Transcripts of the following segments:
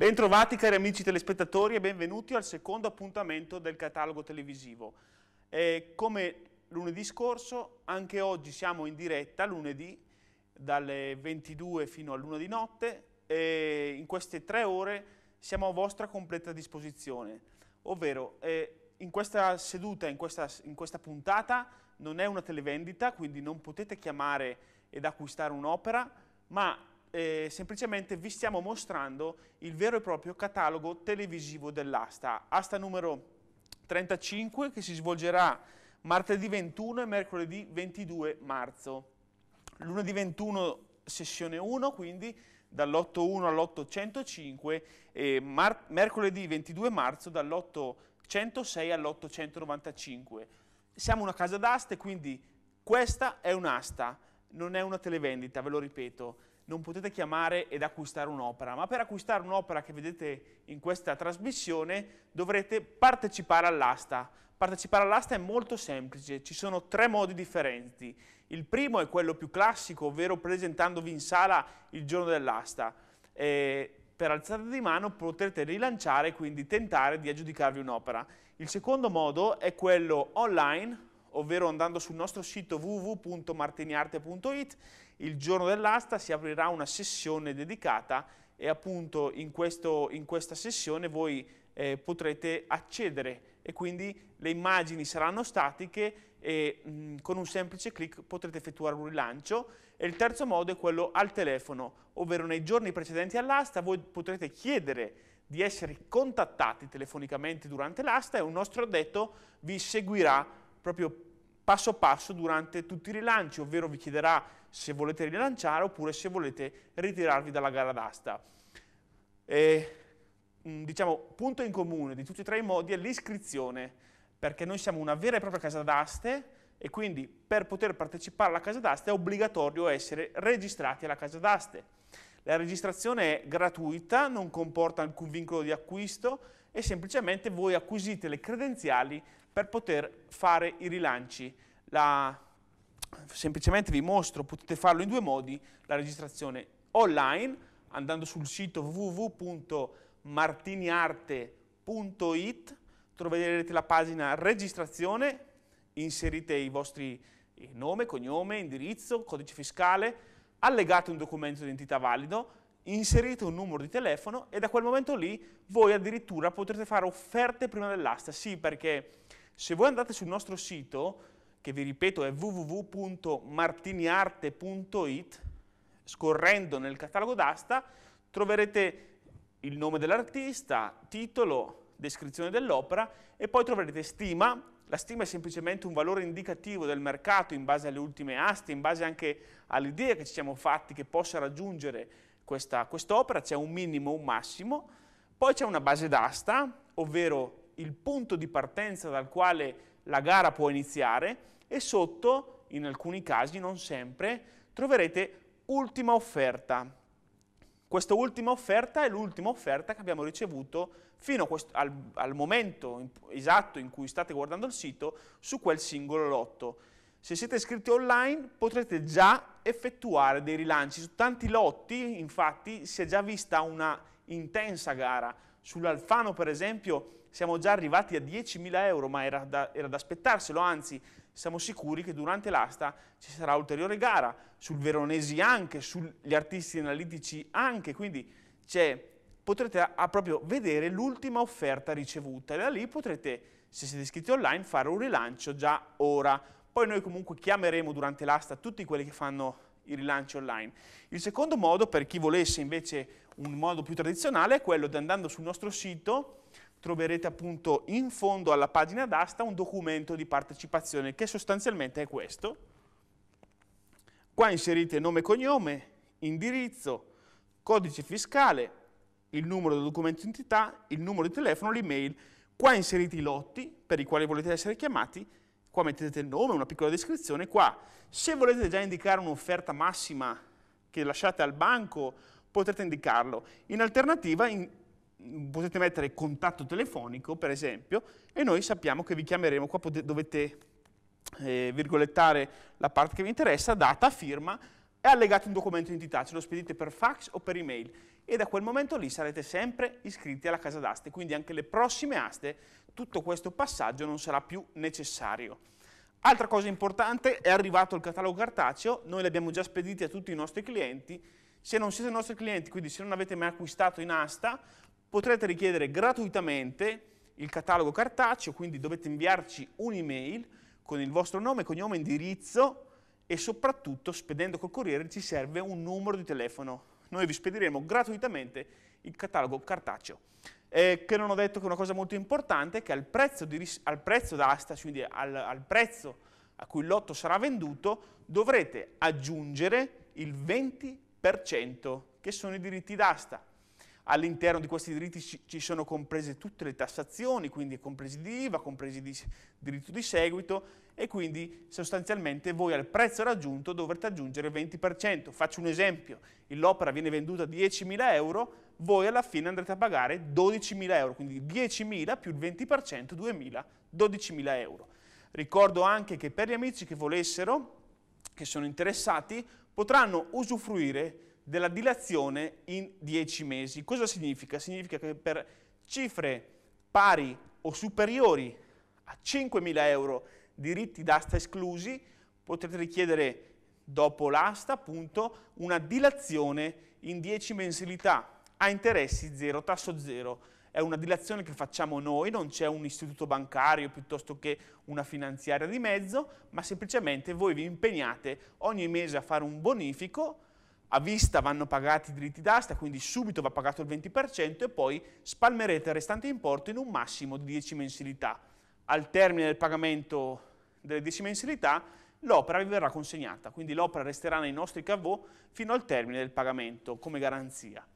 Bentrovati cari amici telespettatori e benvenuti al secondo appuntamento del catalogo televisivo. E come lunedì scorso, anche oggi siamo in diretta, lunedì, dalle 22 fino all'1 di notte e in queste tre ore siamo a vostra completa disposizione. Ovvero, eh, in questa seduta, in questa, in questa puntata, non è una televendita, quindi non potete chiamare ed acquistare un'opera, ma eh, semplicemente vi stiamo mostrando il vero e proprio catalogo televisivo dell'asta. Asta numero 35 che si svolgerà martedì 21 e mercoledì 22 marzo. Lunedì 21 sessione 1, quindi dall'8.1 all'8.105 e mercoledì 22 marzo dall'8.106 all'8.195. Siamo una casa d'aste, quindi questa è un'asta, non è una televendita, ve lo ripeto non potete chiamare ed acquistare un'opera, ma per acquistare un'opera che vedete in questa trasmissione dovrete partecipare all'asta. Partecipare all'asta è molto semplice, ci sono tre modi differenti. Il primo è quello più classico, ovvero presentandovi in sala il giorno dell'asta. per alzata di mano potrete rilanciare, quindi tentare di aggiudicarvi un'opera. Il secondo modo è quello online, ovvero andando sul nostro sito www.martiniarte.it il giorno dell'asta si aprirà una sessione dedicata e appunto in, questo, in questa sessione voi eh, potrete accedere e quindi le immagini saranno statiche e mh, mm, con un semplice clic potrete effettuare un rilancio e il terzo modo è quello al telefono, ovvero nei giorni precedenti all'asta voi potrete chiedere di essere contattati telefonicamente durante l'asta e un nostro addetto vi seguirà proprio passo passo durante tutti i rilanci, ovvero vi chiederà se volete rilanciare oppure se volete ritirarvi dalla gara d'asta. E, mm, diciamo, punto in comune di tutti e tre i modi è l'iscrizione, perché noi siamo una vera e propria casa d'aste e quindi per poter partecipare alla casa d'aste è obbligatorio essere registrati alla casa d'aste. La registrazione è gratuita, non comporta alcun vincolo di acquisto e semplicemente voi acquisite le credenziali per poter fare i rilanci. La semplicemente vi mostro, potete farlo in due modi, la registrazione online andando sul sito www.martiniarte.it troverete la pagina registrazione, inserite i vostri eh, nome, cognome, indirizzo, codice fiscale, allegate un documento di identità valido, inserite un numero di telefono e da quel momento lì voi addirittura potrete fare offerte prima dell'asta. Sì, perché se voi andate sul nostro sito che vi ripeto è www.martiniarte.it, scorrendo nel catalogo d'asta troverete il nome dell'artista, titolo, descrizione dell'opera e poi troverete stima. La stima è semplicemente un valore indicativo del mercato in base alle ultime aste, in base anche all'idea che ci siamo fatti che possa raggiungere quest'opera. Quest c'è un minimo, un massimo. Poi c'è una base d'asta, ovvero il punto di partenza dal quale la gara può iniziare e sotto, in alcuni casi, non sempre, troverete ultima offerta. Questa ultima offerta è l'ultima offerta che abbiamo ricevuto fino al, al momento esatto in cui state guardando il sito su quel singolo lotto. Se siete iscritti online potrete già effettuare dei rilanci. Su tanti lotti infatti si è già vista una intensa gara. Sull'Alfano per esempio siamo già arrivati a 10.000 euro, ma era da, era da aspettarselo, anzi siamo sicuri che durante l'asta ci sarà ulteriore gara, sul Veronesi anche, sugli artisti analitici anche, quindi potrete a proprio vedere l'ultima offerta ricevuta e da lì potrete, se siete iscritti online, fare un rilancio già ora. Poi noi comunque chiameremo durante l'asta tutti quelli che fanno i rilanci online. Il secondo modo, per chi volesse invece un modo più tradizionale, è quello di andando sul nostro sito troverete appunto in fondo alla pagina d'asta un documento di partecipazione che sostanzialmente è questo. Qua inserite nome e cognome, indirizzo, codice fiscale, il numero del documento d'identità, il numero di telefono, l'email. Qua inserite i lotti per i quali volete essere chiamati, qua mettete il nome, una piccola descrizione, qua se volete già indicare un'offerta massima che lasciate al banco potrete indicarlo. In alternativa in, potete mettere contatto telefonico, per esempio, e noi sappiamo che vi chiameremo, qua potete, dovete eh, virgolettare la parte che vi interessa, data, firma, e allegate un documento di identità, ce lo spedite per fax o per email, e da quel momento lì sarete sempre iscritti alla casa d'aste, quindi anche le prossime aste tutto questo passaggio non sarà più necessario. Altra cosa importante, è arrivato il catalogo cartaceo, noi l'abbiamo già spediti a tutti i nostri clienti, se non siete i nostri clienti, quindi se non avete mai acquistato in asta, potrete richiedere gratuitamente il catalogo cartaceo, quindi dovete inviarci un'email con il vostro nome, cognome, indirizzo e soprattutto spedendo col corriere ci serve un numero di telefono. Noi vi spediremo gratuitamente il catalogo cartaceo. Eh, che non ho detto che è una cosa molto importante che al prezzo, di, al prezzo d'asta, cioè quindi al, al prezzo a cui il lotto sarà venduto, dovrete aggiungere il 20% che sono i diritti d'asta All'interno di questi diritti ci sono comprese tutte le tassazioni, quindi compresi di IVA, compresi di diritto di seguito e quindi sostanzialmente voi al prezzo raggiunto dovrete aggiungere il 20%. Faccio un esempio, l'opera viene venduta a 10.000 euro, voi alla fine andrete a pagare 12.000 euro, quindi 10.000 più il 20%, 2.000, 12.000 euro. Ricordo anche che per gli amici che volessero, che sono interessati, potranno usufruire della dilazione in 10 mesi. Cosa significa? Significa che per cifre pari o superiori a 5.000 euro diritti d'asta esclusi potrete richiedere dopo l'asta appunto una dilazione in 10 mensilità a interessi zero, tasso zero. È una dilazione che facciamo noi, non c'è un istituto bancario piuttosto che una finanziaria di mezzo, ma semplicemente voi vi impegnate ogni mese a fare un bonifico a vista vanno pagati i diritti d'asta, quindi subito va pagato il 20% e poi spalmerete il restante importo in un massimo di 10 mensilità. Al termine del pagamento delle 10 mensilità l'opera vi verrà consegnata, quindi l'opera resterà nei nostri cavò fino al termine del pagamento come garanzia.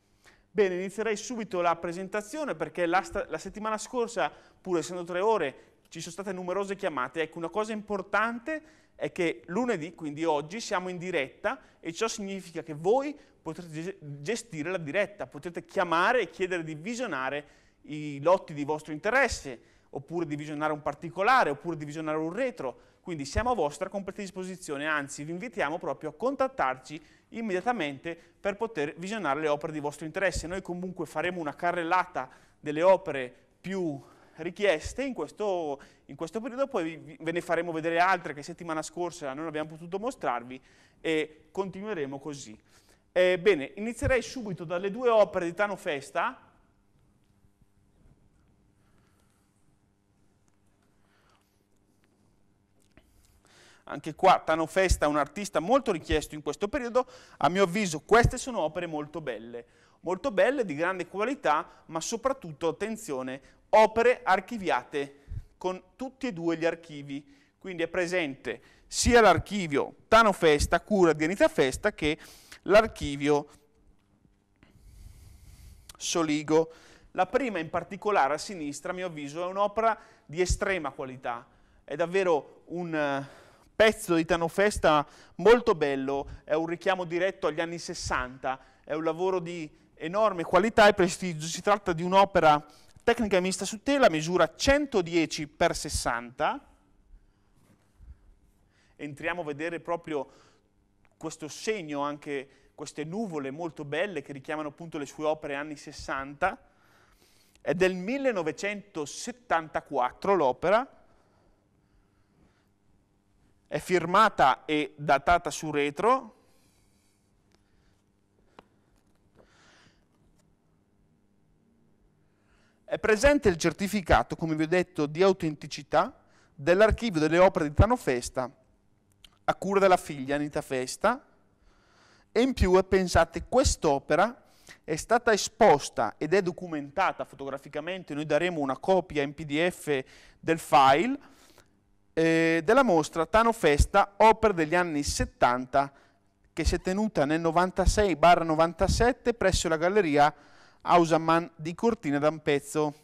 Bene, inizierei subito la presentazione perché la, la settimana scorsa, pur essendo tre ore, ci sono state numerose chiamate. Ecco, una cosa importante è che lunedì, quindi oggi, siamo in diretta e ciò significa che voi potrete gestire la diretta, potrete chiamare e chiedere di visionare i lotti di vostro interesse, oppure di visionare un particolare, oppure di visionare un retro. Quindi siamo a vostra completa disposizione, anzi vi invitiamo proprio a contattarci immediatamente per poter visionare le opere di vostro interesse. Noi comunque faremo una carrellata delle opere più richieste, in questo, in questo periodo poi ve ne faremo vedere altre che settimana scorsa non abbiamo potuto mostrarvi e continueremo così. Eh, bene, inizierei subito dalle due opere di Tano Festa, anche qua Tano Festa è un artista molto richiesto in questo periodo, a mio avviso queste sono opere molto belle, molto belle, di grande qualità, ma soprattutto, attenzione, opere archiviate con tutti e due gli archivi, quindi è presente sia l'archivio Tano Festa, cura di Anita Festa, che l'archivio Soligo. La prima in particolare a sinistra, a mio avviso, è un'opera di estrema qualità, è davvero un eh, pezzo di Tano Festa molto bello, è un richiamo diretto agli anni 60, è un lavoro di enorme qualità e prestigio, si tratta di un'opera tecnica mista su tela misura 110 x 60, entriamo a vedere proprio questo segno, anche queste nuvole molto belle che richiamano appunto le sue opere anni 60, è del 1974 l'opera, è firmata e datata su retro, è presente il certificato, come vi ho detto, di autenticità dell'archivio delle opere di Tano Festa a cura della figlia Anita Festa e in più, pensate, quest'opera è stata esposta ed è documentata fotograficamente, noi daremo una copia in pdf del file eh, della mostra Tano Festa, opera degli anni 70 che si è tenuta nel 96-97 presso la galleria Hausamann di Cortina d'Ampezzo,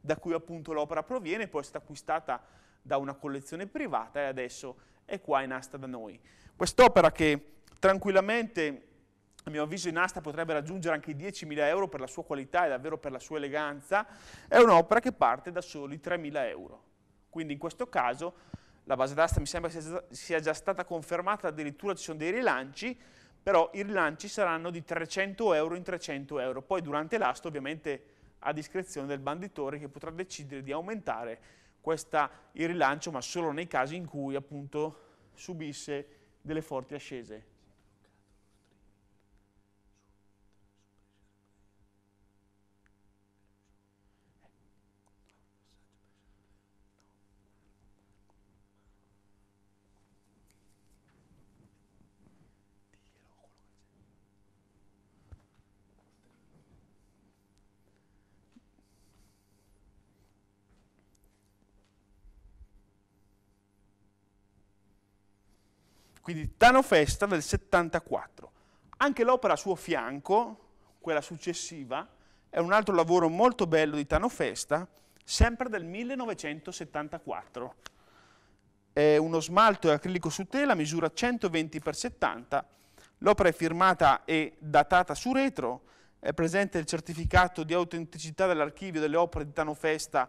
da cui appunto l'opera proviene, poi è stata acquistata da una collezione privata e adesso è qua in asta da noi. Quest'opera che tranquillamente, a mio avviso, in asta potrebbe raggiungere anche i 10.000 euro per la sua qualità e davvero per la sua eleganza, è un'opera che parte da soli 3.000 euro. Quindi in questo caso la base d'asta mi sembra sia già stata confermata, addirittura ci sono dei rilanci, però i rilanci saranno di 300 euro in 300 euro, poi durante l'asto ovviamente a discrezione del banditore che potrà decidere di aumentare questa, il rilancio ma solo nei casi in cui appunto subisse delle forti ascese. Quindi Tano Festa del 74. Anche l'opera a suo fianco, quella successiva, è un altro lavoro molto bello di Tano Festa, sempre del 1974. È uno smalto acrilico su tela, misura 120 x 70, l'opera è firmata e datata su retro, è presente il certificato di autenticità dell'archivio delle opere di Tano Festa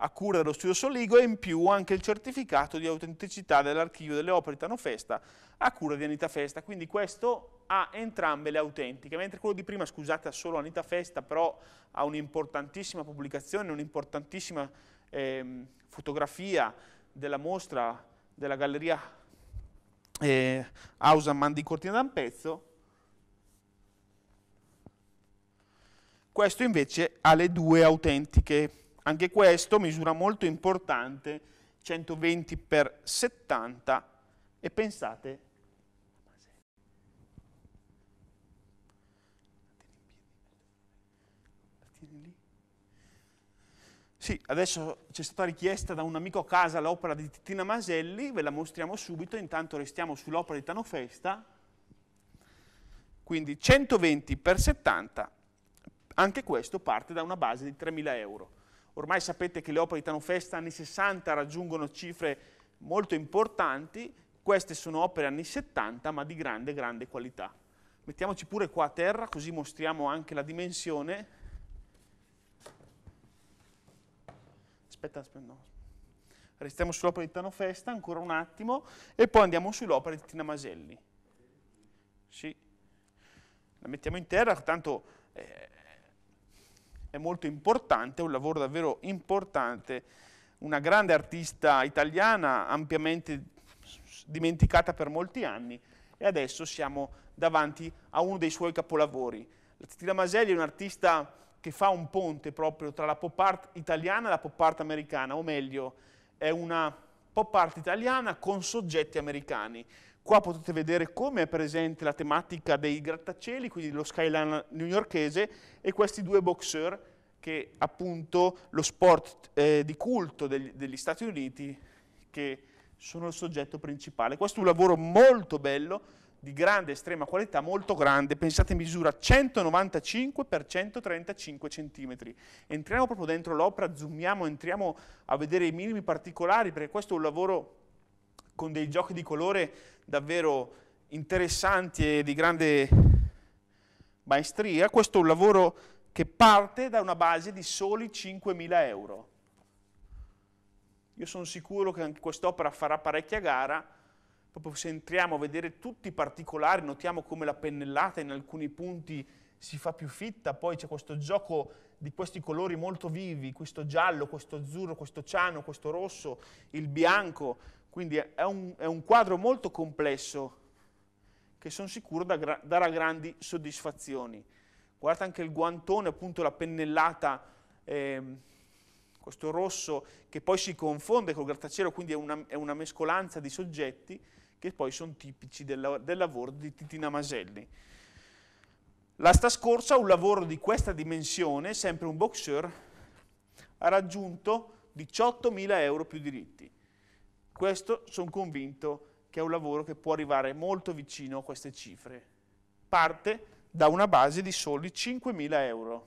a cura dello studio Soligo e in più anche il certificato di autenticità dell'archivio delle opere di Tano Festa a cura di Anita Festa, quindi questo ha entrambe le autentiche, mentre quello di prima, scusate, ha solo Anita Festa, però ha un'importantissima pubblicazione, un'importantissima eh, fotografia della mostra della galleria eh, Ausaman di Cortina d'Ampezzo, questo invece ha le due autentiche anche questo, misura molto importante, 120 x 70 e pensate Sì, adesso c'è stata richiesta da un amico a casa l'opera di Titina Maselli, ve la mostriamo subito, intanto restiamo sull'opera di Tano Festa. Quindi 120 x 70, anche questo parte da una base di 3.000 euro. Ormai sapete che le opere di Tano anni 60 raggiungono cifre molto importanti, queste sono opere anni 70 ma di grande, grande qualità. Mettiamoci pure qua a terra così mostriamo anche la dimensione. Aspetta, aspetta, no. Restiamo sull'opera di Tanofesta ancora un attimo e poi andiamo sull'opera di Tina Maselli. Sì. La mettiamo in terra, tanto... Eh, è molto importante, è un lavoro davvero importante, una grande artista italiana ampiamente dimenticata per molti anni e adesso siamo davanti a uno dei suoi capolavori. La Maselli è un'artista che fa un ponte proprio tra la pop art italiana e la pop art americana, o meglio, è una pop art italiana con soggetti americani. Qua potete vedere come è presente la tematica dei grattacieli, quindi lo skyline newyorkese, e questi due boxer che appunto lo sport eh, di culto degli, degli Stati Uniti che sono il soggetto principale. Questo è un lavoro molto bello, di grande estrema qualità, molto grande, pensate in misura 195 x 135 cm. Entriamo proprio dentro l'opera, zoomiamo, entriamo a vedere i minimi particolari, perché questo è un lavoro con dei giochi di colore davvero interessanti e di grande maestria, questo è un lavoro che parte da una base di soli 5.000 euro. Io sono sicuro che anche quest'opera farà parecchia gara, proprio se entriamo a vedere tutti i particolari, notiamo come la pennellata in alcuni punti si fa più fitta, poi c'è questo gioco di questi colori molto vivi, questo giallo, questo azzurro, questo ciano, questo rosso, il bianco, quindi è un, è un quadro molto complesso che sono sicuro da, darà grandi soddisfazioni. Guardate anche il guantone, appunto la pennellata, ehm, questo rosso che poi si confonde col grattacielo, quindi è una, è una mescolanza di soggetti che poi sono tipici del, del lavoro di Titina Maselli. L'asta scorsa, un lavoro di questa dimensione, sempre un boxeur, ha raggiunto 18.000 euro più diritti. Questo sono convinto che è un lavoro che può arrivare molto vicino a queste cifre. Parte da una base di soli 5.000 euro.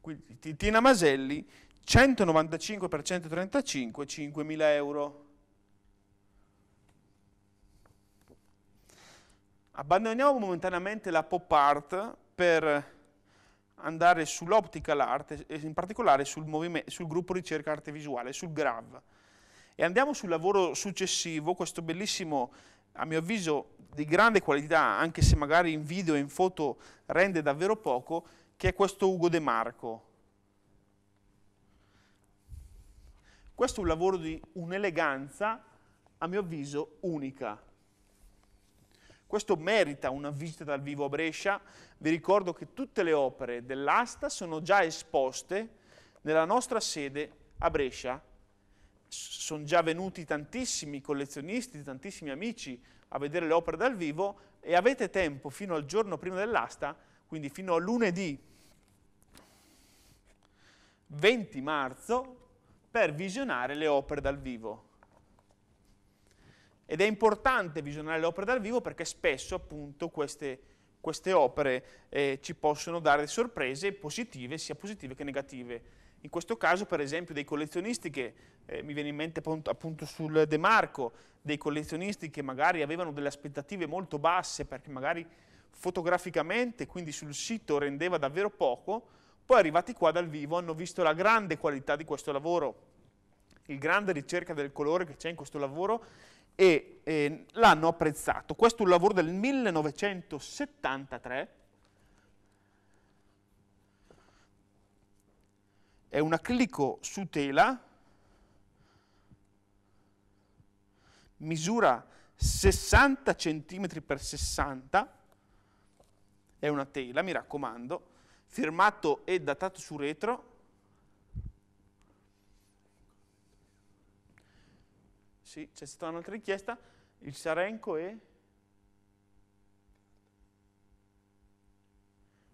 Quindi, Tina Maselli, 195 per 135, 5.000 euro. Abbandoniamo momentaneamente la pop art per andare sull'optical art in particolare sul, sul gruppo ricerca arte visuale, sul GRAV. E andiamo sul lavoro successivo, questo bellissimo, a mio avviso, di grande qualità, anche se magari in video e in foto rende davvero poco, che è questo Ugo De Marco. Questo è un lavoro di un'eleganza, a mio avviso, unica. Questo merita una visita dal vivo a Brescia. Vi ricordo che tutte le opere dell'asta sono già esposte nella nostra sede a Brescia. Sono già venuti tantissimi collezionisti, tantissimi amici a vedere le opere dal vivo e avete tempo fino al giorno prima dell'asta, quindi fino a lunedì 20 marzo per visionare le opere dal vivo. Ed è importante visionare le opere dal vivo perché spesso appunto queste, queste opere eh, ci possono dare sorprese positive, sia positive che negative. In questo caso per esempio dei collezionisti che, eh, mi viene in mente appunto sul De Marco, dei collezionisti che magari avevano delle aspettative molto basse perché magari fotograficamente, quindi sul sito rendeva davvero poco, poi arrivati qua dal vivo hanno visto la grande qualità di questo lavoro, il grande ricerca del colore che c'è in questo lavoro e, e l'hanno apprezzato. Questo è un lavoro del 1973, è un acrilico su tela, misura 60 cm x 60, è una tela, mi raccomando, firmato e datato su retro, sì, c'è stata un'altra richiesta, il Sarenco è...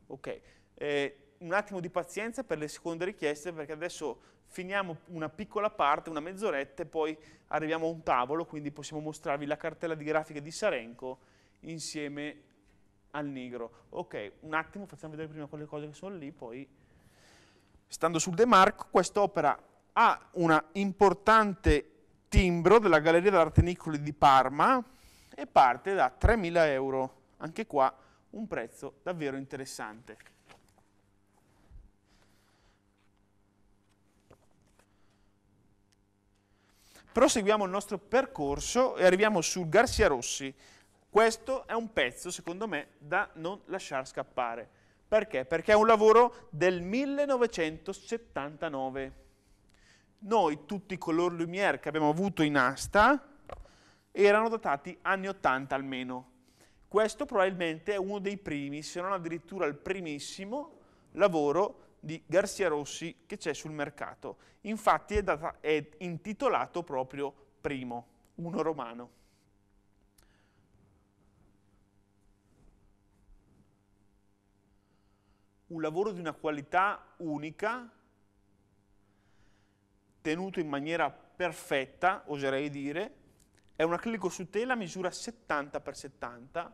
Ok, eh, un attimo di pazienza per le seconde richieste perché adesso finiamo una piccola parte, una mezz'oretta e poi arriviamo a un tavolo, quindi possiamo mostrarvi la cartella di grafica di Sarenco insieme al nigro. Ok, un attimo, facciamo vedere prima quelle cose che sono lì, poi stando sul De Marco, quest'opera ha un importante timbro della Galleria dell'Arte Nicoli di Parma e parte da 3.000 euro. Anche qua un prezzo davvero interessante. Proseguiamo il nostro percorso e arriviamo sul Garcia Rossi. Questo è un pezzo, secondo me, da non lasciar scappare. Perché? Perché è un lavoro del 1979. Noi, tutti i color Lumière che abbiamo avuto in asta, erano datati anni 80 almeno. Questo probabilmente è uno dei primi, se non addirittura il primissimo, lavoro di Garcia Rossi che c'è sul mercato. Infatti è, data, è intitolato proprio Primo, uno romano. un lavoro di una qualità unica, tenuto in maniera perfetta, oserei dire, è un acrilico su tela misura 70x70,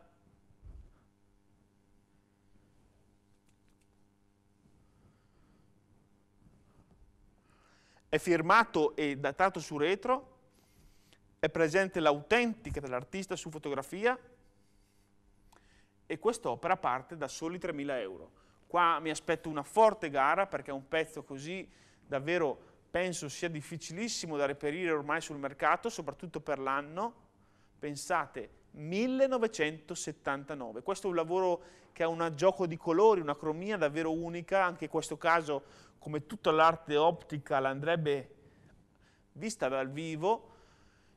è firmato e datato su retro, è presente l'autentica dell'artista su fotografia e quest'opera parte da soli 3.000 euro. Qua mi aspetto una forte gara perché è un pezzo così davvero penso sia difficilissimo da reperire ormai sul mercato, soprattutto per l'anno. Pensate, 1979. Questo è un lavoro che ha un gioco di colori, una cromia davvero unica, anche in questo caso come tutta l'arte ottica l'andrebbe vista dal vivo,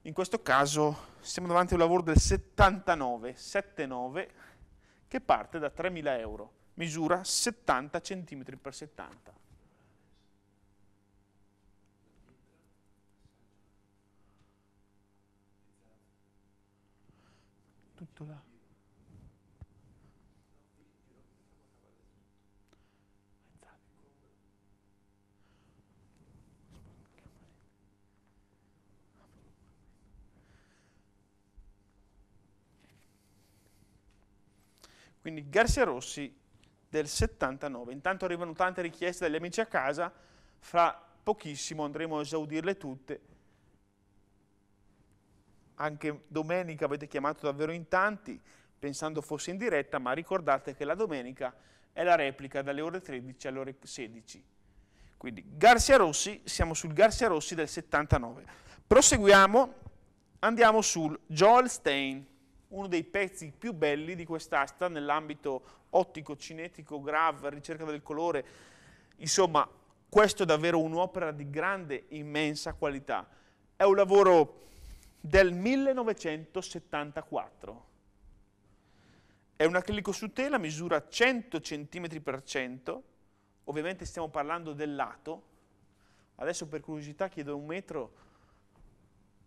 in questo caso siamo davanti a un lavoro del 79, 79 che parte da 3.000 euro misura 70 cm per 70. Tutto là. Quindi Garcia Rossi del 79. Intanto arrivano tante richieste dagli amici a casa, fra pochissimo andremo a esaudirle tutte. Anche domenica avete chiamato davvero in tanti, pensando fosse in diretta, ma ricordate che la domenica è la replica dalle ore 13 alle ore 16. Quindi Garzia Rossi, siamo sul Garzia Rossi del 79. Proseguiamo, andiamo sul Joel Stein, uno dei pezzi più belli di quest'asta nell'ambito ottico, cinetico, grav, ricerca del colore, insomma questo è davvero un'opera di grande, immensa qualità. È un lavoro del 1974. È un acrilico su tela, misura 100 cm per 100, ovviamente stiamo parlando del lato. Adesso per curiosità chiedo un metro,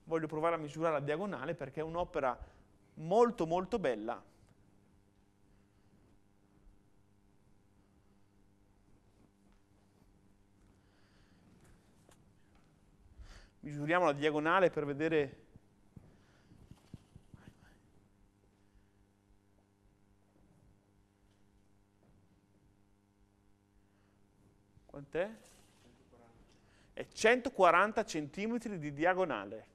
voglio provare a misurare la diagonale perché è un'opera molto molto bella misuriamo la diagonale per vedere quant'è? È 140 centimetri di diagonale.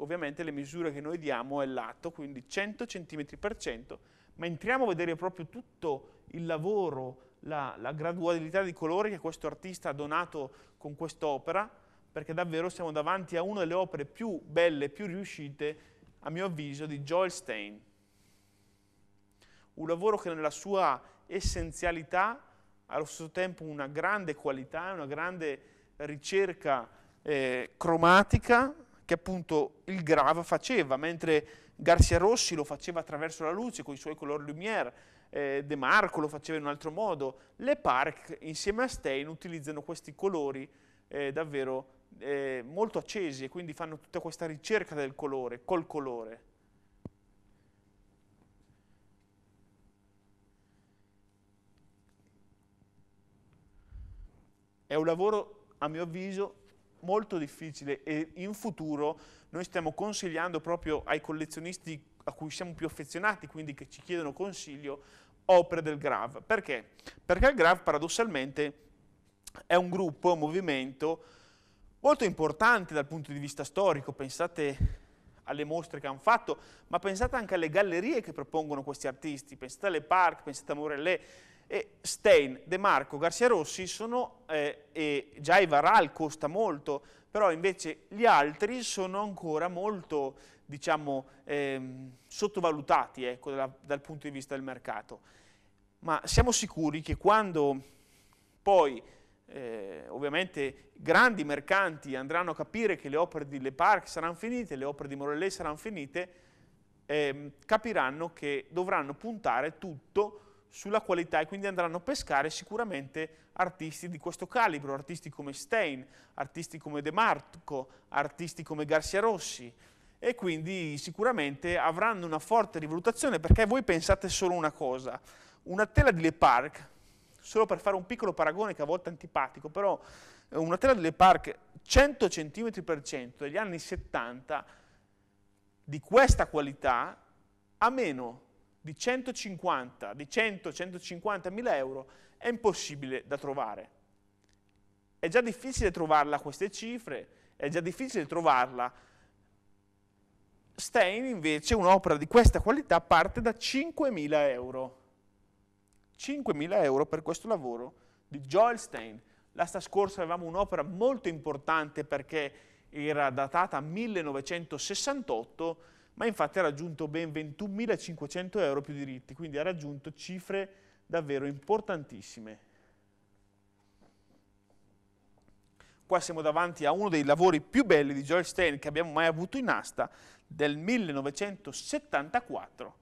Ovviamente le misure che noi diamo è lato, quindi 100 centimetri per cento, ma entriamo a vedere proprio tutto il lavoro, la, la gradualità di colori che questo artista ha donato con quest'opera, perché davvero siamo davanti a una delle opere più belle, e più riuscite, a mio avviso, di Joel Stein. Un lavoro che nella sua essenzialità ha allo stesso tempo una grande qualità, una grande ricerca eh, cromatica che appunto il Grava faceva, mentre Garcia Rossi lo faceva attraverso la luce, con i suoi color lumière, eh, De Marco lo faceva in un altro modo. Le Park, insieme a Stein, utilizzano questi colori eh, davvero eh, molto accesi e quindi fanno tutta questa ricerca del colore, col colore. È un lavoro, a mio avviso, molto difficile e in futuro noi stiamo consigliando proprio ai collezionisti a cui siamo più affezionati, quindi che ci chiedono consiglio, opere del Grav. Perché? Perché il Grav paradossalmente è un gruppo, un movimento molto importante dal punto di vista storico, pensate alle mostre che hanno fatto, ma pensate anche alle gallerie che propongono questi artisti, pensate alle Park, pensate a Morellet, e Stein, De Marco, Garcia Rossi sono, eh, e già i Varal costa molto, però invece gli altri sono ancora molto, diciamo, ehm, sottovalutati ecco, da, dal punto di vista del mercato. Ma siamo sicuri che quando poi eh, ovviamente grandi mercanti andranno a capire che le opere di Le Parc saranno finite, le opere di Morellet saranno finite, eh, capiranno che dovranno puntare tutto sulla qualità e quindi andranno a pescare sicuramente artisti di questo calibro, artisti come Stein, artisti come De Marco, artisti come Garcia Rossi e quindi sicuramente avranno una forte rivalutazione perché voi pensate solo una cosa, una tela di Le Parc solo per fare un piccolo paragone che a volte è antipatico, però eh, una tela delle Park 100 cm per 100 degli anni 70 di questa qualità a meno di 150, di 100-150 mila euro è impossibile da trovare. È già difficile trovarla queste cifre, è già difficile trovarla. Stein invece un'opera di questa qualità parte da 5 mila euro 5.000 euro per questo lavoro di Joel Stein. L'asta scorsa avevamo un'opera molto importante perché era datata 1968, ma infatti ha raggiunto ben 21.500 euro più diritti, quindi ha raggiunto cifre davvero importantissime. Qua siamo davanti a uno dei lavori più belli di Joel Stein che abbiamo mai avuto in asta, del 1974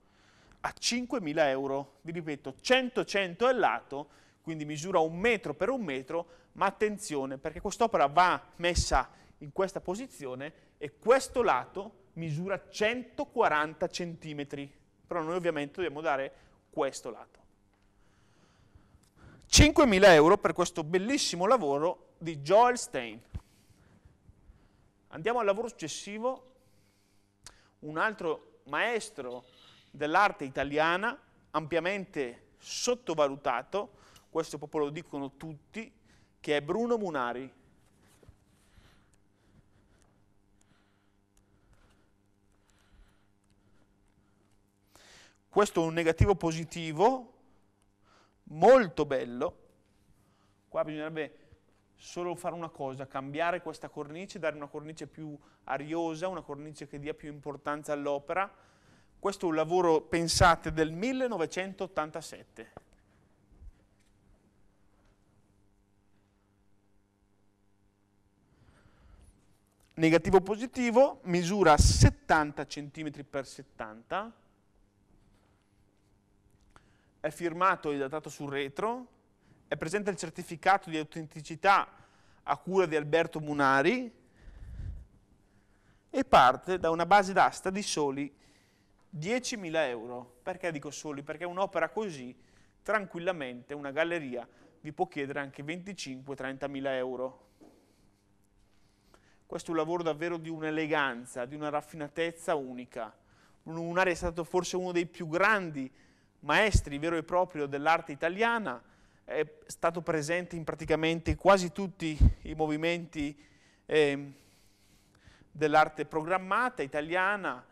a 5.000 euro. Vi ripeto, 100-100 è lato, quindi misura un metro per un metro, ma attenzione perché quest'opera va messa in questa posizione e questo lato misura 140 centimetri, però noi ovviamente dobbiamo dare questo lato. 5.000 euro per questo bellissimo lavoro di Joel Stein. Andiamo al lavoro successivo, un altro maestro dell'arte italiana, ampiamente sottovalutato, questo proprio lo dicono tutti, che è Bruno Munari. Questo è un negativo positivo, molto bello. Qua bisognerebbe solo fare una cosa, cambiare questa cornice, dare una cornice più ariosa, una cornice che dia più importanza all'opera, questo è un lavoro, pensate, del 1987. Negativo positivo, misura 70 cm x 70, è firmato e datato sul retro, è presente il certificato di autenticità a cura di Alberto Munari e parte da una base d'asta di soli 10.000 euro. Perché dico soli? Perché un'opera così, tranquillamente, una galleria vi può chiedere anche 25-30.000 euro. Questo è un lavoro davvero di un'eleganza, di una raffinatezza unica. Lunare è stato forse uno dei più grandi maestri vero e proprio dell'arte italiana, è stato presente in praticamente quasi tutti i movimenti eh, dell'arte programmata italiana,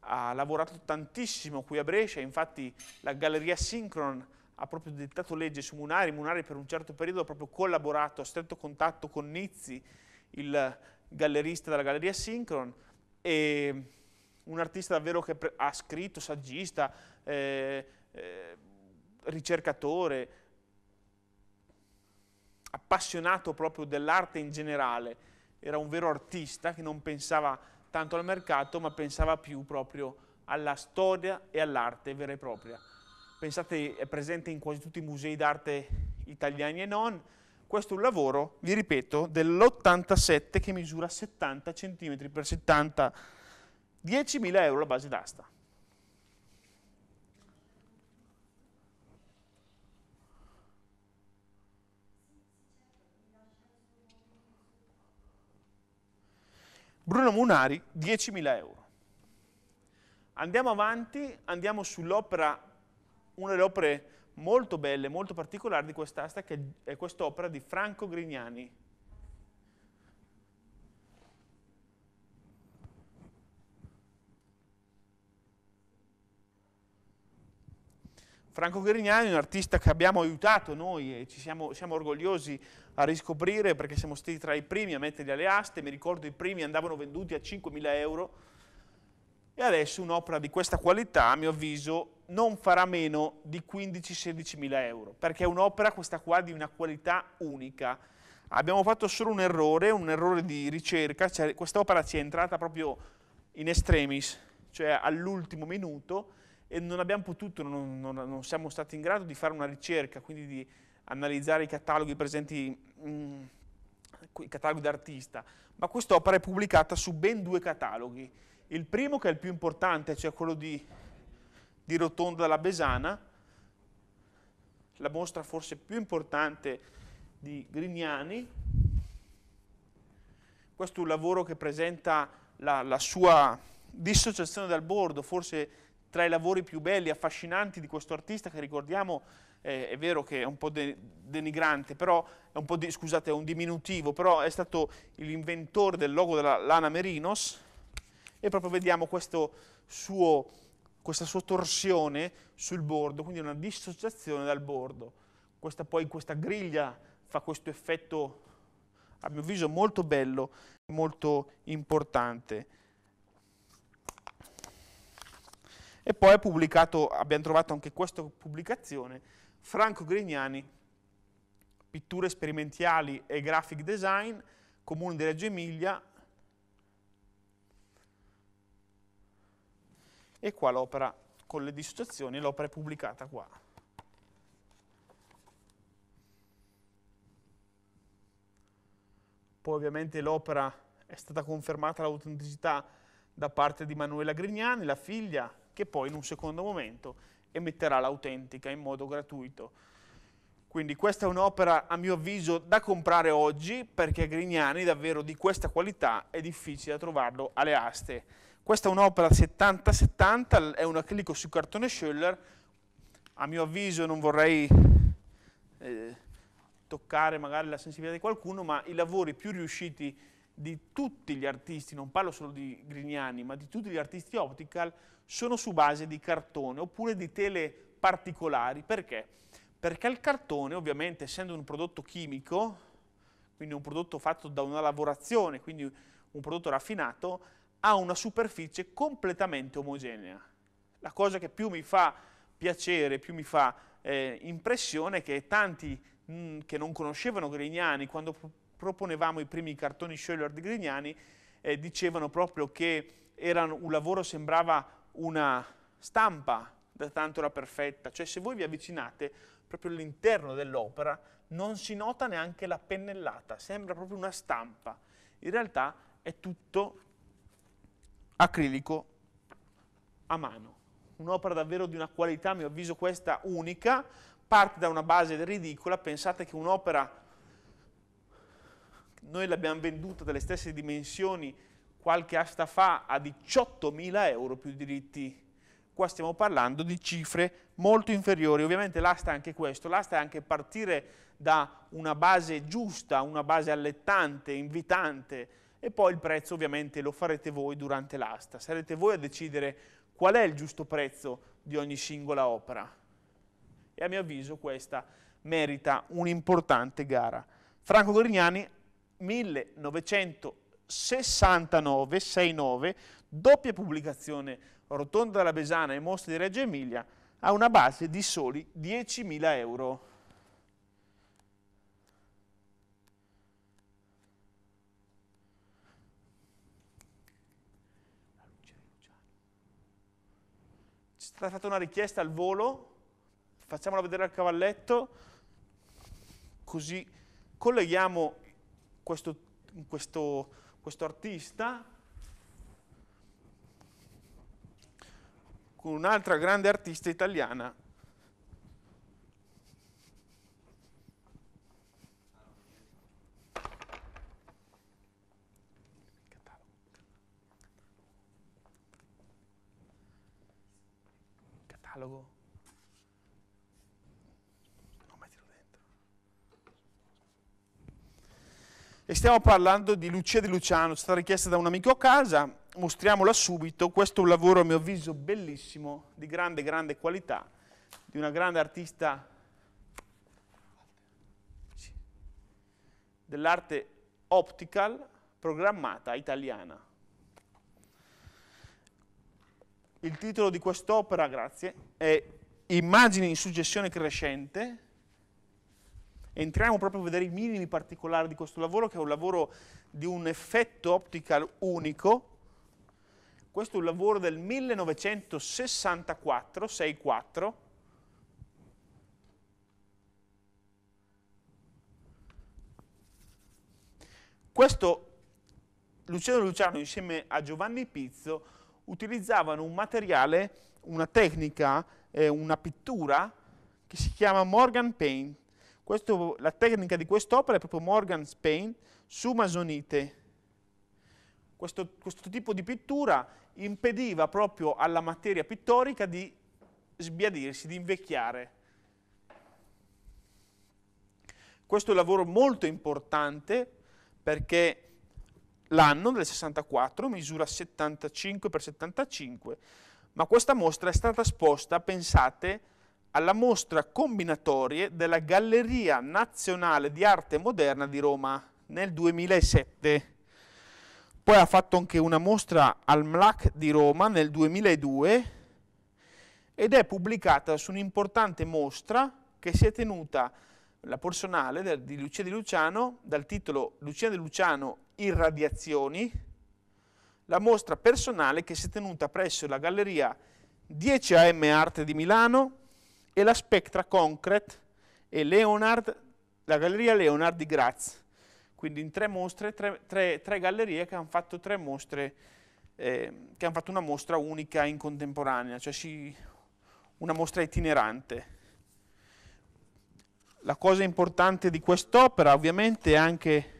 ha lavorato tantissimo qui a Brescia, infatti la galleria Synchron ha proprio dettato legge su Munari, Munari per un certo periodo ha proprio collaborato, a stretto contatto con Nizzi, il gallerista della galleria Synchron, e un artista davvero che ha scritto, saggista, eh, eh, ricercatore, appassionato proprio dell'arte in generale, era un vero artista che non pensava tanto al mercato, ma pensava più proprio alla storia e all'arte vera e propria. Pensate, è presente in quasi tutti i musei d'arte italiani e non. Questo è un lavoro, vi ripeto, dell'87 che misura 70 cm x 70, 10.000 euro la base d'asta. Bruno Munari, 10.000 euro. Andiamo avanti, andiamo sull'opera, una delle opere molto belle, molto particolari di quest'asta, che è quest'opera di Franco Grignani. Franco Grignani è un artista che abbiamo aiutato noi e siamo, siamo orgogliosi a riscoprire perché siamo stati tra i primi a metterli alle aste, mi ricordo i primi andavano venduti a 5.000 euro e adesso un'opera di questa qualità a mio avviso non farà meno di 15-16.000 euro perché è un'opera questa qua di una qualità unica. Abbiamo fatto solo un errore, un errore di ricerca, cioè quest'opera ci è entrata proprio in extremis, cioè all'ultimo minuto e non abbiamo potuto, non, non, non siamo stati in grado di fare una ricerca, quindi di analizzare i cataloghi presenti, mh, mm, i cataloghi d'artista, ma quest'opera è pubblicata su ben due cataloghi. Il primo, che è il più importante, cioè quello di, di Rotonda della Besana, la mostra forse più importante di Grignani. Questo è un lavoro che presenta la, la sua dissociazione dal bordo, forse tra i lavori più belli, e affascinanti di questo artista che ricordiamo eh, è vero che è un po' de denigrante, però è un po' di, scusate, è un diminutivo, però è stato l'inventore del logo della lana Merinos e proprio vediamo suo, questa sua torsione sul bordo, quindi una dissociazione dal bordo. Questa, poi questa griglia fa questo effetto, a mio avviso, molto bello, molto importante. E poi ha pubblicato, abbiamo trovato anche questa pubblicazione Franco Grignani, pitture sperimentali e graphic design, Comune di Reggio Emilia. E qua l'opera con le dissociazioni, l'opera è pubblicata qua. Poi ovviamente l'opera è stata confermata l'autenticità da parte di Manuela Grignani, la figlia, che poi in un secondo momento emetterà l'autentica in modo gratuito. Quindi questa è un'opera, a mio avviso, da comprare oggi, perché Grignani davvero di questa qualità è difficile trovarlo alle aste. Questa è un'opera 70-70, è un acrilico su cartone Schöller, a mio avviso non vorrei eh, toccare magari la sensibilità di qualcuno, ma i lavori più riusciti di tutti gli artisti, non parlo solo di Grignani, ma di tutti gli artisti optical, sono su base di cartone oppure di tele particolari. Perché? Perché il cartone, ovviamente, essendo un prodotto chimico, quindi un prodotto fatto da una lavorazione, quindi un prodotto raffinato, ha una superficie completamente omogenea. La cosa che più mi fa piacere, più mi fa eh, impressione è che tanti mh, mm, che non conoscevano Grignani, quando proponevamo i primi cartoni Scholler di Grignani, eh, dicevano proprio che erano, un lavoro sembrava una stampa, da tanto era perfetta, cioè se voi vi avvicinate proprio all'interno dell'opera non si nota neanche la pennellata, sembra proprio una stampa, in realtà è tutto acrilico a mano, un'opera davvero di una qualità, a mio avviso questa, unica, parte da una base ridicola, pensate che un'opera noi l'abbiamo venduta dalle stesse dimensioni qualche asta fa a 18.000 euro più diritti. Qua stiamo parlando di cifre molto inferiori. Ovviamente l'asta è anche questo, l'asta è anche partire da una base giusta, una base allettante, invitante, e poi il prezzo ovviamente lo farete voi durante l'asta. Sarete voi a decidere qual è il giusto prezzo di ogni singola opera. E a mio avviso questa merita un'importante gara. Franco Grignani 1969-69, doppia pubblicazione Rotonda della Besana e Mostra di Reggio Emilia, ha una base di soli 10.000 euro. è stata fatta una richiesta al volo, facciamola vedere al cavalletto, così colleghiamo questo, questo, questo artista con un'altra grande artista italiana catalogo e stiamo parlando di Lucia di Luciano, è stata richiesta da un amico a casa, mostriamola subito, questo è un lavoro a mio avviso bellissimo, di grande grande qualità, di una grande artista dell'arte optical programmata italiana. Il titolo di quest'opera, grazie, è Immagini in suggestione crescente, entriamo proprio a vedere i minimi particolari di questo lavoro, che è un lavoro di un effetto optical unico. Questo è un lavoro del 1964, 64. Questo Luciano Luciano insieme a Giovanni Pizzo utilizzavano un materiale, una tecnica, eh, una pittura che si chiama Morgan Paint questo, la tecnica di quest'opera è proprio Morgan Spain su Masonite. Questo, questo tipo di pittura impediva proprio alla materia pittorica di sbiadirsi, di invecchiare. Questo è un lavoro molto importante perché l'anno del 64 misura 75 x 75, ma questa mostra è stata esposta, pensate, alla mostra combinatorie della Galleria Nazionale di Arte Moderna di Roma nel 2007. Poi ha fatto anche una mostra al MLAC di Roma nel 2002 ed è pubblicata su un'importante mostra che si è tenuta la personale di Lucia di Luciano dal titolo Lucia di Luciano Irradiazioni, la mostra personale che si è tenuta presso la Galleria 10AM Arte di Milano e la Spectra Concrete e Leonard, la galleria Leonard di Graz. Quindi in tre mostre, tre, tre, tre gallerie che hanno fatto tre mostre, eh, che hanno fatto una mostra unica in contemporanea, cioè si, una mostra itinerante. La cosa importante di quest'opera ovviamente è anche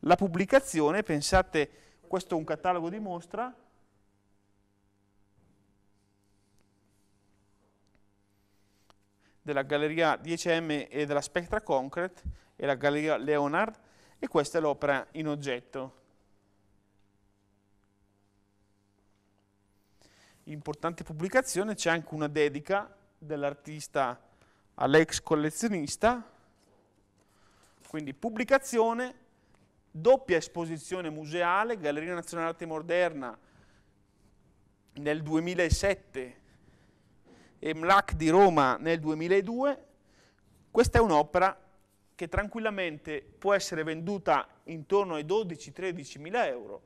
la pubblicazione, pensate questo è un catalogo di mostra, della galleria 10M e della Spectra Concrete e la galleria Leonard e questa è l'opera in oggetto. Importante pubblicazione, c'è anche una dedica dell'artista all'ex collezionista, quindi pubblicazione, doppia esposizione museale, Galleria Nazionale Arte Moderna nel 2007 e MLAC di Roma nel 2002, questa è un'opera che tranquillamente può essere venduta intorno ai 12-13 mila euro,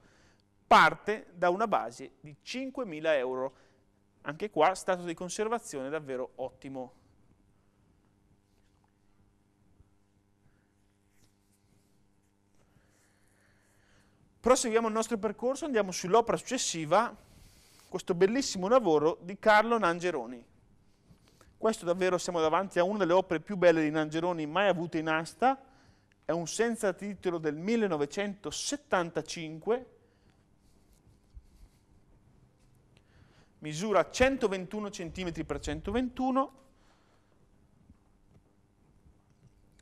parte da una base di 5 mila euro, anche qua stato di conservazione davvero ottimo. Proseguiamo il nostro percorso, andiamo sull'opera successiva, questo bellissimo lavoro di Carlo Nangeroni. Questo davvero siamo davanti a una delle opere più belle di Nangeroni mai avute in asta, è un senza titolo del 1975, misura 121 cm x 121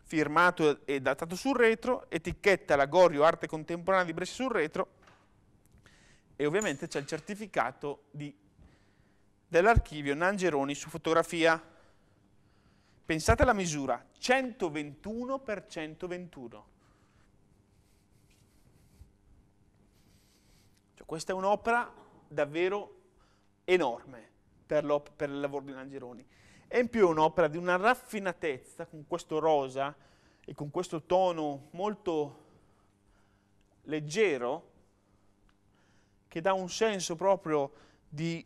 firmato e datato sul retro, etichetta Lagorio Arte Contemporanea di Brescia sul retro e ovviamente c'è il certificato di dell'archivio Nangeroni su fotografia. Pensate alla misura, 121 x 121. Cioè, questa è un'opera davvero enorme per, per il lavoro di Nangeroni. E in più è un'opera di una raffinatezza, con questo rosa e con questo tono molto leggero, che dà un senso proprio di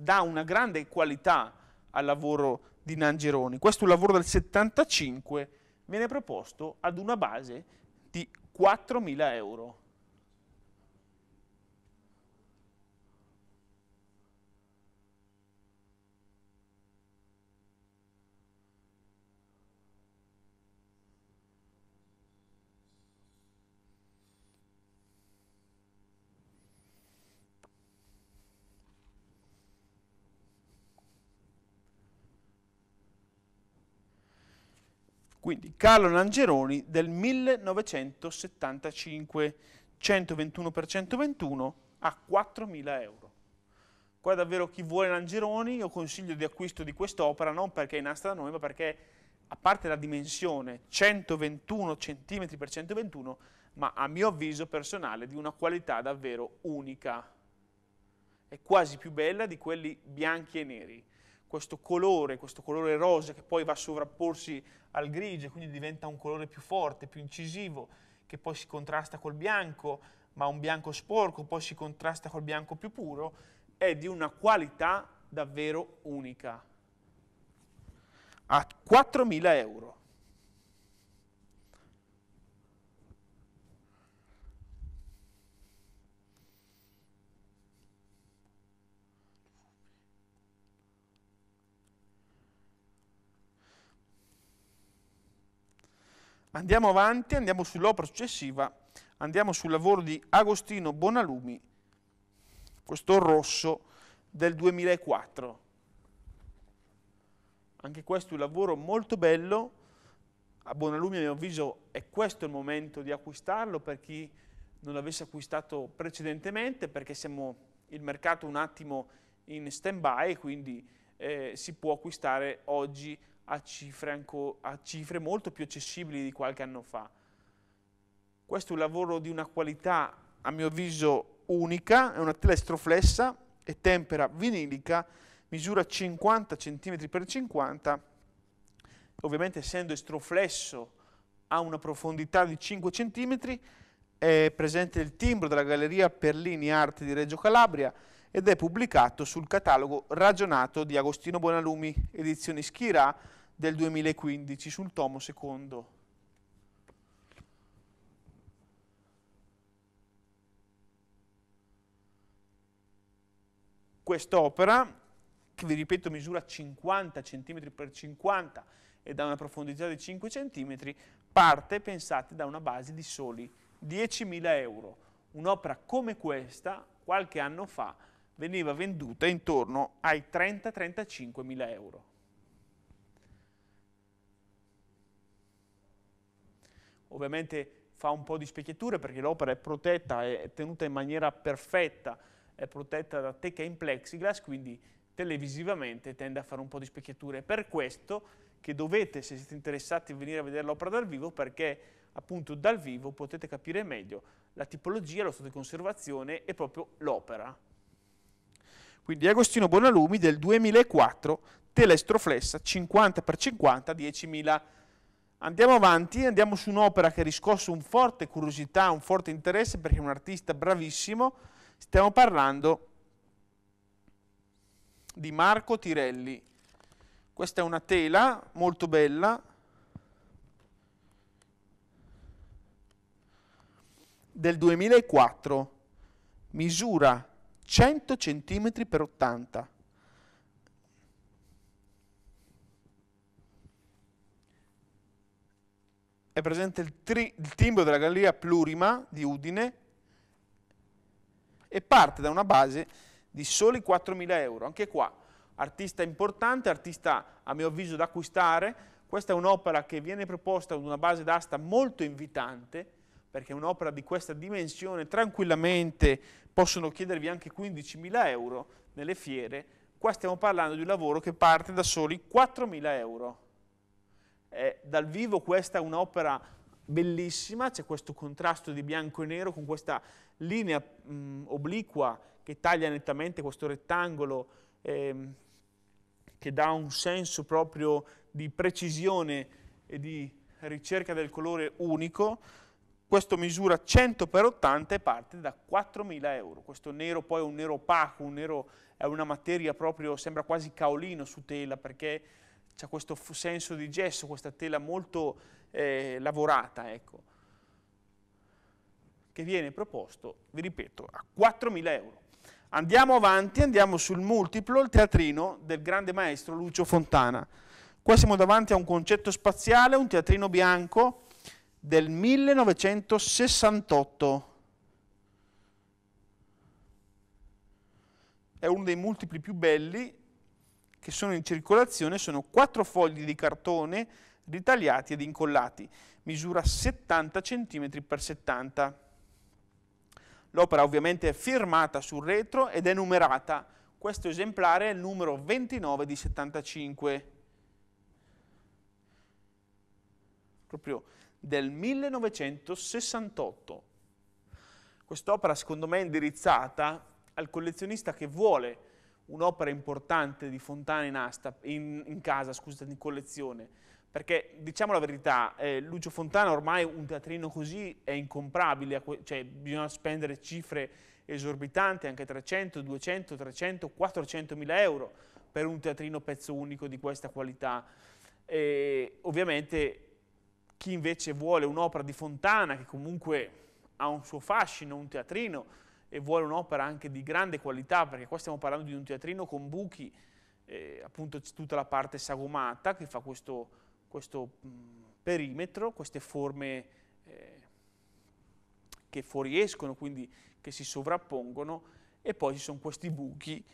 dà una grande qualità al lavoro di Nangeroni. Questo lavoro del 75 viene proposto ad una base di 4.000 euro. Quindi Carlo Langeroni del 1975, 121 per 121 a 4.000 euro. Qua davvero chi vuole Langeroni, io consiglio di acquisto di quest'opera, non perché è nata da noi, ma perché a parte la dimensione 121 cm x 121, ma a mio avviso personale di una qualità davvero unica. È quasi più bella di quelli bianchi e neri questo colore, questo colore rosa che poi va a sovrapporsi al grigio, e quindi diventa un colore più forte, più incisivo, che poi si contrasta col bianco, ma un bianco sporco poi si contrasta col bianco più puro, è di una qualità davvero unica. A 4.000 euro. Andiamo avanti, andiamo sull'opera successiva, andiamo sul lavoro di Agostino Bonalumi, questo rosso del 2004. Anche questo è un lavoro molto bello, a Bonalumi a mio avviso è questo il momento di acquistarlo per chi non l'avesse acquistato precedentemente perché siamo il mercato un attimo in stand by quindi eh, si può acquistare oggi a cifre, a cifre molto più accessibili di qualche anno fa. Questo è un lavoro di una qualità, a mio avviso, unica, è una tela estroflessa e tempera vinilica, misura 50 cm x 50, ovviamente essendo estroflesso ha una profondità di 5 cm, è presente il timbro della Galleria Perlini Arte di Reggio Calabria ed è pubblicato sul catalogo ragionato di Agostino Bonalumi, edizioni Schirà, del 2015 sul tomo secondo. Quest'opera, che vi ripeto misura 50 cm x 50 e da una profondità di 5 cm, parte, pensate, da una base di soli 10.000 euro. Un'opera come questa, qualche anno fa, veniva venduta intorno ai 30-35.000 euro. ovviamente fa un po' di specchiature perché l'opera è protetta, è tenuta in maniera perfetta, è protetta da teca in plexiglass, quindi televisivamente tende a fare un po' di specchiature. È per questo che dovete, se siete interessati, venire a vedere l'opera dal vivo perché appunto dal vivo potete capire meglio la tipologia, lo stato di conservazione e proprio l'opera. Quindi Agostino Bonalumi del 2004, telestroflessa 50x50 10.000 Andiamo avanti, andiamo su un'opera che ha riscosso un forte curiosità, un forte interesse perché è un artista bravissimo. Stiamo parlando di Marco Tirelli. Questa è una tela molto bella del 2004, misura 100 cm per 80 è presente il, tri, il timbro della galleria plurima di Udine e parte da una base di soli 4.000 euro. Anche qua, artista importante, artista a mio avviso da acquistare. Questa è un'opera che viene proposta ad una base d'asta molto invitante, perché un'opera di questa dimensione tranquillamente possono chiedervi anche 15.000 euro nelle fiere. Qua stiamo parlando di un lavoro che parte da soli 4.000 euro eh, dal vivo questa è un'opera bellissima, c'è questo contrasto di bianco e nero con questa linea mh, obliqua che taglia nettamente questo rettangolo ehm, che dà un senso proprio di precisione e di ricerca del colore unico. Questo misura 100 x 80 e parte da 4.000 euro. Questo nero poi è un nero opaco, un nero, è una materia proprio, sembra quasi caolino su tela perché c'è questo senso di gesso, questa tela molto eh, lavorata, ecco, che viene proposto, vi ripeto, a 4.000 euro. Andiamo avanti, andiamo sul multiplo, il teatrino del grande maestro Lucio Fontana. Qua siamo davanti a un concetto spaziale, un teatrino bianco del 1968. È uno dei multipli più belli che sono in circolazione sono quattro fogli di cartone ritagliati ed incollati, misura 70 cm x 70 L'opera ovviamente è firmata sul retro ed è numerata. Questo esemplare è il numero 29 di 75, proprio del 1968. Quest'opera secondo me è indirizzata al collezionista che vuole un'opera importante di Fontana in, asta, in, in casa, scusate, in collezione, perché diciamo la verità, eh, Lucio Fontana ormai un teatrino così è incomprabile, cioè bisogna spendere cifre esorbitanti, anche 300, 200, 300, 400 mila euro per un teatrino pezzo unico di questa qualità. E, ovviamente chi invece vuole un'opera di Fontana, che comunque ha un suo fascino, un teatrino, e vuole un'opera anche di grande qualità, perché qua stiamo parlando di un teatrino con buchi, eh, appunto tutta la parte sagomata che fa questo, questo mh, mm, perimetro, queste forme eh, che fuoriescono, quindi che si sovrappongono, e poi ci sono questi buchi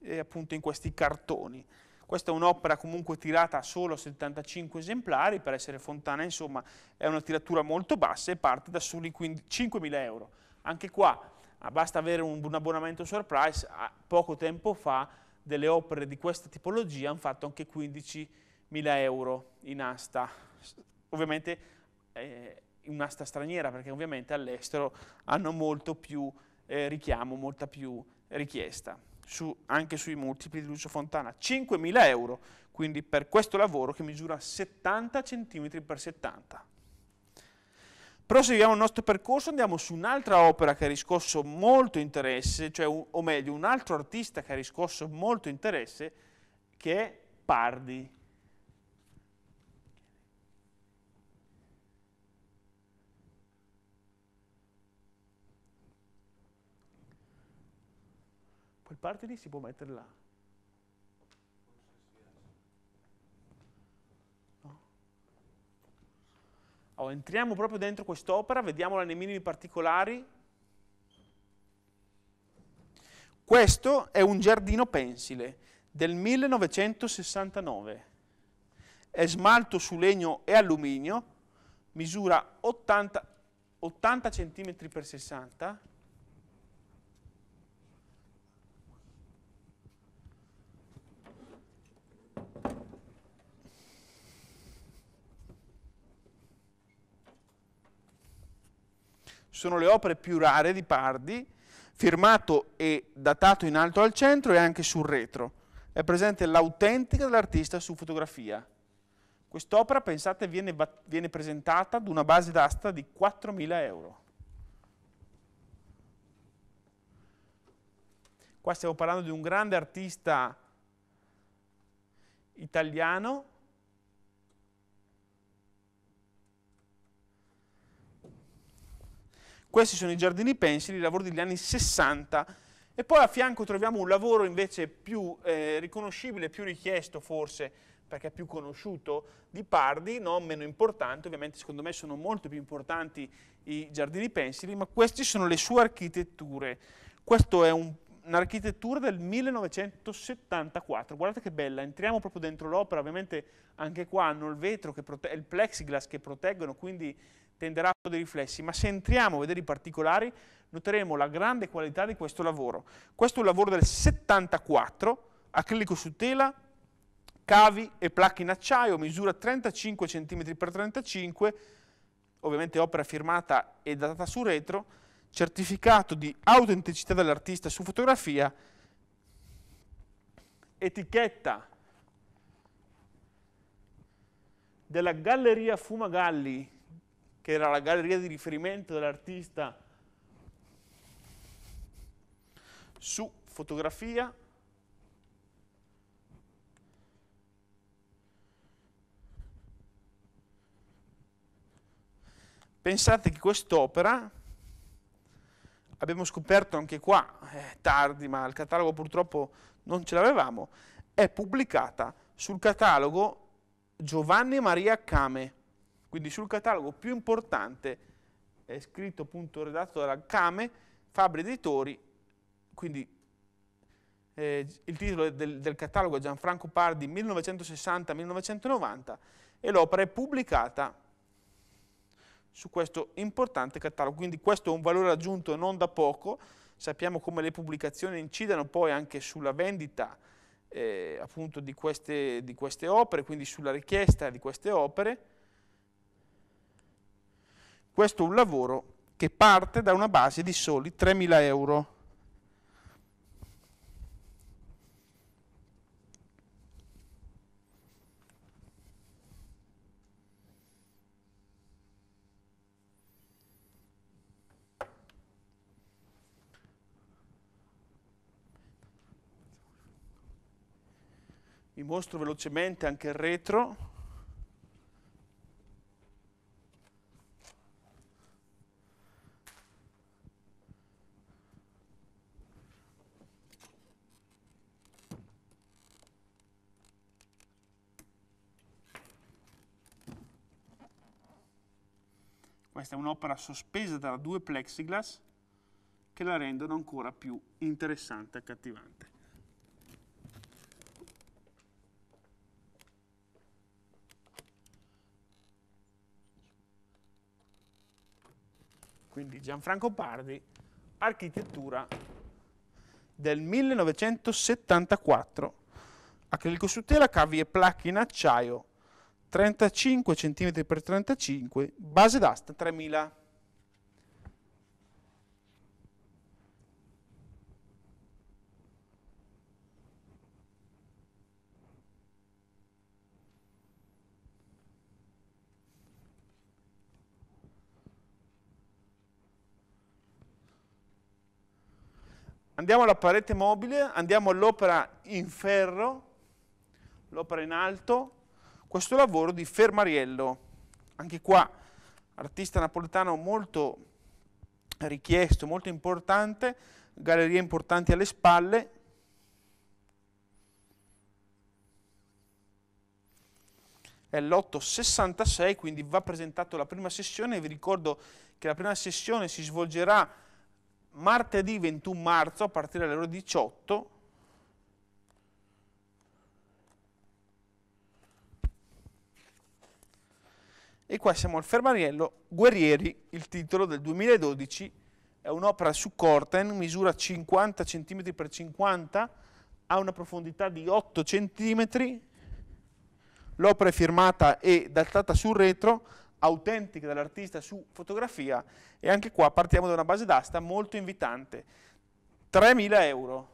eh, appunto in questi cartoni. Questa è un'opera comunque tirata solo a 75 esemplari, per essere Fontana insomma è una tiratura molto bassa e parte da soli 5.000 euro. Anche qua Ah, basta avere un, un abbonamento surprise, ah, poco tempo fa delle opere di questa tipologia hanno fatto anche 15.000 euro in asta, ovviamente eh, in un'asta straniera, perché ovviamente all'estero hanno molto più eh, richiamo, molta più richiesta, Su, anche sui multipli di Lucio Fontana, 5.000 euro, quindi per questo lavoro che misura 70 cm x 70 Proseguiamo il nostro percorso, andiamo su un'altra opera che ha riscosso molto interesse, cioè o meglio un altro artista che ha riscosso molto interesse, che è Pardi. Quel Pardi lì si può mettere là. Oh, entriamo proprio dentro quest'opera, vediamola nei minimi particolari. Questo è un giardino pensile del 1969. È smalto su legno e alluminio, misura 80, 80 cm x 60 sono le opere più rare di Pardi, firmato e datato in alto al centro e anche sul retro. È presente l'autentica dell'artista su fotografia. Quest'opera, pensate, viene, viene presentata ad una base d'asta di 4.000 euro. Qua stiamo parlando di un grande artista italiano Questi sono i giardini pensili, lavori degli anni 60 e poi a fianco troviamo un lavoro invece più eh, riconoscibile, più richiesto forse, perché è più conosciuto, di Pardi, non meno importante, ovviamente secondo me sono molto più importanti i giardini pensili, ma queste sono le sue architetture. Questa è un, un'architettura del 1974, guardate che bella, entriamo proprio dentro l'opera, ovviamente anche qua hanno il vetro, che prote- il plexiglass che proteggono, quindi tenderà a dei riflessi, ma se entriamo a vedere i particolari noteremo la grande qualità di questo lavoro. Questo è un lavoro del 74, acrilico su tela, cavi e placche in acciaio, misura 35 cm x 35, ovviamente opera firmata e datata su retro, certificato di autenticità dell'artista su fotografia, etichetta della Galleria Fumagalli che era la galleria di riferimento dell'artista su fotografia, pensate che quest'opera, abbiamo scoperto anche qua, eh, tardi, ma il catalogo purtroppo non ce l'avevamo, è pubblicata sul catalogo Giovanni Maria Came, quindi sul catalogo più importante è scritto appunto redatto dalla Came, Fabri Editori, quindi eh, il titolo del, del catalogo è Gianfranco Pardi 1960-1990 e l'opera è pubblicata su questo importante catalogo, quindi questo è un valore aggiunto non da poco, sappiamo come le pubblicazioni incidano poi anche sulla vendita eh, appunto di queste, di queste opere, quindi sulla richiesta di queste opere, questo è un lavoro che parte da una base di soli 3.000 euro. vi mostro velocemente anche il retro Questa è un'opera sospesa da due plexiglass che la rendono ancora più interessante e accattivante. Quindi Gianfranco Pardi, architettura del 1974, acrilco su tela, cavi e placche in acciaio 35 cm x 35, base d'asta 3000. Andiamo alla parete mobile, andiamo all'opera in ferro, l'opera in alto, questo lavoro di Fermariello. Anche qua, artista napoletano molto richiesto, molto importante, gallerie importanti alle spalle. È l'866, quindi va presentato la prima sessione. Vi ricordo che la prima sessione si svolgerà martedì 21 marzo a partire dalle ore 18 E qua siamo al Fermariello, Guerrieri, il titolo del 2012, è un'opera su Corten, misura 50 cm x 50, ha una profondità di 8 cm, l'opera è firmata e datata sul retro, autentica dall'artista su fotografia e anche qua partiamo da una base d'asta molto invitante, 3.000 euro.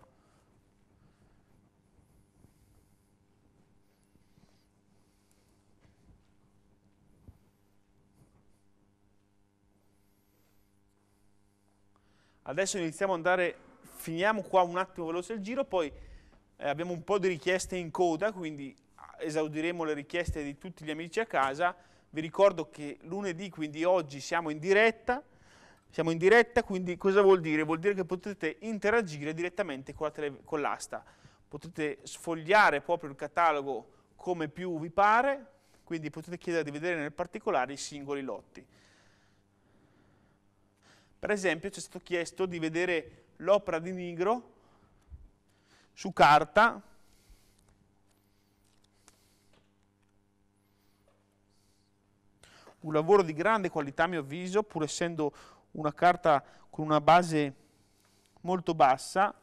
Adesso iniziamo ad andare, finiamo qua un attimo veloce il giro, poi eh, abbiamo un po' di richieste in coda, quindi ah, esaudiremo le richieste di tutti gli amici a casa. Vi ricordo che lunedì, quindi oggi, siamo in diretta, siamo in diretta, quindi cosa vuol dire? Vuol dire che potete interagire direttamente con l'asta. potete sfogliare proprio il catalogo come più vi pare, quindi potete chiedere di vedere nel particolare i singoli lotti. Per esempio ci è stato chiesto di vedere l'opera di Nigro su carta un lavoro di grande qualità a mio avviso, pur essendo una carta con una base molto bassa,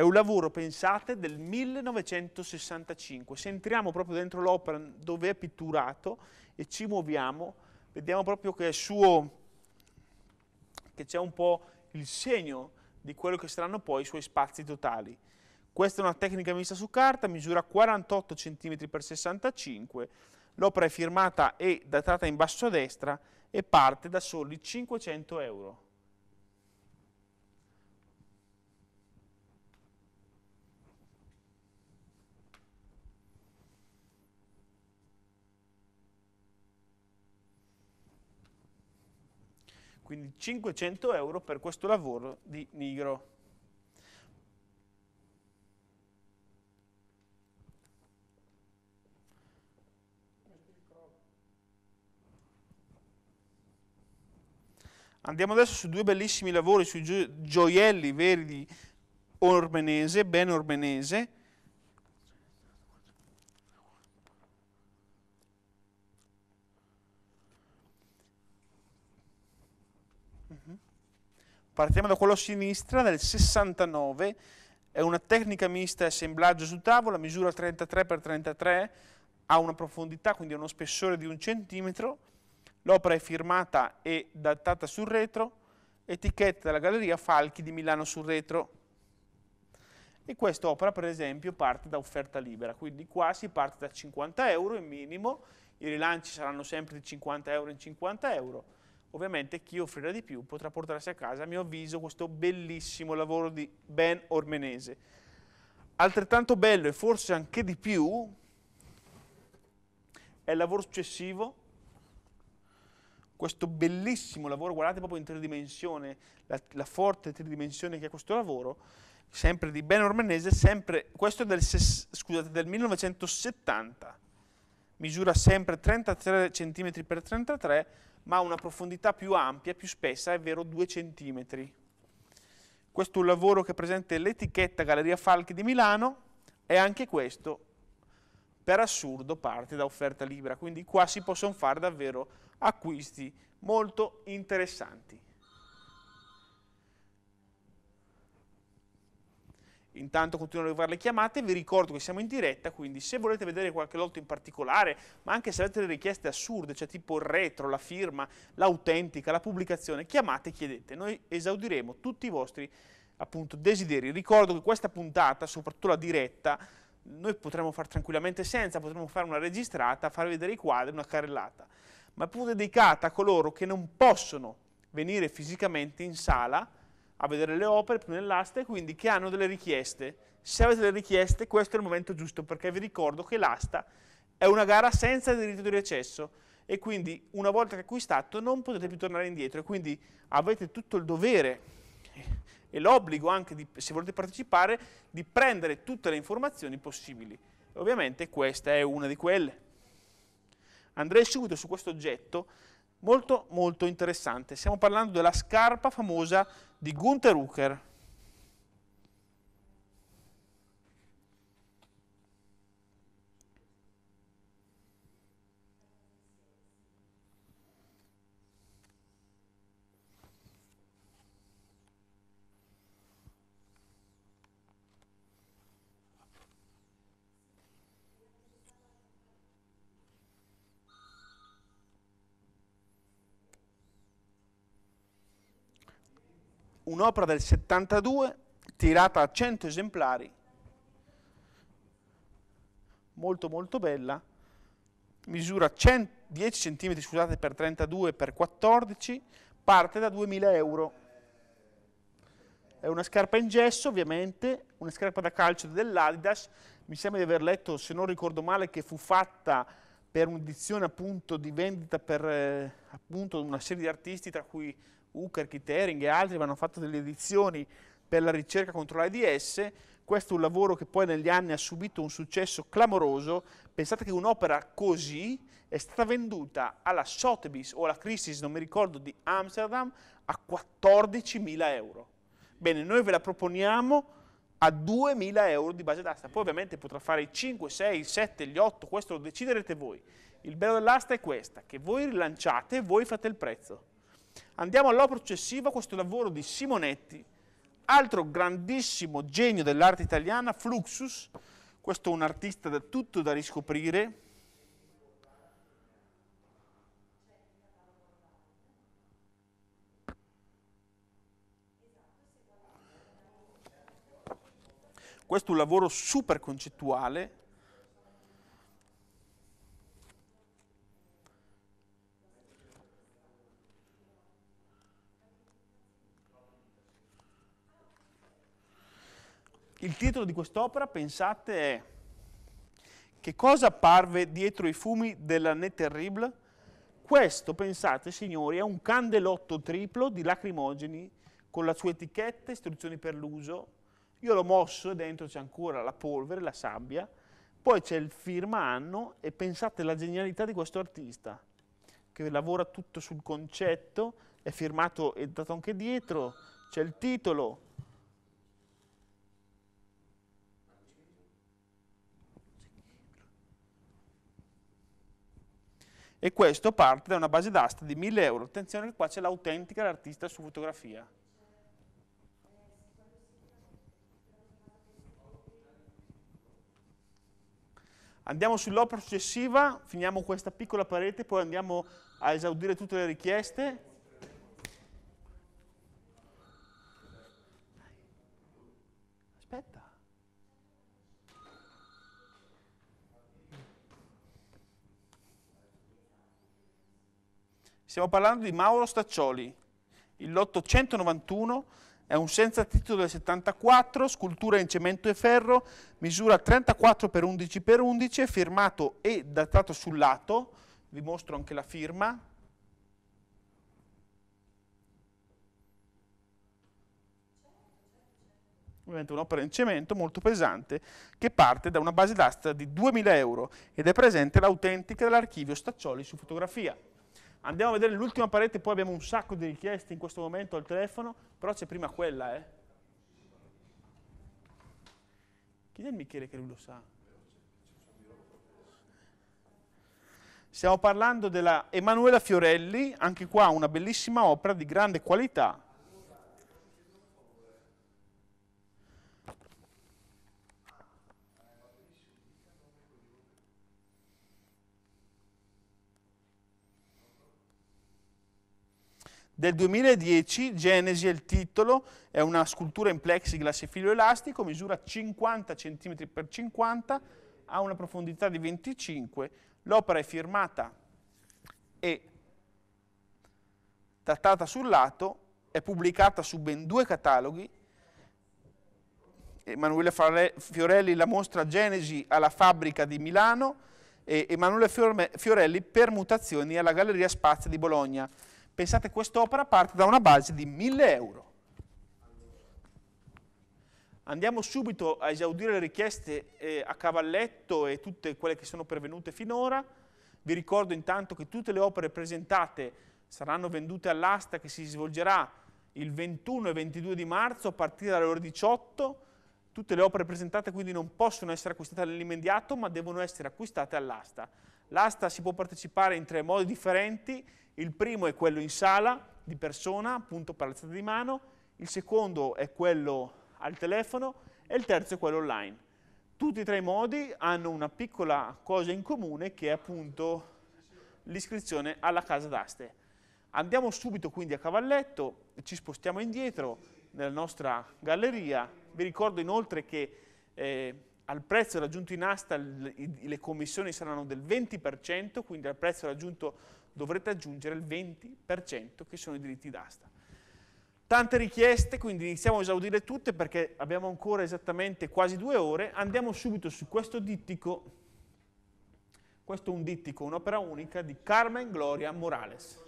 È un lavoro, pensate, del 1965. Se entriamo proprio dentro l'opera dove è pitturato e ci muoviamo, vediamo proprio che è suo, che c'è un po' il segno di quello che saranno poi i suoi spazi totali. Questa è una tecnica vista su carta, misura 48 cm x 65 L'opera è firmata e datata in basso a destra e parte da soli 500 euro. quindi 500 euro per questo lavoro di Nigro. Andiamo adesso su due bellissimi lavori sui gioielli veri di Ormenese, Ben Ormenese, Partiamo da quello a sinistra, del 69, è una tecnica mista assemblaggio su tavola, misura 33x33, ha una profondità, quindi uno spessore di un centimetro, l'opera è firmata e datata sul retro, etichetta della Galleria Falchi di Milano sul retro. E quest'opera, per esempio, parte da offerta libera, quindi qua si parte da 50 euro in minimo, i rilanci saranno sempre di 50 euro in 50 euro, Ovviamente chi offrirà di più potrà portarsi a casa, a mio avviso, questo bellissimo lavoro di Ben Ormenese. Altrettanto bello e forse anche di più è il lavoro successivo, questo bellissimo lavoro, guardate proprio in tridimensione, la, la forte tridimensione che ha questo lavoro, sempre di Ben Ormenese, sempre, questo è del, scusate, del 1970, misura sempre 33 cm x 33 ma ha una profondità più ampia, più spessa, è vero 2 cm. Questo è un lavoro che presenta l'etichetta Galleria Falchi di Milano e anche questo, per assurdo, parte da offerta libera. Quindi qua si possono fare davvero acquisti molto interessanti. Intanto continuo a arrivare le chiamate, vi ricordo che siamo in diretta, quindi se volete vedere qualche lotto in particolare, ma anche se avete delle richieste assurde, cioè tipo il retro, la firma, l'autentica, la pubblicazione, chiamate e chiedete. Noi esaudiremo tutti i vostri appunto, desideri. Ricordo che questa puntata, soprattutto la diretta, noi potremmo fare tranquillamente senza, potremmo fare una registrata, far vedere i quadri, una carrellata, ma è proprio dedicata a coloro che non possono venire fisicamente in sala, a vedere le opere, più nell'asta, e quindi che hanno delle richieste. Se avete delle richieste, questo è il momento giusto, perché vi ricordo che l'asta è una gara senza diritto di recesso, e quindi una volta che acquistato non potete più tornare indietro, e quindi avete tutto il dovere e l'obbligo anche, di, se volete partecipare, di prendere tutte le informazioni possibili. Ovviamente questa è una di quelle. Andrei subito su questo oggetto molto molto interessante. Stiamo parlando della scarpa famosa di Gunther Hooker. un'opera del 72 tirata a 100 esemplari, molto molto bella, misura 100, 10 cm scusate, per 32 x 14, parte da 2000 euro. È una scarpa in gesso ovviamente, una scarpa da calcio dell'Adidas, mi sembra di aver letto, se non ricordo male, che fu fatta per un'edizione appunto di vendita per eh, appunto una serie di artisti tra cui Ucker, Kittering e altri hanno fatto delle edizioni per la ricerca contro l'AIDS, questo è un lavoro che poi negli anni ha subito un successo clamoroso, pensate che un'opera così è stata venduta alla Sotheby's o alla Christie's, non mi ricordo, di Amsterdam a 14.000 euro. Bene, noi ve la proponiamo a 2.000 euro di base d'asta, poi ovviamente potrà fare i 5, 6, 7, gli 8, questo lo deciderete voi. Il bello dell'asta è questa, che voi rilanciate e voi fate il prezzo. Andiamo all'opera successiva, questo lavoro di Simonetti, altro grandissimo genio dell'arte italiana, Fluxus, questo è un artista da tutto da riscoprire, questo è un lavoro super concettuale, Il titolo di quest'opera, pensate, è Che cosa apparve dietro i fumi della Ne Terrible? Questo, pensate signori, è un candelotto triplo di lacrimogeni con la sua etichetta, istruzioni per l'uso. Io l'ho mosso e dentro c'è ancora la polvere, la sabbia. Poi c'è il firma anno e pensate alla genialità di questo artista che lavora tutto sul concetto, è firmato e dato anche dietro, c'è il titolo, e questo parte da una base d'asta di 1000 euro. Attenzione che qua c'è l'autentica dell'artista su fotografia. Andiamo sull'opera successiva, finiamo questa piccola parete, poi andiamo a esaudire tutte le richieste. Stiamo parlando di Mauro Staccioli. Il lotto 191 è un senza titolo del 74, scultura in cemento e ferro, misura 34 x 11 x 11, firmato e datato sul lato. Vi mostro anche la firma, ovviamente un'opera in cemento molto pesante che parte da una base d'asta di 2.000 euro ed è presente l'autentica dell'archivio Staccioli su fotografia. Andiamo a vedere l'ultima parete, poi abbiamo un sacco di richieste in questo momento al telefono, però c'è prima quella, eh. Chi è il Michele che lui lo sa. Stiamo parlando della Emanuela Fiorelli, anche qua una bellissima opera di grande qualità, del 2010, Genesi è il titolo, è una scultura in plexiglass e filo elastico, misura 50 cm x 50, ha una profondità di 25, l'opera è firmata e datata sul lato, è pubblicata su ben due cataloghi, Emanuele Fiorelli la mostra Genesi alla Fabbrica di Milano e Emanuele Fiorelli Permutazioni alla Galleria Spazio di Bologna. Pensate, quest'opera parte da una base di 1000 euro. Andiamo subito a esaudire le richieste eh, a cavalletto e tutte quelle che sono pervenute finora. Vi ricordo intanto che tutte le opere presentate saranno vendute all'asta che si svolgerà il 21 e 22 di marzo a partire dalle ore 18. Tutte le opere presentate quindi non possono essere acquistate nell'immediato ma devono essere acquistate all'asta. L'asta si può partecipare in tre modi differenti, il primo è quello in sala, di persona, appunto per l'alzata di mano, il secondo è quello al telefono e il terzo è quello online. Tutti e tre i modi hanno una piccola cosa in comune che è appunto l'iscrizione alla casa d'aste. Andiamo subito quindi a cavalletto, ci spostiamo indietro nella nostra galleria. Vi ricordo inoltre che eh, al prezzo raggiunto in asta le commissioni saranno del 20%, quindi al prezzo raggiunto dovrete aggiungere il 20% che sono i diritti d'asta. Tante richieste, quindi iniziamo a esaudire tutte perché abbiamo ancora esattamente quasi due ore. Andiamo subito su questo dittico, questo è un dittico, un'opera unica di Carmen Gloria Morales.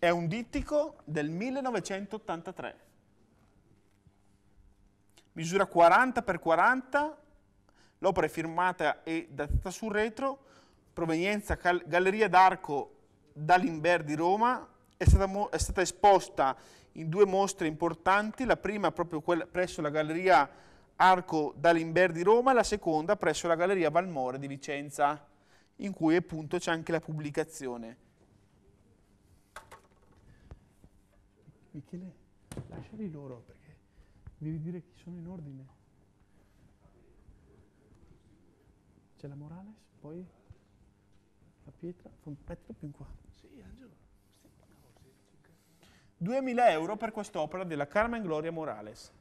È un dittico del 1983. Misura 40 x 40, l'opera è firmata e datata sul retro, provenienza Galleria d'Arco d'Alimber di Roma, è stata, è stata, esposta in due mostre importanti, la prima proprio quella, presso la Galleria Arco d'Alimber di Roma e la seconda presso la Galleria Valmore di Vicenza, in cui appunto c'è anche la pubblicazione. Michele, lasciali loro perché devi dire chi sono in ordine. C'è la Morales, poi la pietra, mettila più in qua. Sì, Angelo. 2000 euro per quest'opera della Carmen Gloria Morales.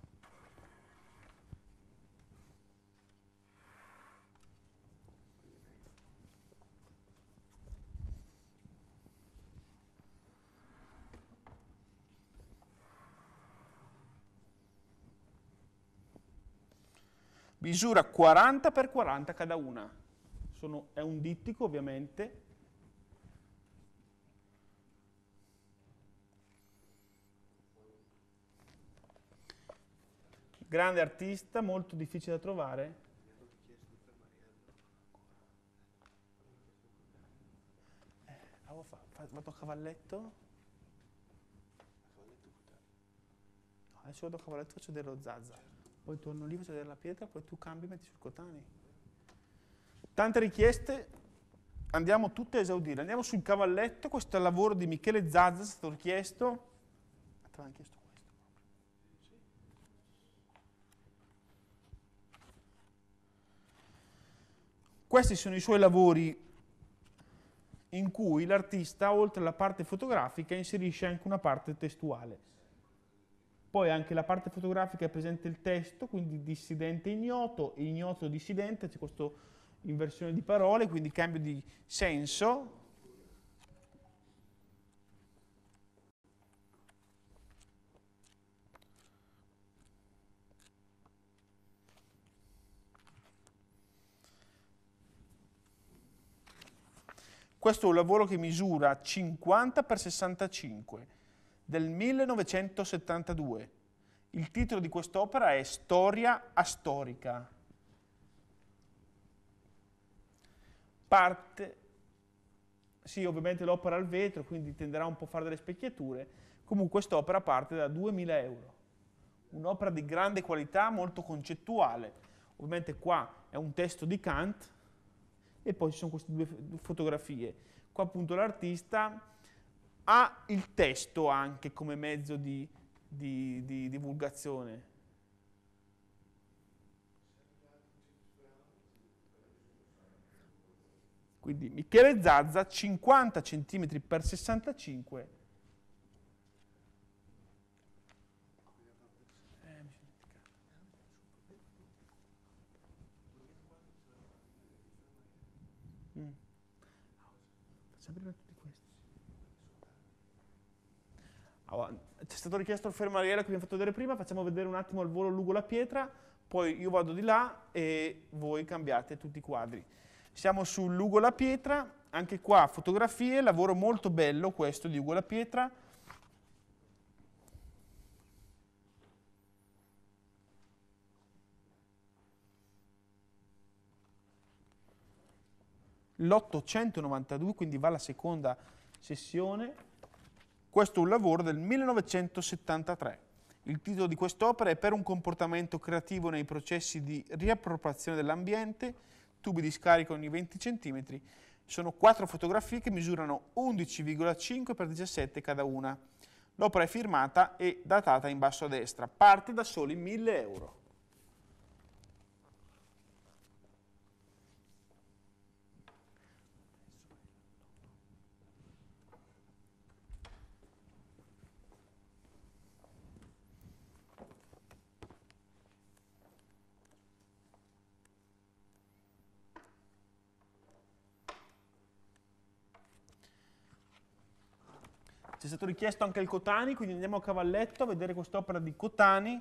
misura 40 x 40 cada una. Sono, è un dittico ovviamente. Grande artista, molto difficile da trovare. Eh, oh, vado a cavalletto. Adesso vado a cavalletto e faccio dello zazza poi torno lì, faccio vedere la pietra, poi tu cambi e metti sul cotaneo. Tante richieste, andiamo tutte a esaudire. Andiamo sul cavalletto, questo è il lavoro di Michele Zazza, è stato richiesto. te l'hanno chiesto questo Questi sono i suoi lavori in cui l'artista, oltre alla parte fotografica, inserisce anche una parte testuale. Poi anche la parte fotografica è presente il testo, quindi dissidente ignoto, ignoto dissidente, c'è questa inversione di parole, quindi cambio di senso. Questo è un lavoro che misura 50 x 65 del 1972. Il titolo di quest'opera è Storia astorica. Parte, sì ovviamente l'opera al vetro, quindi tenderà un po' a fare delle specchiature, comunque quest'opera parte da 2000 euro. Un'opera di grande qualità, molto concettuale. Ovviamente qua è un testo di Kant e poi ci sono queste due fotografie. Qua appunto l'artista ha il testo anche come mezzo di, di, di divulgazione. Quindi Michele Zazza 50 cm x 65 C'è stato richiesto il fermo aereo che vi ho fatto vedere prima, facciamo vedere un attimo il volo lungo la pietra, poi io vado di là e voi cambiate tutti i quadri. Siamo su Lugo la pietra, anche qua fotografie, lavoro molto bello questo di Ugo la pietra. L'892, quindi va la seconda sessione. Questo è un lavoro del 1973. Il titolo di quest'opera è Per un comportamento creativo nei processi di riappropriazione dell'ambiente, tubi di scarico ogni 20 cm. Sono quattro fotografie che misurano 11,5 x 17 cada una. L'opera è firmata e datata in basso a destra. Parte da soli 1000 euro. è stato richiesto anche il Cotani, quindi andiamo a cavalletto a vedere quest'opera di Cotani,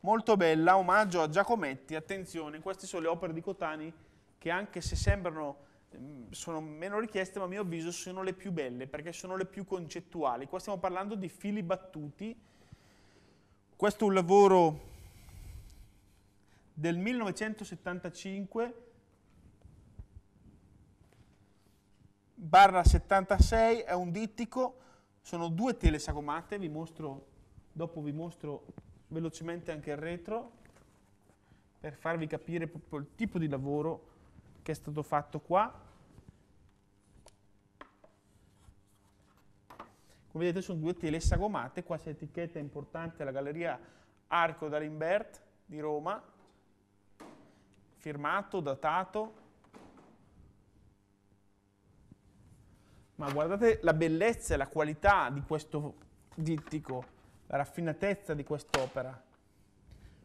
molto bella, omaggio a Giacometti, attenzione, queste sono le opere di Cotani che anche se sembrano mm, sono meno richieste, ma a mio avviso sono le più belle, perché sono le più concettuali. Qua stiamo parlando di fili battuti. Questo è un lavoro del 1975 barra 76, è un dittico sono due tele sagomate, vi mostro, dopo vi mostro velocemente anche il retro per farvi capire proprio il tipo di lavoro che è stato fatto qua. Come vedete sono due tele sagomate, qua c'è etichetta importante alla galleria Arco d'Alimbert di Roma, firmato, datato, ma guardate la bellezza e la qualità di questo dittico, la raffinatezza di quest'opera.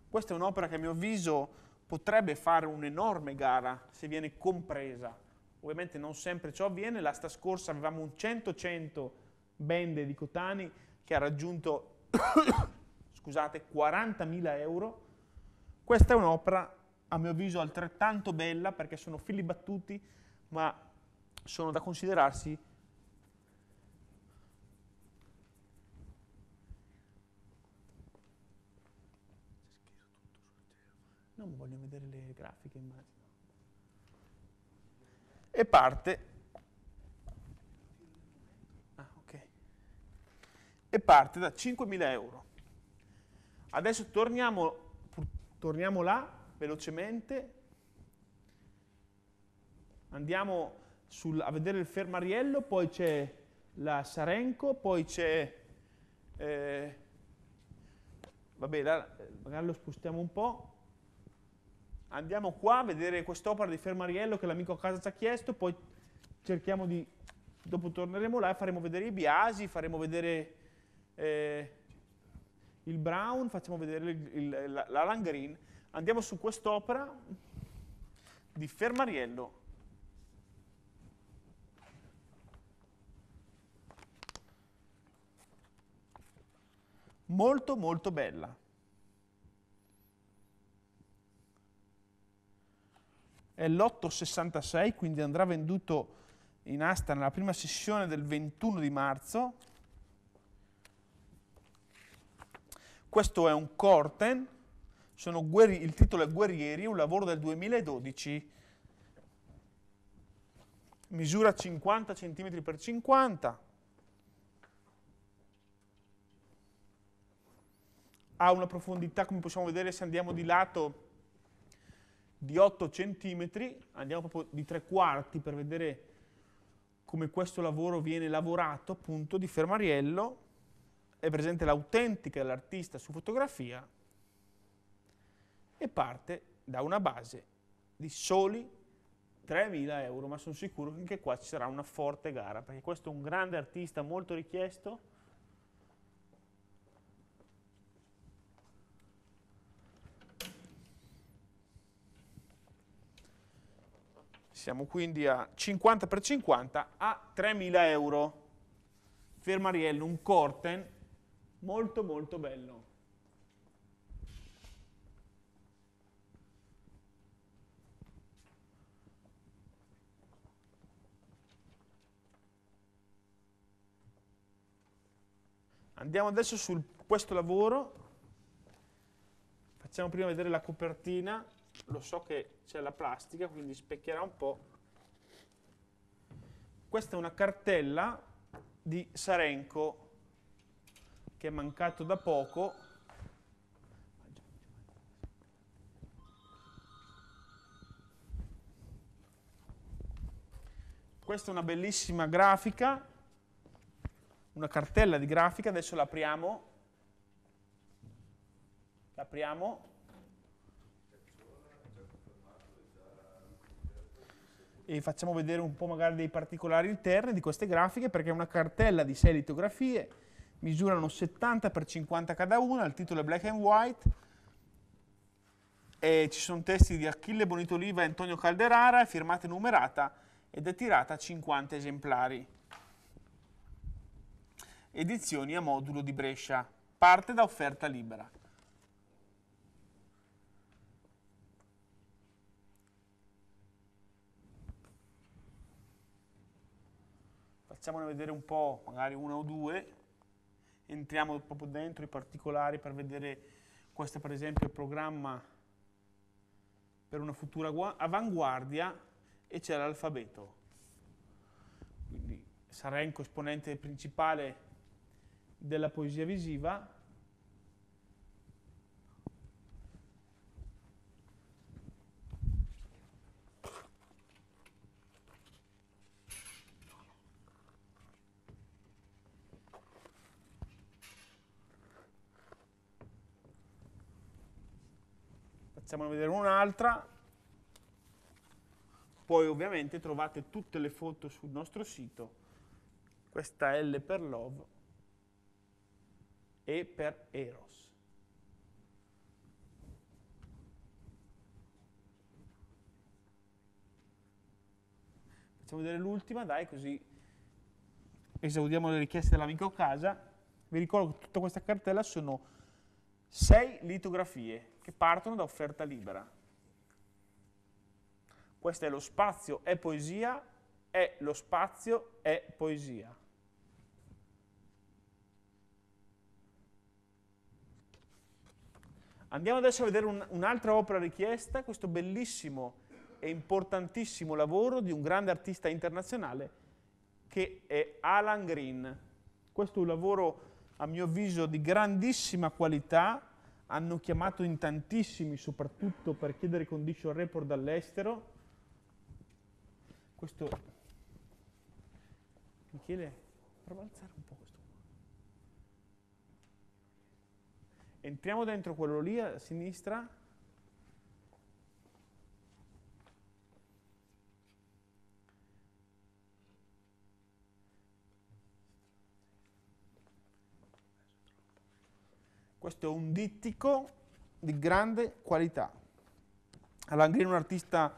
Questa è un'opera che a mio avviso potrebbe fare un'enorme gara se viene compresa. Ovviamente non sempre ciò avviene, l'asta scorsa avevamo un 100-100 bende di Cotani che ha raggiunto scusate, 40.000 euro. Questa è un'opera a mio avviso altrettanto bella perché sono fili battuti ma sono da considerarsi Non voglio vedere le grafiche, immagino. E parte... Ah, ok. E parte da 5.000 euro. Adesso torniamo, torniamo là, velocemente. Andiamo sul, a vedere il Fermariello, poi c'è la Sarenco, poi c'è... Eh, vabbè, la, magari lo spostiamo un po' andiamo qua a vedere quest'opera di Fermariello che l'amico a casa ci ha chiesto, poi cerchiamo di, dopo torneremo là e faremo vedere i Biasi, faremo vedere eh, il Brown, facciamo vedere il, il, la, la Langreen. Andiamo su quest'opera di Fermariello. Molto molto bella. è l'8,66, quindi andrà venduto in asta nella prima sessione del 21 di marzo. Questo è un Corten, il titolo è Guerrieri, un lavoro del 2012, misura 50 cm x 50, ha una profondità, come possiamo vedere se andiamo di lato, di 8 cm, andiamo proprio di tre quarti per vedere come questo lavoro viene lavorato appunto di fermariello, è presente l'autentica dell'artista su fotografia e parte da una base di soli 3.000 euro, ma sono sicuro che anche qua ci sarà una forte gara, perché questo è un grande artista molto richiesto, Siamo quindi a 50 per 50 a 3.000 euro. Fermariello, un Corten molto molto bello. Andiamo adesso su questo lavoro, facciamo prima vedere la copertina, lo so che c'è la plastica, quindi specchierà un po'. Questa è una cartella di Sarenco che è mancato da poco. Questa è una bellissima grafica, una cartella di grafica, adesso la l'apriamo. L'apriamo. e facciamo vedere un po' magari dei particolari interni di queste grafiche perché è una cartella di 6 litografie, misurano 70 x 50 cada una, il titolo è Black and White, e ci sono testi di Achille Bonito Oliva e Antonio Calderara, firmata e numerata ed è tirata a 50 esemplari. Edizioni a modulo di Brescia. Parte da offerta libera. facciamone vedere un po', magari una o due, entriamo proprio dentro i particolari per vedere questo per esempio il programma per una futura avanguardia e c'è l'alfabeto. Quindi Sarenco esponente principale della poesia visiva Facciamone vedere un'altra. Poi ovviamente trovate tutte le foto sul nostro sito. Questa L per Love e per Eros. Facciamo vedere l'ultima, dai, così esaudiamo le richieste dell'amico casa. Vi ricordo che tutta questa cartella sono sei litografie, che partono da offerta libera. Questo è lo spazio è poesia, è lo spazio è poesia. Andiamo adesso a vedere un'altra un opera richiesta, questo bellissimo e importantissimo lavoro di un grande artista internazionale che è Alan Green. Questo è un lavoro, a mio avviso, di grandissima qualità, hanno chiamato in tantissimi, soprattutto per chiedere condition report dall'estero. Questo, Michele, prova a alzare un po' questo. Entriamo dentro quello lì a sinistra, Questo è un dittico di grande qualità. Alan Green è un artista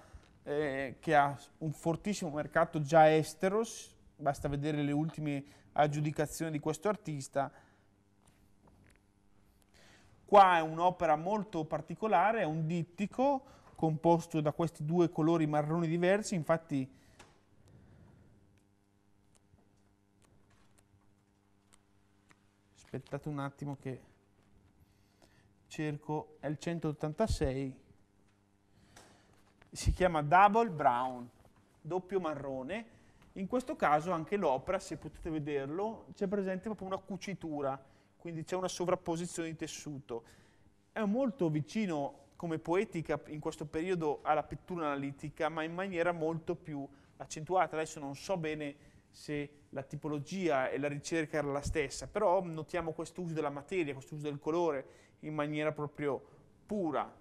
eh, che ha un fortissimo mercato già estero, basta vedere le ultime aggiudicazioni di questo artista. Qua è un'opera molto particolare, è un dittico composto da questi due colori marroni diversi, infatti aspettate un attimo che cerco, è il 186, si chiama Double Brown, doppio marrone, in questo caso anche l'opera, se potete vederlo, c'è presente proprio una cucitura, quindi c'è una sovrapposizione di tessuto. È molto vicino come poetica in questo periodo alla pittura analitica, ma in maniera molto più accentuata. Adesso non so bene se la tipologia e la ricerca era la stessa, però notiamo questo uso della materia, questo uso del colore in maniera proprio pura.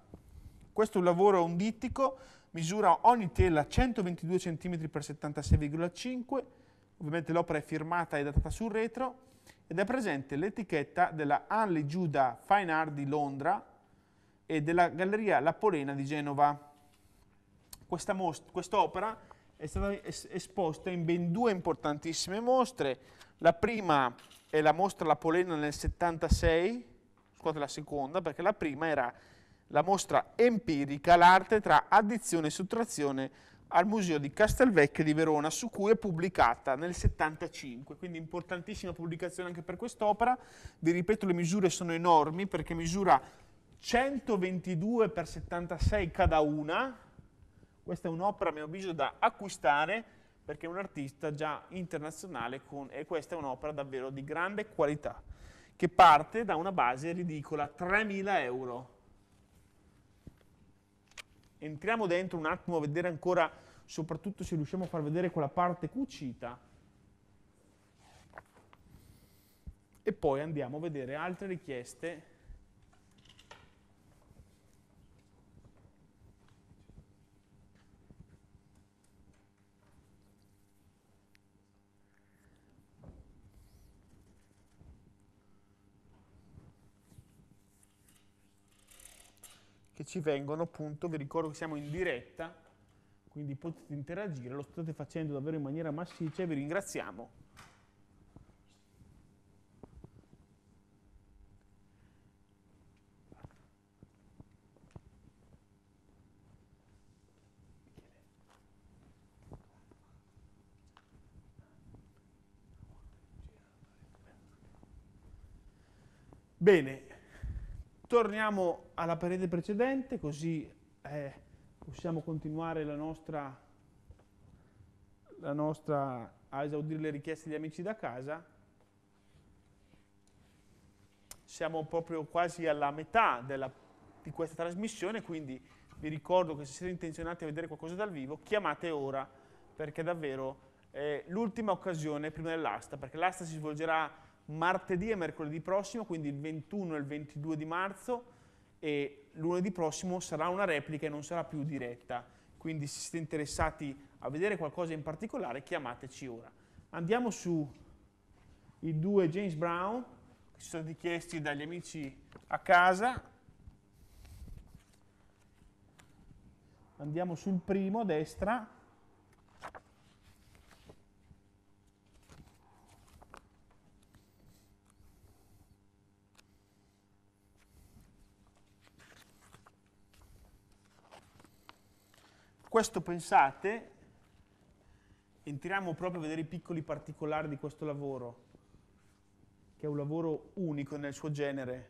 Questo è un lavoro ondittico, misura ogni tela 122 cm x 76,5, ovviamente l'opera è firmata e datata sul retro, ed è presente l'etichetta della Anle Giuda Fine Art di Londra e della Galleria La Polena di Genova. Questa quest'opera è stata es esposta in ben due importantissime mostre, la prima è la mostra La Polena nel 76, quanto la seconda, perché la prima era la mostra empirica L'arte tra addizione e sottrazione al Museo di Castelvecchio di Verona, su cui è pubblicata nel 75, quindi importantissima pubblicazione anche per quest'opera. Vi ripeto, le misure sono enormi perché misura 122 x 76 cada una. Questa è un'opera, a mio avviso, da acquistare perché è un artista già internazionale con, e questa è un'opera davvero di grande qualità che parte da una base ridicola, 3.000 euro. Entriamo dentro un attimo a vedere ancora, soprattutto se riusciamo a far vedere quella parte cucita. E poi andiamo a vedere altre richieste che ci vengono appunto, vi ricordo che siamo in diretta, quindi potete interagire, lo state facendo davvero in maniera massiccia e vi ringraziamo. Bene, Torniamo alla parete precedente, così eh, possiamo continuare la nostra, la nostra, a esaudire le richieste degli amici da casa. Siamo proprio quasi alla metà della, di questa trasmissione, quindi vi ricordo che se siete intenzionati a vedere qualcosa dal vivo, chiamate ora, perché davvero è l'ultima occasione prima dell'asta, perché l'asta si svolgerà martedì e mercoledì prossimo, quindi il 21 e il 22 di marzo, e lunedì prossimo sarà una replica e non sarà più diretta. Quindi se siete interessati a vedere qualcosa in particolare, chiamateci ora. Andiamo su i due James Brown, che ci sono stati dagli amici a casa. Andiamo sul primo, a destra. questo pensate, entriamo proprio a vedere i piccoli particolari di questo lavoro, che è un lavoro unico nel suo genere.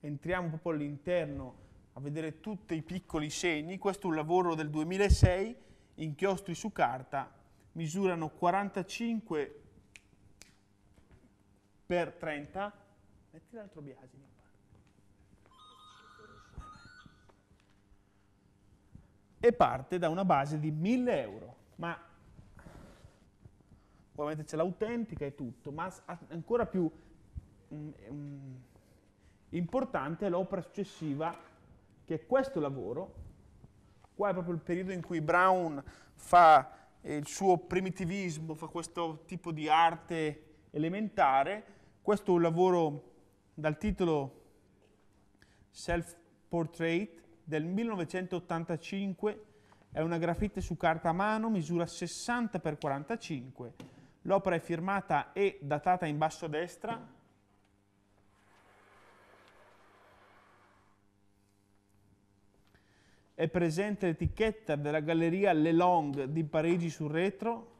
Entriamo proprio all'interno a vedere tutti i piccoli segni. Questo è un lavoro del 2006, inchiostri su carta, misurano 45 per 30. Metti l'altro biasimo. e parte da una base di 1000 euro. Ma ovviamente c'è l'autentica e tutto, ma ancora più mh, mm, mh, importante è l'opera successiva, che è questo lavoro. Qua è proprio il periodo in cui Brown fa eh, il suo primitivismo, fa questo tipo di arte elementare. Questo è un lavoro dal titolo Self Portrait, del 1985, è una grafite su carta a mano, misura 60 x 45, l'opera è firmata e datata in basso a destra, è presente l'etichetta della galleria Le Long di Parigi sul retro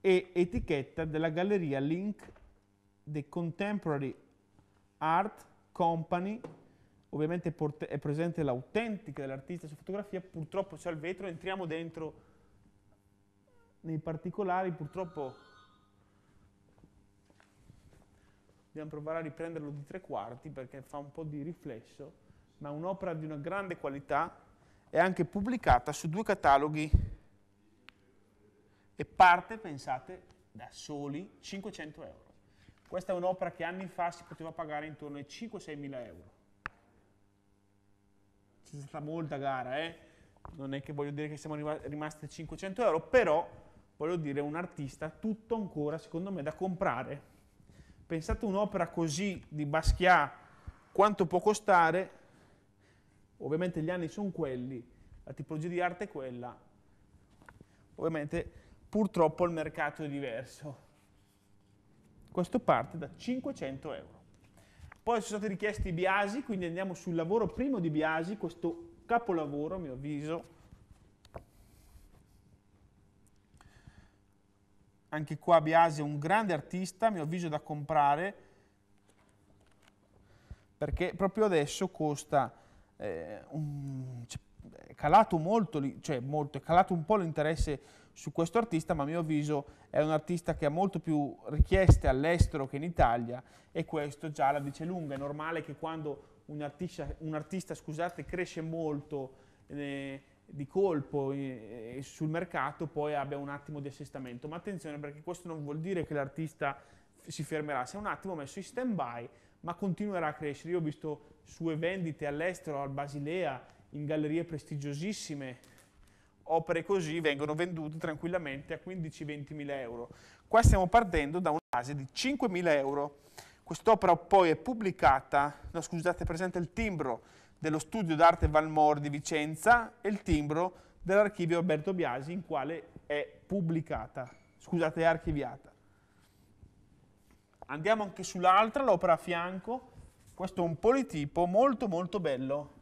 e etichetta della galleria Link The Contemporary Art Company ovviamente è presente l'autentica dell'artista su fotografia, purtroppo c'è il vetro, entriamo dentro nei particolari, purtroppo dobbiamo provare a riprenderlo di tre quarti perché fa un po' di riflesso, ma è un'opera di una grande qualità, è anche pubblicata su due cataloghi e parte, pensate, da soli 500 euro. Questa è un'opera che anni fa si poteva pagare intorno ai 5-6 mila euro c'è stata molta gara, eh? non è che voglio dire che siamo rimasti a 500 euro, però voglio dire un artista tutto ancora secondo me da comprare. Pensate un'opera così di Basquiat, quanto può costare, ovviamente gli anni sono quelli, la tipologia di arte è quella, ovviamente purtroppo il mercato è diverso. Questo parte da 500 euro. Poi sono stati richiesti i biasi, quindi andiamo sul lavoro primo di biasi, questo capolavoro a mio avviso. Anche qua Biasi è un grande artista, a mio avviso da comprare, perché proprio adesso costa, eh, un, cioè, è calato molto, cioè molto, è calato un po' l'interesse su questo artista, ma a mio avviso è un artista che ha molto più richieste all'estero che in Italia e questo già la dice lunga. È normale che quando un artista, un artista scusate, cresce molto eh, di colpo eh, eh sul mercato, poi abbia un attimo di assestamento. Ma attenzione perché questo non vuol dire che l'artista si fermerà, si è un attimo messo in stand-by, ma continuerà a crescere. Io ho visto sue vendite all'estero, al Basilea, in gallerie prestigiosissime, opere così vengono vendute tranquillamente a 15-20 mila euro. Qua stiamo partendo da una base di 5 mila euro. Quest'opera poi è pubblicata, no, scusate, è presente il timbro dello studio d'arte Valmor di Vicenza e il timbro dell'archivio Alberto Biasi in quale è pubblicata, scusate, è archiviata. Andiamo anche sull'altra, l'opera a fianco, questo è un politipo molto molto bello,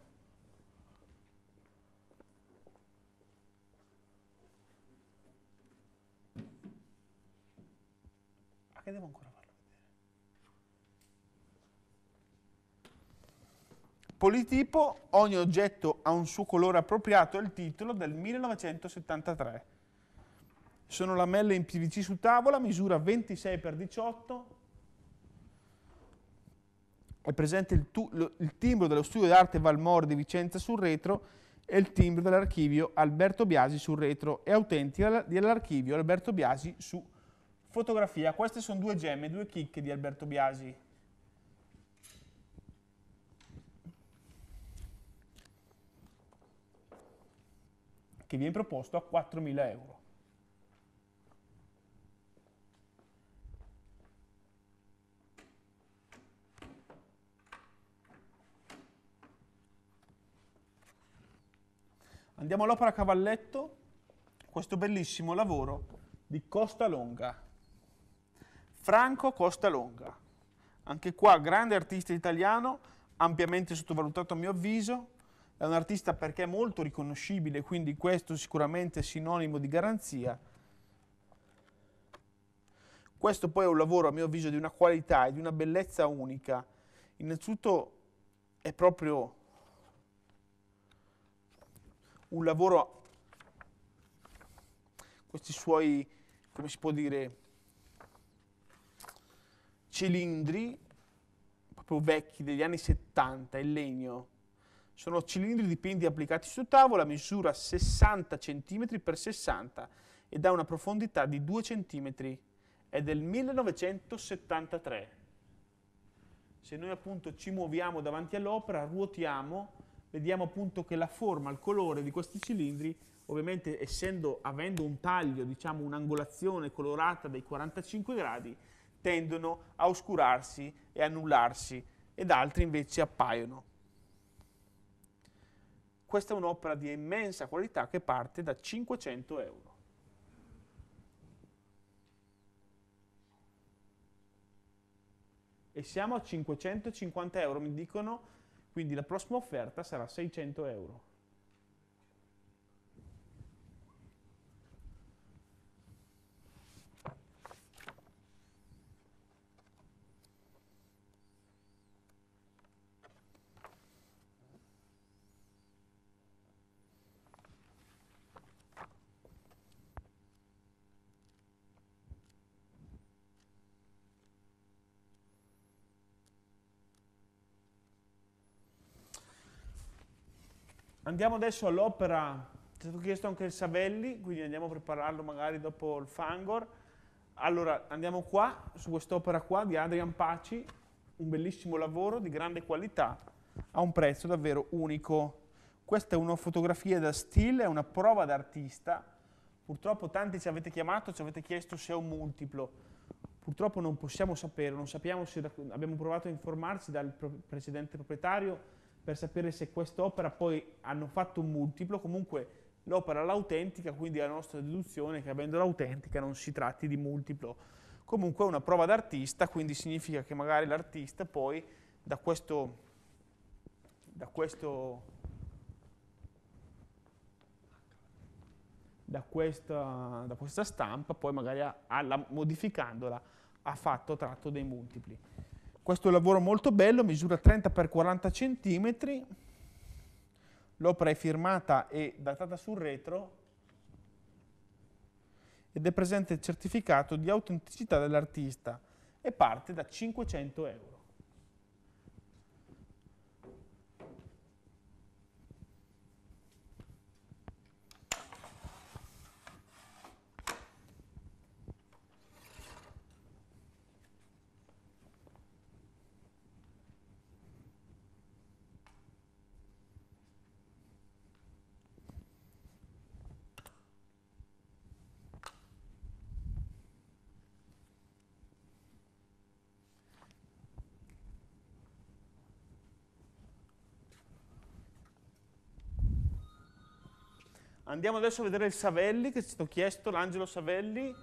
che devo ancora farlo vedere? Politipo, ogni oggetto ha un suo colore appropriato, è il titolo del 1973. Sono lamelle in PVC su tavola, misura 26x18, è presente il, tu, lo, il timbro dello studio d'arte Valmore di Vicenza sul retro e il timbro dell'archivio Alberto Biasi sul retro e autentica dell'archivio Alberto Biasi su Fotografia, queste sono due gemme, due chicche di Alberto Biasi. Che viene proposto a 4.000 euro. Andiamo all'opera Cavalletto, questo bellissimo lavoro di Costa Longa. Franco Costalonga, anche qua grande artista italiano, ampiamente sottovalutato a mio avviso, è un artista perché è molto riconoscibile, quindi questo sicuramente è sinonimo di garanzia. Questo poi è un lavoro a mio avviso di una qualità e di una bellezza unica. Innanzitutto è proprio un lavoro, questi suoi, come si può dire, cilindri proprio vecchi degli anni 70 in legno. Sono cilindri dipinti applicati su tavola, misura 60 cm x 60 ed ha una profondità di 2 cm. È del 1973. Se noi appunto ci muoviamo davanti all'opera, ruotiamo, vediamo appunto che la forma, il colore di questi cilindri, ovviamente essendo, avendo un taglio, diciamo un'angolazione colorata dei 45 gradi, tendono a oscurarsi e annullarsi ed altri invece appaiono. Questa è un'opera di immensa qualità che parte da 500 euro. E siamo a 550 euro, mi dicono, quindi la prossima offerta sarà 600 euro. Andiamo adesso all'opera, ci è stato chiesto anche il Savelli, quindi andiamo a prepararlo magari dopo il Fangor. Allora, andiamo qua, su quest'opera qua di Adrian Paci, un bellissimo lavoro di grande qualità, a un prezzo davvero unico. Questa è una fotografia da stile, è una prova d'artista. Purtroppo tanti ci avete chiamato, ci avete chiesto se è un multiplo. Purtroppo non possiamo sapere, non sappiamo se abbiamo provato a informarci dal precedente proprietario, per sapere se quest'opera poi hanno fatto un multiplo, comunque l'opera l'autentica, quindi la nostra deduzione è che avendo l'autentica non si tratti di multiplo. Comunque è una prova d'artista, quindi significa che magari l'artista poi da questo, da questo, da questa, da questa stampa poi magari ha, modificandola ha fatto tratto dei multipli. Questo lavoro molto bello, misura 30 x 40 cm, l'opera è firmata e datata sul retro ed è presente il certificato di autenticità dell'artista e parte da 500 euro. Andiamo adesso a vedere il Savelli, che è stato chiesto, l'Angelo Savelli,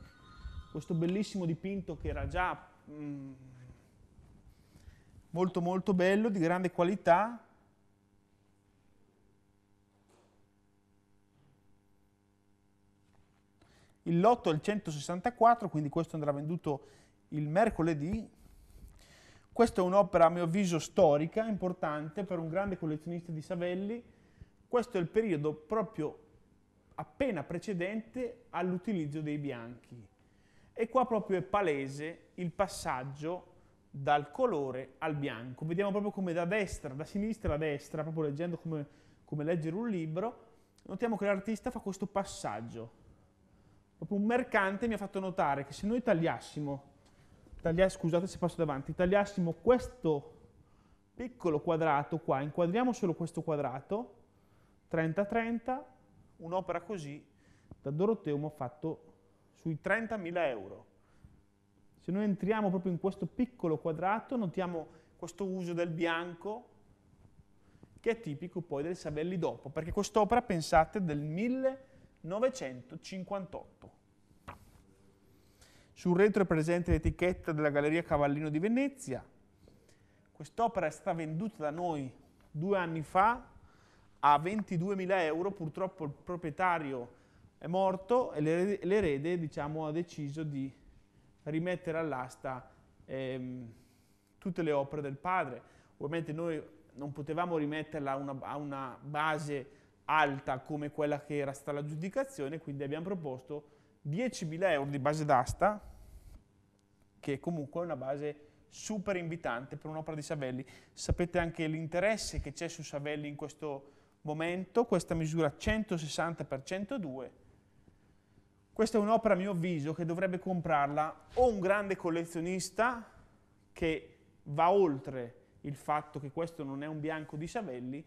questo bellissimo dipinto che era già mm, molto molto bello, di grande qualità. Il lotto è il 164, quindi questo andrà venduto il mercoledì. Questa è un'opera a mio avviso storica, importante per un grande collezionista di Savelli. Questo è il periodo proprio appena precedente all'utilizzo dei bianchi. E qua proprio è palese il passaggio dal colore al bianco. Vediamo proprio come da destra, da sinistra a destra, proprio leggendo come, come leggere un libro, notiamo che l'artista fa questo passaggio. Proprio un mercante mi ha fatto notare che se noi tagliassimo, taglia, scusate se passo davanti, tagliassimo questo piccolo quadrato qua, inquadriamo solo questo quadrato, 30-30, un'opera così da Doroteum mi ha fatto sui 30.000 euro. Se noi entriamo proprio in questo piccolo quadrato, notiamo questo uso del bianco, che è tipico poi del Savelli dopo, perché quest'opera, pensate, è del 1958. Sul retro è presente l'etichetta della Galleria Cavallino di Venezia. Quest'opera è stata venduta da noi due anni fa a 22.000 euro, purtroppo il proprietario è morto e l'erede diciamo, ha deciso di rimettere all'asta ehm, tutte le opere del padre. Ovviamente noi non potevamo rimetterla a una, a una base alta come quella che era stata l'aggiudicazione, quindi abbiamo proposto 10.000 euro di base d'asta, che comunque è una base super invitante per un'opera di Savelli. Sapete anche l'interesse che c'è su Savelli in questo momento questa misura 160 x 102 questa è un'opera a mio avviso che dovrebbe comprarla o un grande collezionista che va oltre il fatto che questo non è un bianco di Savelli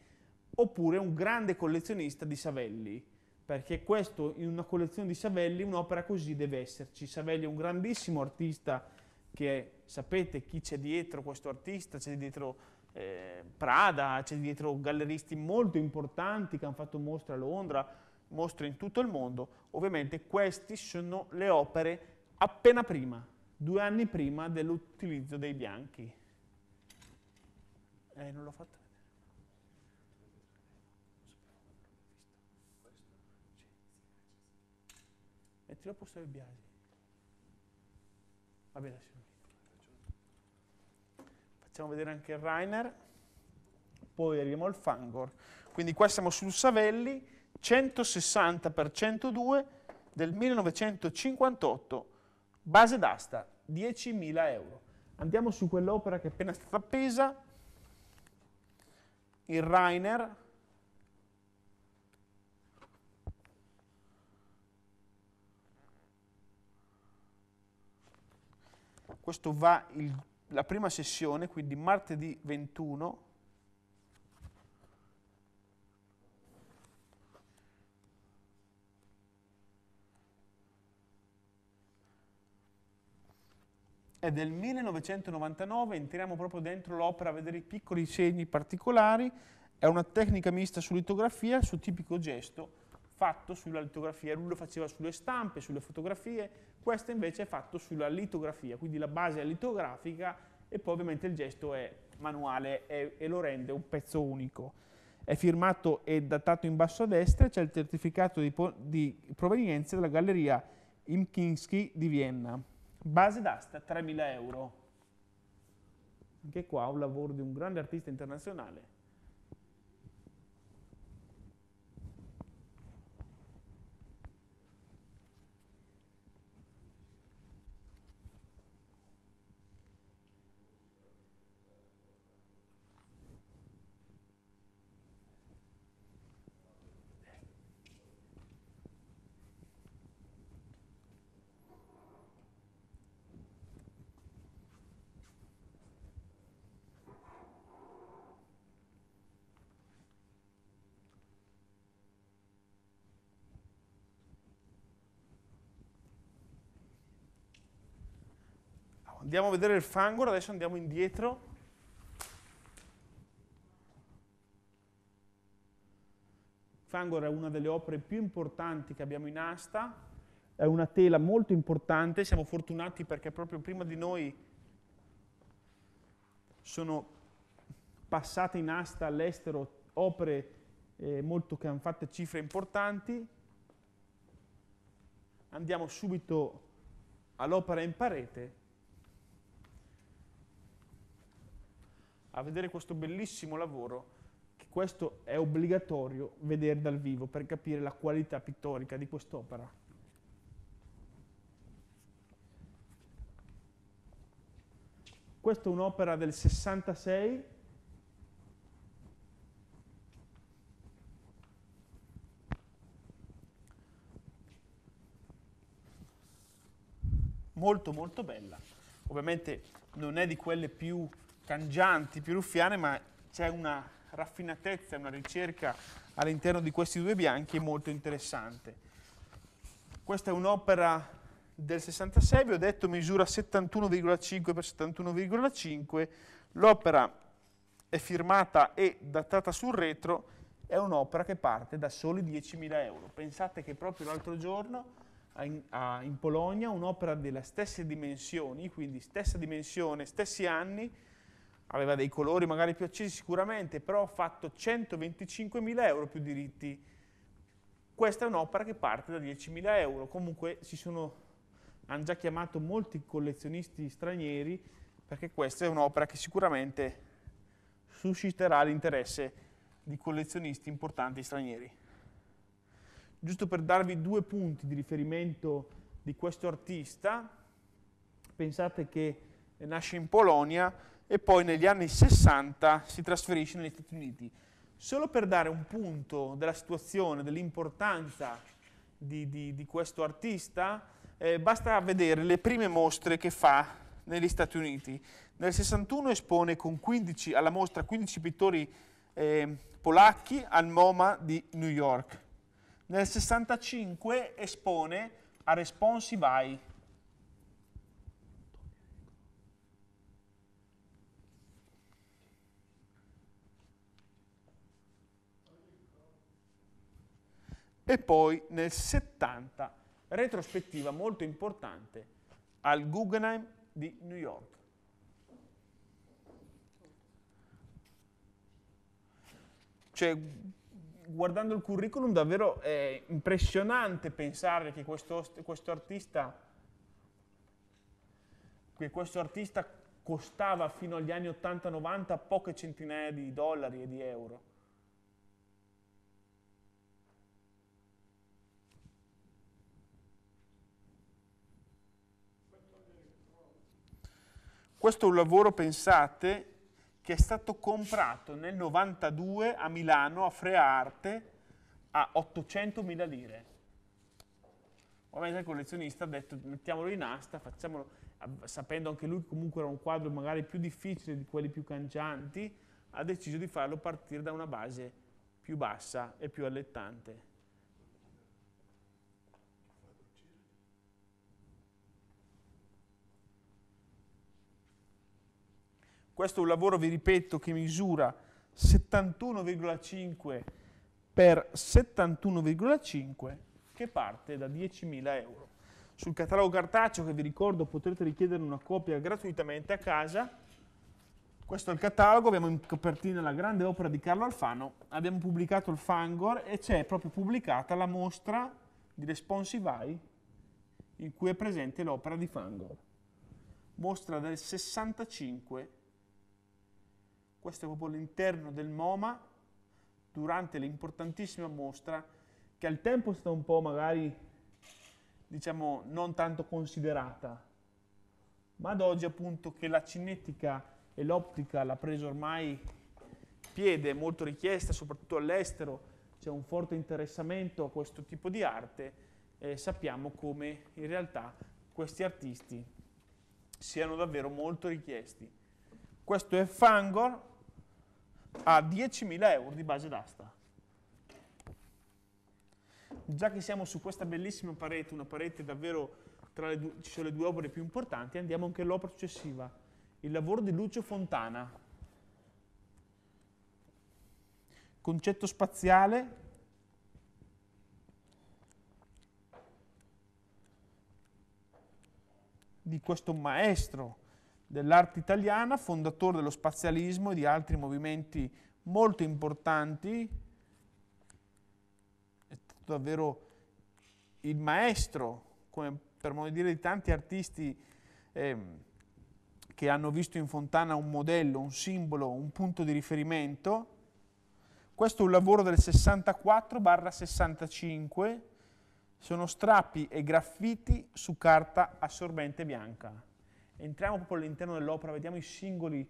oppure un grande collezionista di Savelli perché questo in una collezione di Savelli un'opera così deve esserci Savelli è un grandissimo artista che sapete chi c'è dietro questo artista c'è dietro eh, Prada, c'è dietro galleristi molto importanti che hanno fatto mostre a Londra, mostre in tutto il mondo. Ovviamente queste sono le opere appena prima, due anni prima dell'utilizzo dei bianchi. Eh, non l'ho fatto vedere. Mettilo a posto del Biasi. Va bene, facciamo vedere anche il Rainer, poi arriviamo al Fangor. Quindi qua siamo sul Savelli, 160 x 102 del 1958, base d'asta, 10.000 euro. Andiamo su quell'opera che è appena stata appesa, il Rainer, questo va il la prima sessione, quindi martedì 21, è del 1999, entriamo proprio dentro l'opera a vedere i piccoli segni particolari, è una tecnica mista su litografia, su tipico gesto, fatto sulla litografia, lui lo faceva sulle stampe, sulle fotografie, questo invece è fatto sulla litografia, quindi la base è litografica e poi ovviamente il gesto è manuale e, e lo rende un pezzo unico. È firmato e datato in basso a destra, c'è il certificato di, di provenienza della galleria Imkinski di Vienna. Base d'asta 3.000 euro. Anche qua un lavoro di un grande artista internazionale andiamo a vedere il Fangor, adesso andiamo indietro. Fangor è una delle opere più importanti che abbiamo in asta, è una tela molto importante, siamo fortunati perché proprio prima di noi sono passate in asta all'estero opere eh, molto, che hanno fatto cifre importanti. Andiamo subito all'opera in parete a vedere questo bellissimo lavoro, che questo è obbligatorio vedere dal vivo per capire la qualità pittorica di quest'opera. Questa è un'opera del 66, molto molto bella. Ovviamente non è di quelle più cangianti, più ruffiane, ma c'è una raffinatezza, una ricerca all'interno di questi due bianchi molto interessante. Questa è un'opera del 66, vi ho detto misura 71,5 x 71,5, l'opera è firmata e datata sul retro, è un'opera che parte da soli 10.000 euro. Pensate che proprio l'altro giorno in Polonia un'opera delle stesse dimensioni, quindi stessa dimensione, stessi anni, aveva dei colori magari più accesi sicuramente, però ha fatto 125.000 euro più diritti. Questa è un'opera che parte da 10.000 euro, comunque si sono, hanno già chiamato molti collezionisti stranieri perché questa è un'opera che sicuramente susciterà l'interesse di collezionisti importanti stranieri. Giusto per darvi due punti di riferimento di questo artista, pensate che nasce in Polonia, e poi negli anni 60 si trasferisce negli Stati Uniti. Solo per dare un punto della situazione, dell'importanza di, di, di, questo artista, eh, basta vedere le prime mostre che fa negli Stati Uniti. Nel 61 espone 15, alla mostra 15 pittori eh, polacchi al MoMA di New York. Nel 65 espone a Responsive Eye e poi nel 70 retrospettiva molto importante al Guggenheim di New York. Cioè, guardando il curriculum davvero è impressionante pensare che questo, questo, artista, che questo artista costava fino agli anni 80-90 poche centinaia di dollari e di euro Questo è un lavoro, pensate, che è stato comprato nel 92 a Milano, a Frea Arte, a 800.000 lire. Ovviamente il collezionista ha detto mettiamolo in asta, facciamolo, sapendo anche lui che comunque era un quadro magari più difficile di quelli più cangianti, ha deciso di farlo partire da una base più bassa e più allettante. Questo è un lavoro, vi ripeto, che misura 71,5 per 71,5 che parte da 10.000 euro. Sul catalogo cartaceo, che vi ricordo potrete richiedere una copia gratuitamente a casa, questo è il catalogo, abbiamo in copertina la grande opera di Carlo Alfano, abbiamo pubblicato il Fangor e c'è proprio pubblicata la mostra di Responsive Eye in cui è presente l'opera di Fangor. Mostra del 65 questo è proprio l'interno del MoMA durante l'importantissima mostra che al tempo è stata un po' magari diciamo non tanto considerata ma ad oggi appunto che la cinetica e l'optica l'ha presa ormai piede, molto richiesta soprattutto all'estero, c'è un forte interessamento a questo tipo di arte, eh, sappiamo come in realtà questi artisti siano davvero molto richiesti. Questo è Fangor, a 10.000 euro di base d'asta. Già che siamo su questa bellissima parete, una parete davvero tra le due, ci sono le due opere più importanti, andiamo anche all'opera successiva, il lavoro di Lucio Fontana. Concetto spaziale, di questo maestro dell'arte italiana, fondatore dello spazialismo e di altri movimenti molto importanti, è stato davvero il maestro, come per modo di dire, di tanti artisti eh, che hanno visto in Fontana un modello, un simbolo, un punto di riferimento. Questo è un lavoro del 64-65, sono strappi e graffiti su carta assorbente bianca entriamo proprio all'interno dell'opera, vediamo i singoli,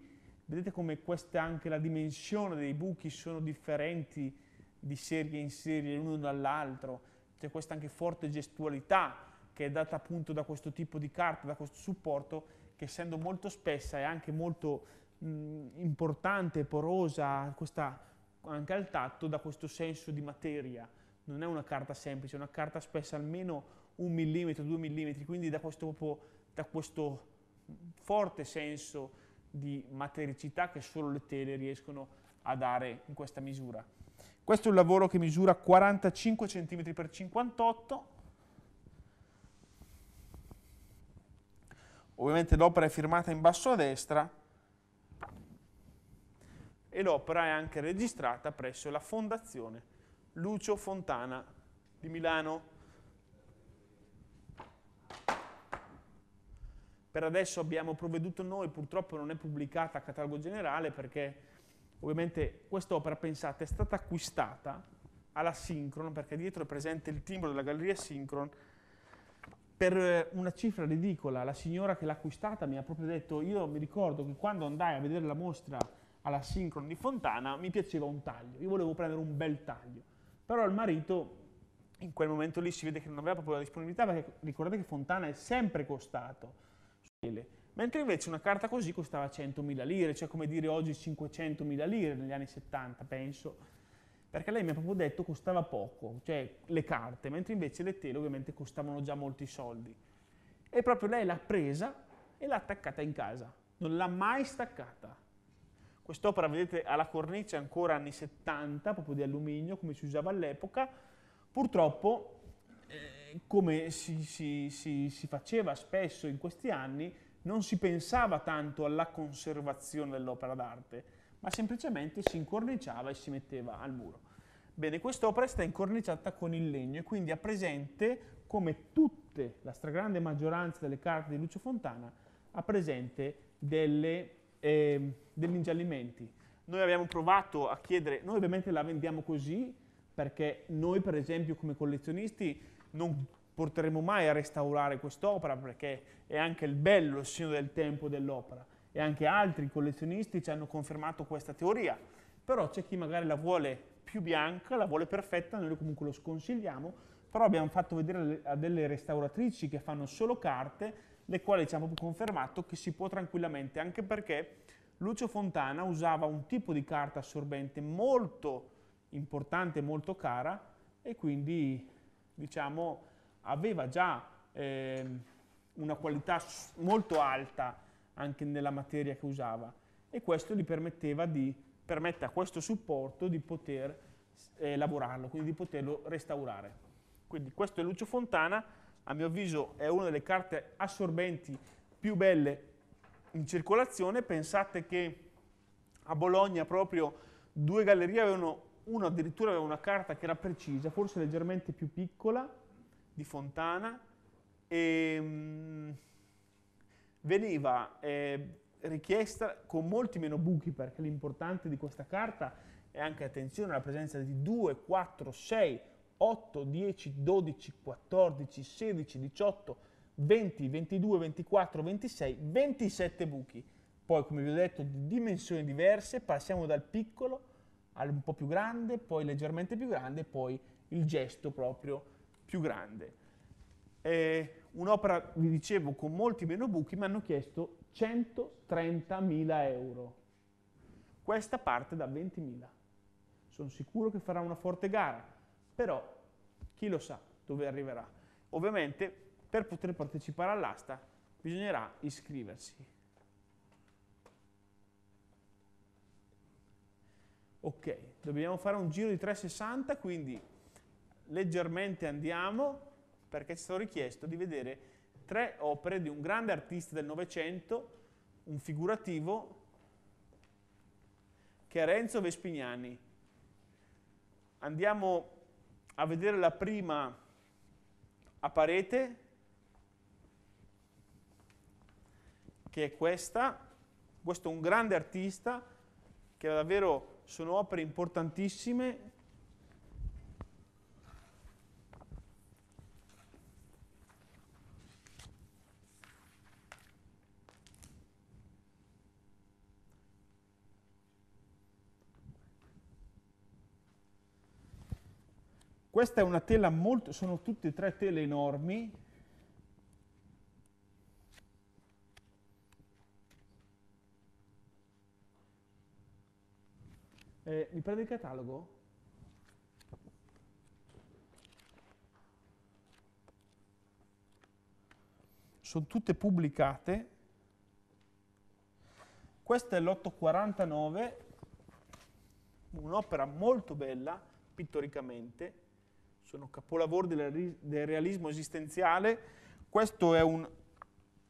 vedete come questa anche la dimensione dei buchi sono differenti di serie in serie l'uno dall'altro, c'è questa anche forte gestualità che è data appunto da questo tipo di carta, da questo supporto, che essendo molto spessa è anche molto mh, importante, porosa, questa, anche al tatto, da questo senso di materia. Non è una carta semplice, è una carta spessa almeno un millimetro, due millimetri, quindi da questo, proprio, da questo forte senso di matericità che solo le tele riescono a dare in questa misura. Questo è un lavoro che misura 45 cm x 58 ovviamente l'opera è firmata in basso a destra e l'opera è anche registrata presso la Fondazione Lucio Fontana di Milano. per adesso abbiamo provveduto noi, purtroppo non è pubblicata a catalogo generale perché ovviamente quest'opera, pensate, è stata acquistata alla Synchron, perché dietro è presente il timbro della galleria Synchron, per eh, una cifra ridicola. La signora che l'ha acquistata mi ha proprio detto, io mi ricordo che quando andai a vedere la mostra alla Synchron di Fontana mi piaceva un taglio, io volevo prendere un bel taglio, però il marito in quel momento lì si vede che non aveva proprio la disponibilità perché ricordate che Fontana è sempre costato mentre invece una carta così costava 100.000 lire, cioè come dire oggi 500.000 lire negli anni 70, penso, perché lei mi ha proprio detto costava poco, cioè le carte, mentre invece le tele ovviamente costavano già molti soldi. E proprio lei l'ha presa e l'ha attaccata in casa, non l'ha mai staccata. Quest'opera, vedete, ha la cornice ancora anni 70, proprio di alluminio, come si usava all'epoca. Purtroppo... Eh, come si, si, si, si faceva spesso in questi anni, non si pensava tanto alla conservazione dell'opera d'arte, ma semplicemente si incorniciava e si metteva al muro. Bene, quest'opera è stata incorniciata con il legno e quindi ha presente, come tutte, la stragrande maggioranza delle carte di Lucio Fontana, ha presente delle, eh, degli ingiallimenti. Noi abbiamo provato a chiedere, noi ovviamente la vendiamo così, perché noi per esempio come collezionisti non porteremo mai a restaurare quest'opera perché è anche il bello, il segno del tempo dell'opera e anche altri collezionisti ci hanno confermato questa teoria, però c'è chi magari la vuole più bianca, la vuole perfetta, noi comunque lo sconsigliamo, però abbiamo fatto vedere a delle restauratrici che fanno solo carte, le quali ci hanno confermato che si può tranquillamente, anche perché Lucio Fontana usava un tipo di carta assorbente molto importante, molto cara, e quindi diciamo, aveva già eh, una qualità molto alta anche nella materia che usava e questo gli permetteva di, permette a questo supporto di poter eh, lavorarlo, quindi di poterlo restaurare. Quindi questo è Lucio Fontana, a mio avviso è una delle carte assorbenti più belle in circolazione, pensate che a Bologna proprio due gallerie avevano uno addirittura aveva una carta che era precisa, forse leggermente più piccola, di Fontana, e mh, mm, veniva eh, richiesta con molti meno buchi, perché l'importante di questa carta è anche, attenzione, la presenza di 2, 4, 6, 8, 10, 12, 14, 16, 18, 20, 22, 24, 26, 27 buchi. Poi, come vi ho detto, di dimensioni diverse, passiamo dal piccolo un po' più grande, poi leggermente più grande, poi il gesto proprio più grande. un'opera, vi dicevo, con molti meno buchi, mi hanno chiesto 130.000 euro. Questa parte da 20.000. Sono sicuro che farà una forte gara, però chi lo sa dove arriverà. Ovviamente per poter partecipare all'asta bisognerà iscriversi. Ok, dobbiamo fare un giro di 360, quindi leggermente andiamo, perché ci sono richiesto di vedere tre opere di un grande artista del Novecento, un figurativo, che è Renzo Vespignani. Andiamo a vedere la prima a parete, che è questa. Questo è un grande artista che è davvero sono opere importantissime Questa è una tela molto, sono tutte e tre tele enormi, Eh, mi prende il catalogo? Sono tutte pubblicate. Questa è l'849, un'opera molto bella pittoricamente, sono capolavoro del, del realismo esistenziale. Questo è un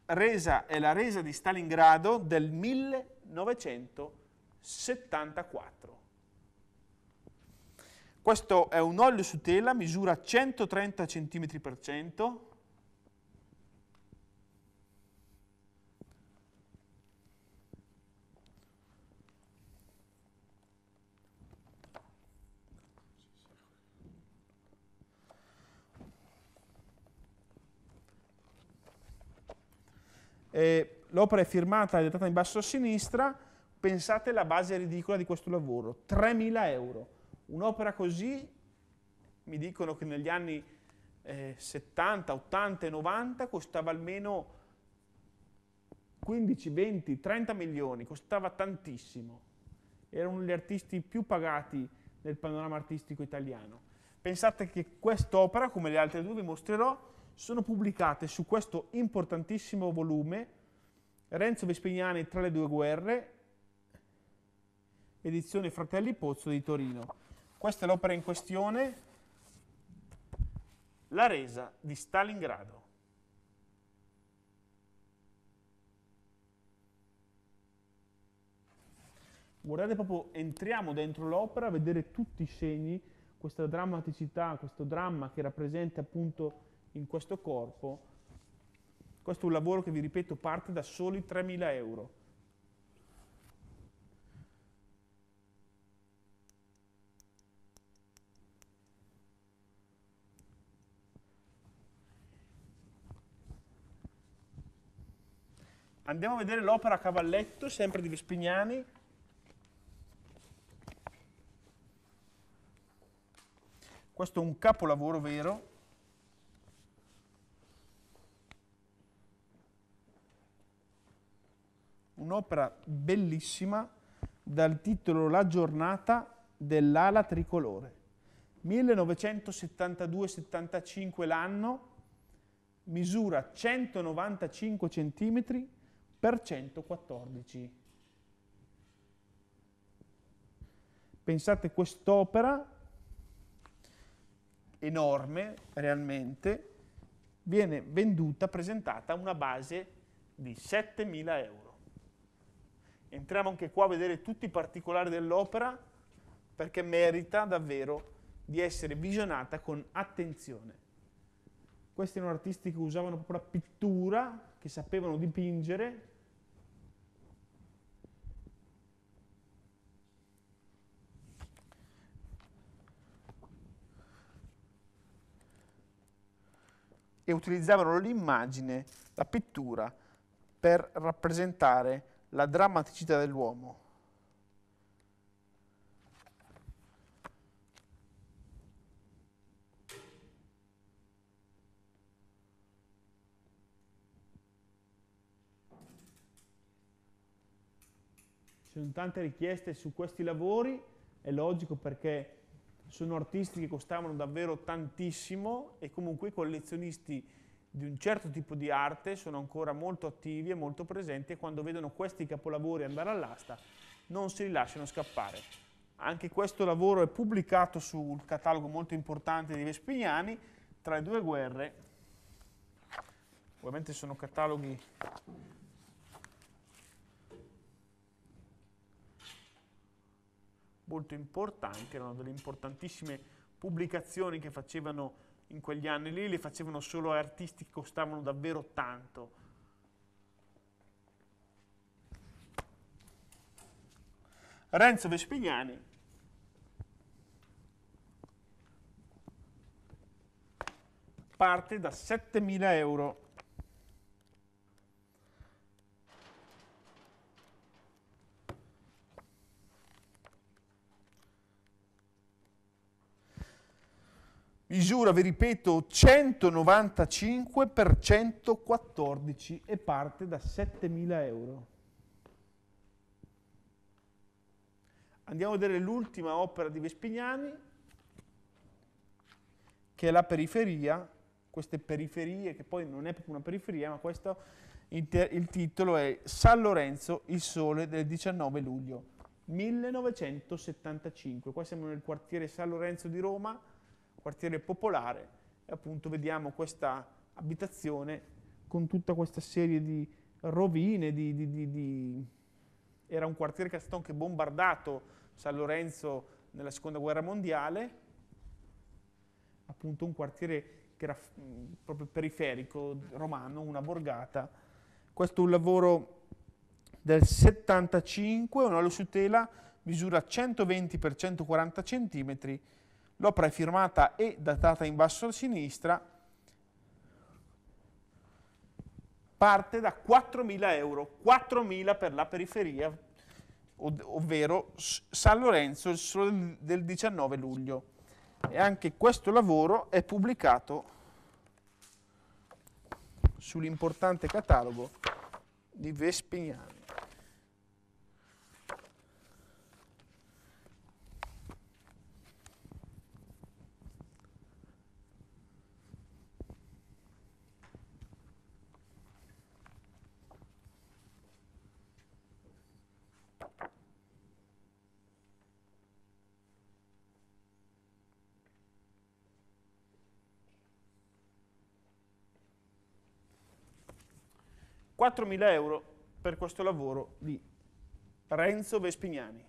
resa, è la resa di Stalingrado del 1974. Questo è un olio su tela, misura 130 cm per cento. l'opera è firmata e dettata in basso a sinistra, pensate alla base ridicola di questo lavoro, 3.000 euro. Un'opera così, mi dicono che negli anni eh, 70, 80 e 90 costava almeno 15, 20, 30 milioni, costava tantissimo. Era uno degli artisti più pagati nel panorama artistico italiano. Pensate che quest'opera, come le altre due vi mostrerò, sono pubblicate su questo importantissimo volume Renzo Vespignani tra le due guerre, edizione Fratelli Pozzo di Torino. Questa è l'opera in questione, la resa di Stalingrado. Guardate proprio, entriamo dentro l'opera, a vedere tutti i segni, questa drammaticità, questo dramma che rappresenta appunto in questo corpo. Questo è un lavoro che, vi ripeto, parte da soli 3.000 euro. Andiamo a vedere l'opera a Cavalletto, sempre di Vespignani. Questo è un capolavoro vero. Un'opera bellissima dal titolo La giornata dell'ala tricolore. 1972-75 l'anno, misura 195 cm per 114. Pensate quest'opera enorme realmente viene venduta, presentata a una base di 7.000 euro. Entriamo anche qua a vedere tutti i particolari dell'opera perché merita davvero di essere visionata con attenzione. Questi erano artisti che usavano proprio la pittura, che sapevano dipingere, e utilizzavano l'immagine, la pittura, per rappresentare la drammaticità dell'uomo. Ci sono tante richieste su questi lavori, è logico perché sono artisti che costavano davvero tantissimo e comunque i collezionisti di un certo tipo di arte sono ancora molto attivi e molto presenti e quando vedono questi capolavori andare all'asta non si lasciano scappare. Anche questo lavoro è pubblicato sul catalogo molto importante di Vespignani, tra le due guerre, ovviamente sono cataloghi molto importanti, erano delle importantissime pubblicazioni che facevano in quegli anni lì, le facevano solo artisti che costavano davvero tanto. Renzo Vespignani parte da 7.000 euro misura, vi ripeto, 195 per 114 e parte da 7.000 euro. Andiamo a vedere l'ultima opera di Vespignani, che è la periferia, queste periferie, che poi non è proprio una periferia, ma questo, il titolo è San Lorenzo, il sole del 19 luglio 1975. Qua siamo nel quartiere San Lorenzo di Roma, quartiere popolare, e appunto vediamo questa abitazione con tutta questa serie di rovine, di, di, di, era un quartiere che è stato anche bombardato, San Lorenzo, nella seconda guerra mondiale, appunto un quartiere che era mm, proprio periferico, romano, una borgata. Questo è un lavoro del 75, un olio su tela, misura 120 x 140 cm, L'opera è firmata e datata in basso a sinistra, parte da 4.000 euro, 4.000 per la periferia, ovvero San Lorenzo il del 19 luglio. E anche questo lavoro è pubblicato sull'importante catalogo di Vespignano. 4.000 euro per questo lavoro di Renzo Vespignani.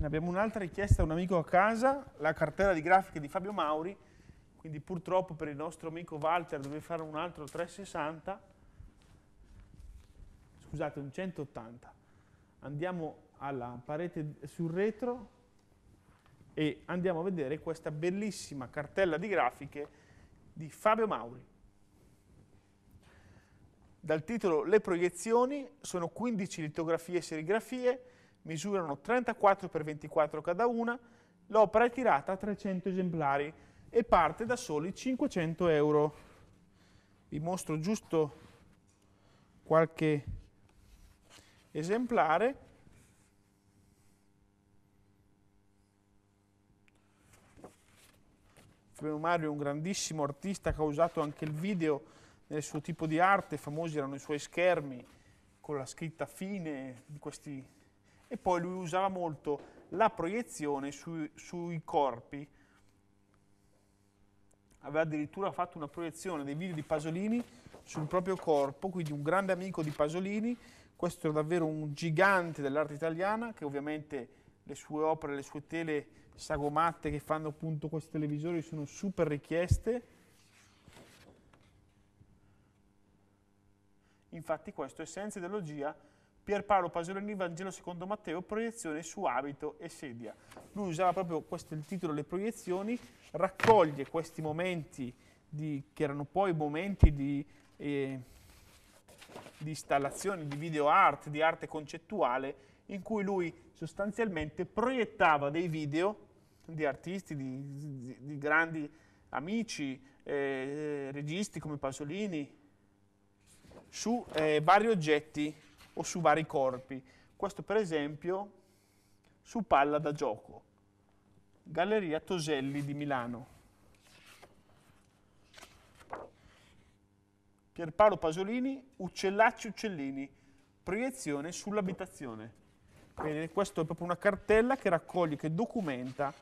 bene, abbiamo un'altra richiesta a un amico a casa, la cartella di grafiche di Fabio Mauri, quindi purtroppo per il nostro amico Walter deve fare un altro 360, scusate un 180. Andiamo alla parete sul retro e andiamo a vedere questa bellissima cartella di grafiche di Fabio Mauri. Dal titolo Le proiezioni sono 15 litografie e serigrafie, misurano 34 x 24 cada una, l'opera è tirata a 300 esemplari e parte da soli 500 euro. Vi mostro giusto qualche esemplare. Fabio Mario è un grandissimo artista che ha usato anche il video nel suo tipo di arte, famosi erano i suoi schermi con la scritta fine di questi e poi lui usava molto la proiezione su, sui corpi. Aveva addirittura fatto una proiezione dei video di Pasolini sul proprio corpo, quindi un grande amico di Pasolini, questo è davvero un gigante dell'arte italiana che ovviamente le sue opere, le sue tele sagomatte che fanno appunto questi televisori sono super richieste. Infatti questo è senza ideologia Pierpaolo Pasolini, Vangelo secondo Matteo, proiezione su abito e sedia. Lui usava proprio questo il titolo, le proiezioni, raccoglie questi momenti di, che erano poi momenti di, eh, di installazione, di video art, di arte concettuale, in cui lui sostanzialmente proiettava dei video di artisti, di, di, di grandi amici, eh, registi come Pasolini, su eh, vari oggetti o su vari corpi. Questo per esempio su palla da gioco. Galleria Toselli di Milano. Pierpaolo Pasolini, Uccellacci Uccellini, proiezione sull'abitazione. Bene, questa è proprio una cartella che raccoglie, che documenta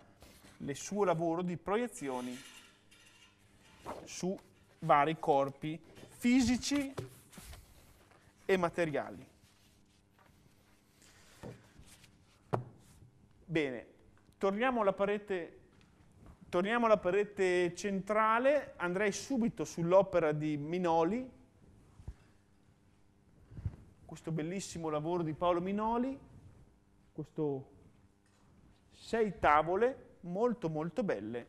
il suo lavoro di proiezioni su vari corpi fisici e materiali. Bene, torniamo alla parete, torniamo alla parete centrale, andrei subito sull'opera di Minoli, questo bellissimo lavoro di Paolo Minoli, questo sei tavole molto molto belle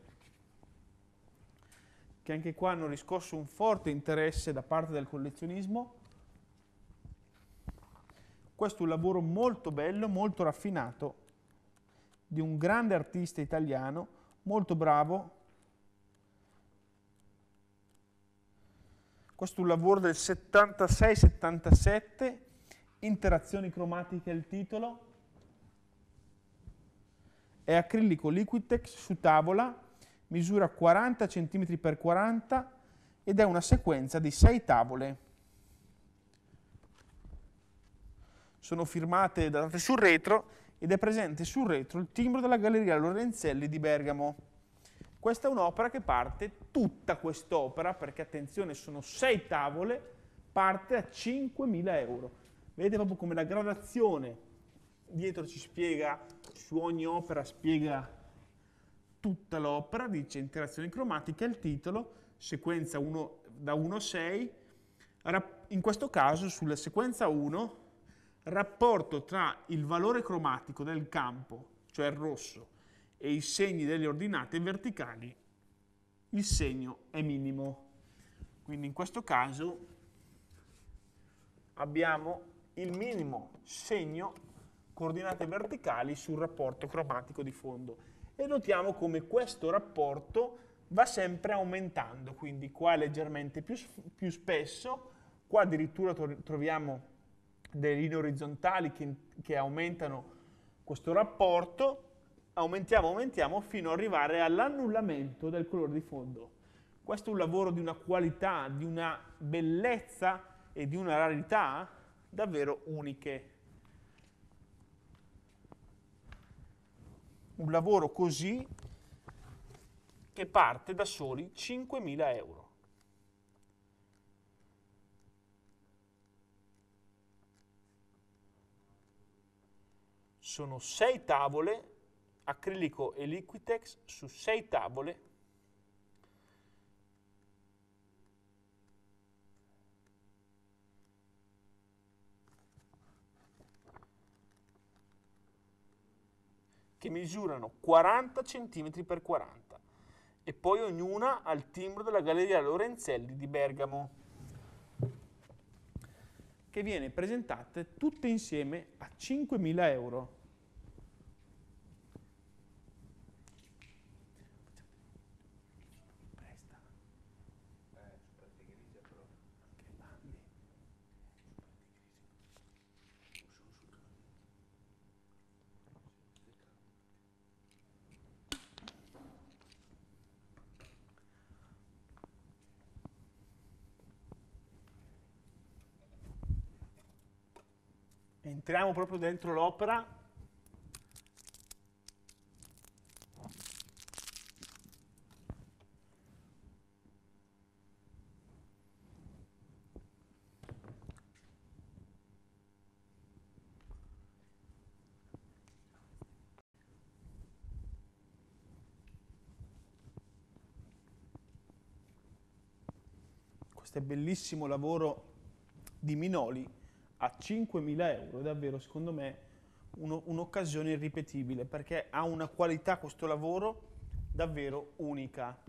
che anche qua hanno riscosso un forte interesse da parte del collezionismo. Questo è un lavoro molto bello, molto raffinato di un grande artista italiano, molto bravo. Questo è un lavoro del 76-77, Interazioni cromatiche è il titolo. È acrilico Liquitex su tavola, misura 40 cm x 40 ed è una sequenza di 6 tavole. Sono firmate date sul retro ed è presente sul retro il timbro della Galleria Lorenzelli di Bergamo. Questa è un'opera che parte, tutta quest'opera, perché attenzione sono sei tavole, parte a 5.000 euro. Vedete proprio come la gradazione dietro ci spiega, su ogni opera spiega tutta l'opera, dice interazioni cromatiche, il titolo, sequenza uno, da 1 a 6, in questo caso sulla sequenza 1 rapporto tra il valore cromatico del campo, cioè il rosso, e i segni delle ordinate verticali, il segno è minimo. Quindi in questo caso abbiamo il minimo segno coordinate verticali sul rapporto cromatico di fondo e notiamo come questo rapporto va sempre aumentando, quindi qua leggermente più, più spesso, qua addirittura troviamo delle linee orizzontali che, che aumentano questo rapporto, aumentiamo, aumentiamo fino ad arrivare all'annullamento del colore di fondo. Questo è un lavoro di una qualità, di una bellezza e di una rarità davvero uniche. Un lavoro così che parte da soli 5.000 euro. sono sei tavole, acrilico e liquitex su sei tavole che misurano 40 cm x 40 e poi ognuna al timbro della Galleria Lorenzelli di Bergamo, che viene presentata tutte insieme a 5.000 euro. entriamo proprio dentro l'opera questo è bellissimo lavoro di Minoli a 5.000 euro è davvero, secondo me, uno, un'occasione irripetibile perché ha una qualità questo lavoro davvero unica.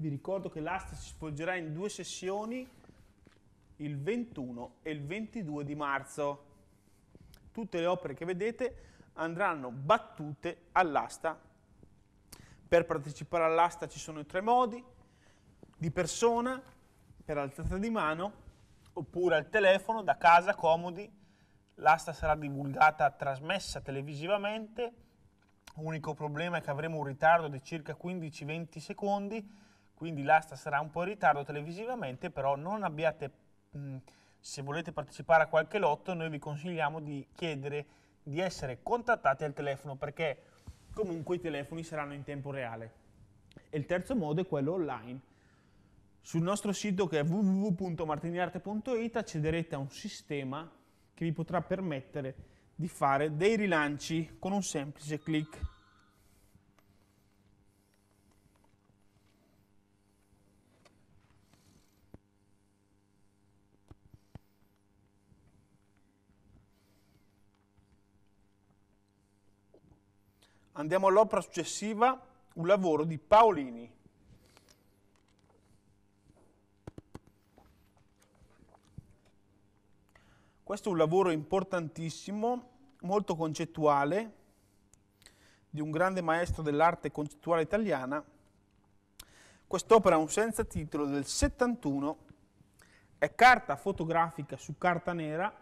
Vi ricordo che l'asta si svolgerà in due sessioni il 21 e il 22 di marzo. Tutte le opere che vedete andranno battute all'asta. Per partecipare all'asta ci sono i tre modi, di persona, per alzata di mano, oppure al telefono, da casa, comodi. L'asta sarà divulgata, trasmessa televisivamente. l'unico problema è che avremo un ritardo di circa 15-20 secondi, quindi l'asta sarà un po' in ritardo televisivamente, però non abbiate... Mh, se volete partecipare a qualche lotto, noi vi consigliamo di chiedere di essere contattati al telefono perché comunque i telefoni saranno in tempo reale. E il terzo modo è quello online. Sul nostro sito che è www.martiniarte.it accederete a un sistema che vi potrà permettere di fare dei rilanci con un semplice clic Andiamo all'opera successiva, un lavoro di Paolini. Questo è un lavoro importantissimo, molto concettuale, di un grande maestro dell'arte concettuale italiana. Quest'opera è un senza titolo del 71, è carta fotografica su carta nera,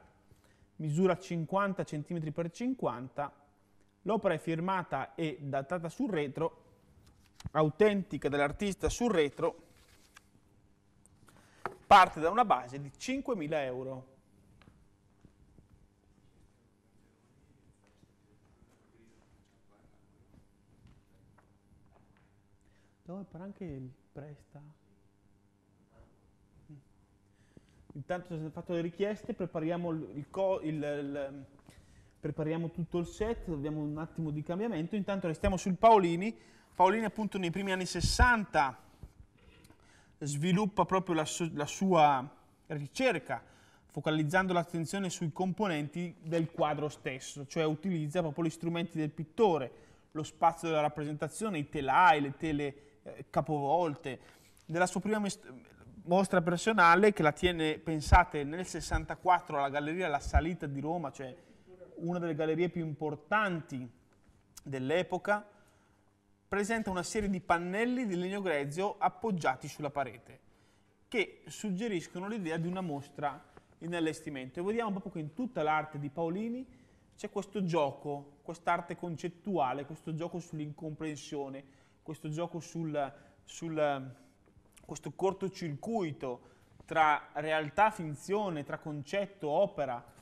misura 50 cm x 50 l'opera è firmata e datata sul retro, autentica dell'artista sul retro, parte da una base di 5.000 euro. No, però anche il presta. Intanto se sono fatte le richieste, prepariamo il, il, il, il prepariamo tutto il set, abbiamo un attimo di cambiamento, intanto restiamo sul Paolini, Paolini appunto nei primi anni 60 sviluppa proprio la, su la sua ricerca focalizzando l'attenzione sui componenti del quadro stesso, cioè utilizza proprio gli strumenti del pittore, lo spazio della rappresentazione, i telai, le tele eh, capovolte. Nella sua prima mostra personale, che la tiene, pensate, nel 64 alla Galleria La Salita di Roma, cioè una delle gallerie più importanti dell'epoca, presenta una serie di pannelli di legno grezzo appoggiati sulla parete, che suggeriscono l'idea di una mostra in allestimento. E vediamo proprio che in tutta l'arte di Paolini c'è questo gioco, quest'arte concettuale, questo gioco sull'incomprensione, questo gioco sul, sul questo cortocircuito tra realtà, finzione, tra concetto, opera,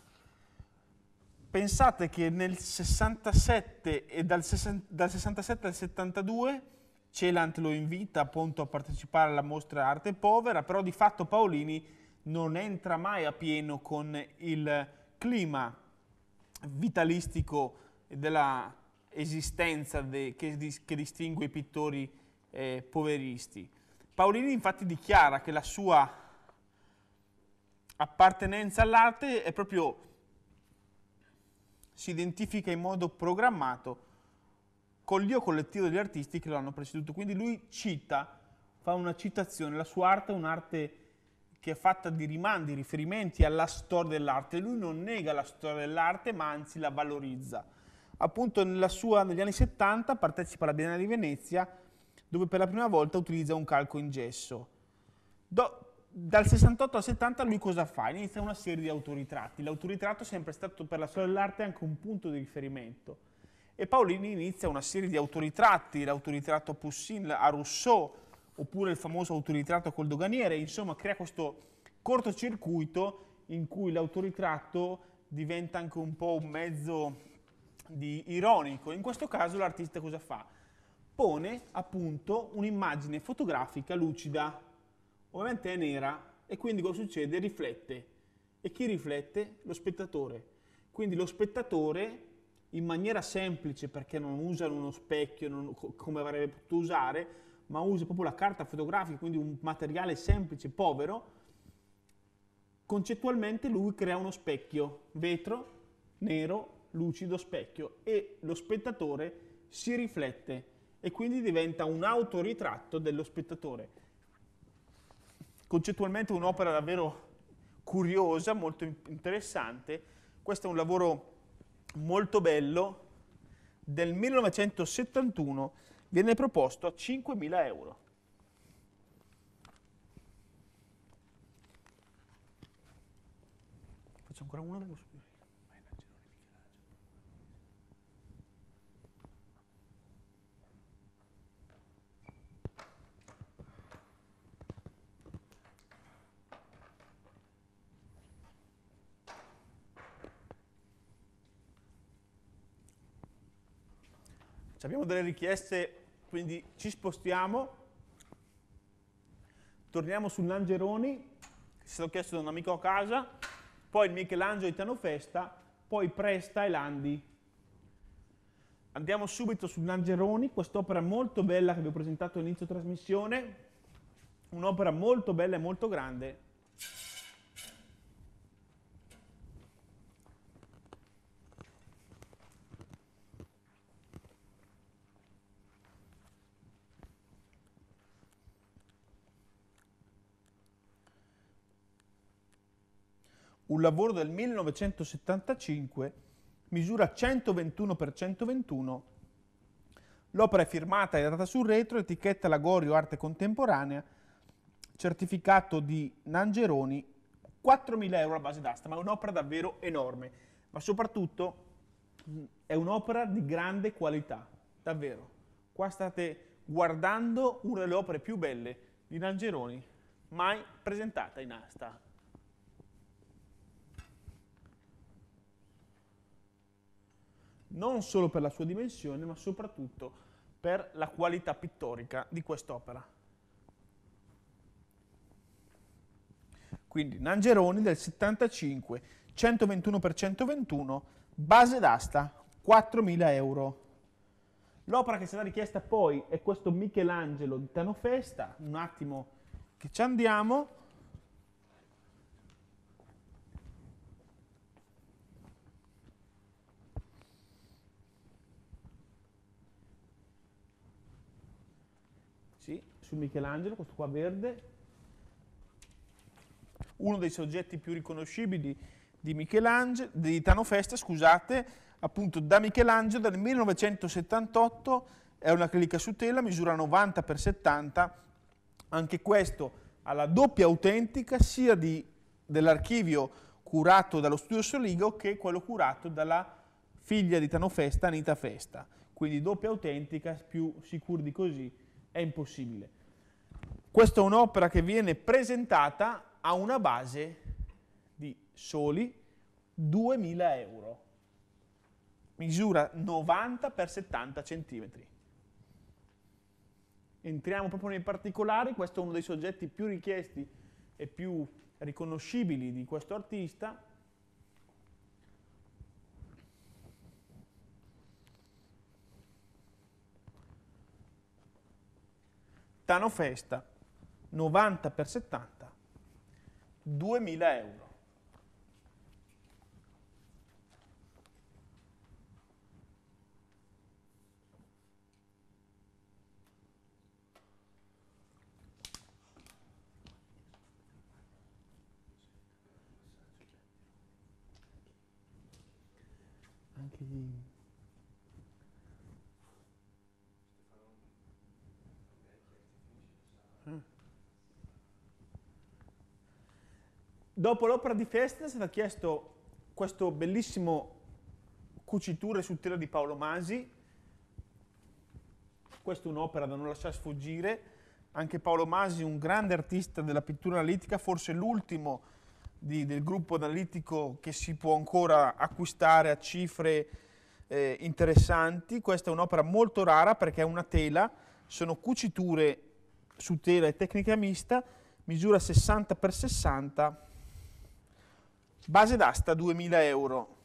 pensate che nel 67 e dal, dal 67 al 72 Celant lo invita appunto a partecipare alla mostra Arte Povera, però di fatto Paolini non entra mai a pieno con il clima vitalistico della esistenza de, che, che, distingue i pittori eh, poveristi. Paolini infatti dichiara che la sua appartenenza all'arte è proprio si identifica in modo programmato con l'io collettivo degli artisti che lo hanno preceduto. Quindi lui cita, fa una citazione, la sua arte è un'arte che è fatta di rimandi, riferimenti alla storia dell'arte. Lui non nega la storia dell'arte, ma anzi la valorizza. Appunto sua, negli anni 70 partecipa alla Biennale di Venezia, dove per la prima volta utilizza un calco in gesso. Do dal 68 al 70 lui cosa fa? Inizia una serie di autoritratti. L'autoritratto è sempre stato per la storia dell'arte anche un punto di riferimento. E Paolini inizia una serie di autoritratti, l'autoritratto a Poussin, a Rousseau, oppure il famoso autoritratto col doganiere, insomma crea questo cortocircuito in cui l'autoritratto diventa anche un po' un mezzo ironico. In questo caso l'artista cosa fa? Pone appunto un'immagine fotografica lucida, ovviamente è nera e quindi cosa succede? Riflette. E chi riflette? Lo spettatore. Quindi lo spettatore in maniera semplice perché non usa uno specchio non, come avrebbe potuto usare, ma usa proprio la carta fotografica, quindi un materiale semplice, povero, concettualmente lui crea uno specchio, vetro, nero, lucido specchio e lo spettatore si riflette e quindi diventa un autoritratto dello spettatore concettualmente un'opera davvero curiosa, molto interessante. Questo è un lavoro molto bello del 1971, viene proposto a 5.000 euro. Faccio ancora uno? abbiamo delle richieste, quindi ci spostiamo, torniamo su Langeroni, che è stato chiesto da un amico a casa, poi il Michelangelo Itano Festa, poi Presta e Landi. Andiamo subito su Langeroni, quest'opera molto bella che vi ho presentato all'inizio trasmissione, un'opera molto bella e molto grande, un lavoro del 1975, misura 121 x 121. L'opera è firmata e data sul retro, etichetta Lagorio Arte Contemporanea, certificato di Nangeroni, 4.000 euro a base d'asta, ma è un'opera davvero enorme, ma soprattutto mm, è un'opera di grande qualità, davvero. Qua state guardando una delle opere più belle di Nangeroni mai presentata in asta. non solo per la sua dimensione, ma soprattutto per la qualità pittorica di quest'opera. Quindi Nangeroni del 75, 121 x 121, base d'asta 4.000 euro. L'opera che sarà richiesta poi è questo Michelangelo di Tanofesta, un attimo che ci andiamo, su Michelangelo, questo qua verde, uno dei soggetti più riconoscibili di, Michelangelo, di Tano Festa, scusate, appunto da Michelangelo dal 1978, è una clica su tela, misura 90 x 70, anche questo ha la doppia autentica sia dell'archivio curato dallo studio Soligo che quello curato dalla figlia di Tano Festa, Anita Festa. Quindi doppia autentica, più sicuri di così, è impossibile. Questa è un'opera che viene presentata a una base di soli 2000 euro. Misura 90 x 70 cm. Entriamo proprio nei particolari, questo è uno dei soggetti più richiesti e più riconoscibili di questo artista. Tano Festa 90 per 70, 2000 euro. Anche Dopo l'opera di Fiestas è stato chiesto questo bellissimo cuciture sul telo di Paolo Masi, questa è un'opera da non lasciare sfuggire, anche Paolo Masi, un grande artista della pittura analitica, forse l'ultimo del gruppo analitico che si può ancora acquistare a cifre eh, interessanti, questa è un'opera molto rara perché è una tela, sono cuciture su tela e tecnica mista, misura 60x60 Base d'asta 2000 euro.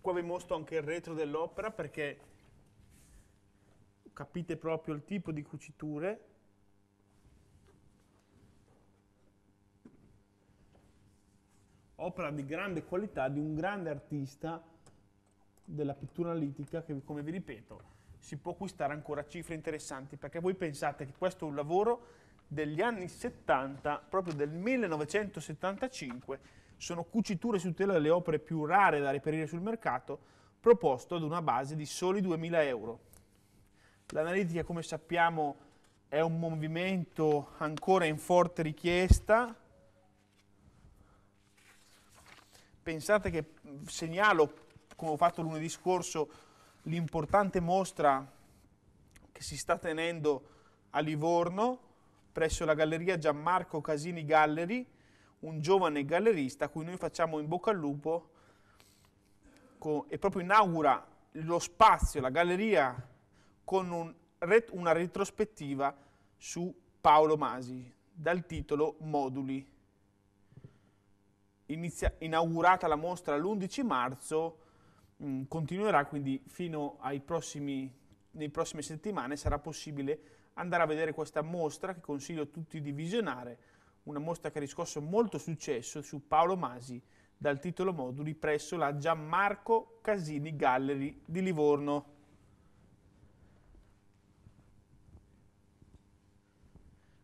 Qua vi mostro anche il retro dell'opera perché capite proprio il tipo di cuciture. Opera di grande qualità di un grande artista della pittura analitica che, come vi ripeto, si può acquistare ancora cifre interessanti, perché voi pensate che questo è un lavoro degli anni 70, proprio del 1975, sono cuciture su tela delle opere più rare da reperire sul mercato, proposto ad una base di soli 2.000 euro. L'analitica, come sappiamo, è un movimento ancora in forte richiesta. Pensate che segnalo, come ho fatto lunedì scorso, l'importante mostra che si sta tenendo a Livorno presso la galleria Gianmarco Casini Gallery, un giovane gallerista a cui noi facciamo in bocca al lupo e proprio inaugura lo spazio, la galleria, con un, una retrospettiva su Paolo Masi, dal titolo Moduli. Inizia, inaugurata la mostra l'11 marzo, Mm, continuerà, quindi fino ai prossimi, alle prossime settimane sarà possibile andare a vedere questa mostra che consiglio a tutti di visionare, una mostra che ha riscosso molto successo su Paolo Masi dal titolo Moduli presso la Gianmarco Casini Gallery di Livorno.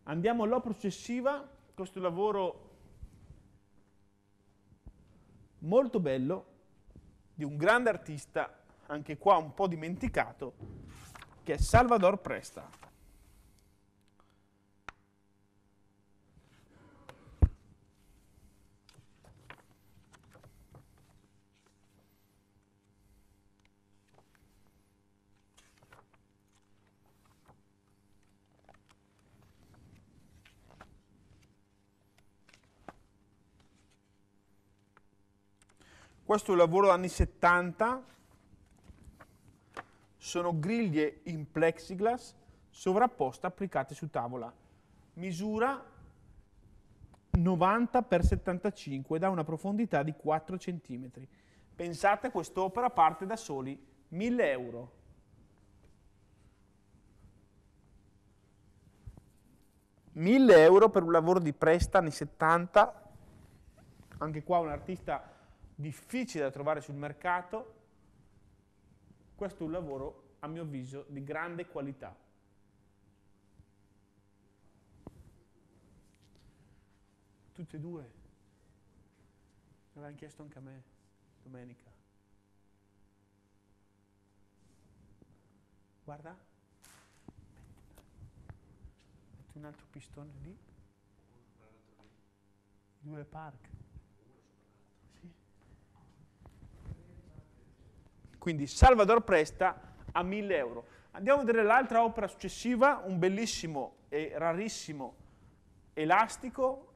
Andiamo all'opera successiva, questo lavoro molto bello di un grande artista, anche qua un po' dimenticato, che è Salvador Presta. Questo è un lavoro anni 70, sono griglie in plexiglass sovrapposte applicate su tavola. Misura 90 x 75 da una profondità di 4 cm. Pensate quest'opera parte da soli 1000 euro. Mille euro per un lavoro di Presta anni 70, anche qua un artista difficile da trovare sul mercato, questo è un lavoro, a mio avviso, di grande qualità. Tutte e due. Me l'avevano chiesto anche a me domenica. Guarda. Metti un altro pistone lì. Due park. Quindi Salvador Presta a 1000 euro. Andiamo a vedere l'altra opera successiva, un bellissimo e rarissimo elastico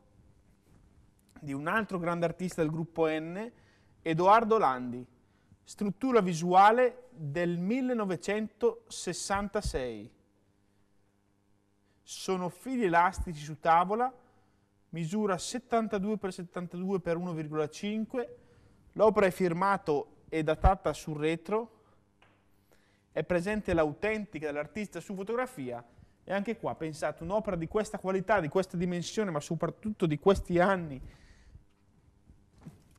di un altro grande artista del gruppo N, Edoardo Landi, struttura visuale del 1966. Sono fili elastici su tavola, misura 72x72x1,5, l'opera è firmato è datata sul retro, è presente l'autentica dell'artista su fotografia e anche qua pensate un'opera di questa qualità, di questa dimensione, ma soprattutto di questi anni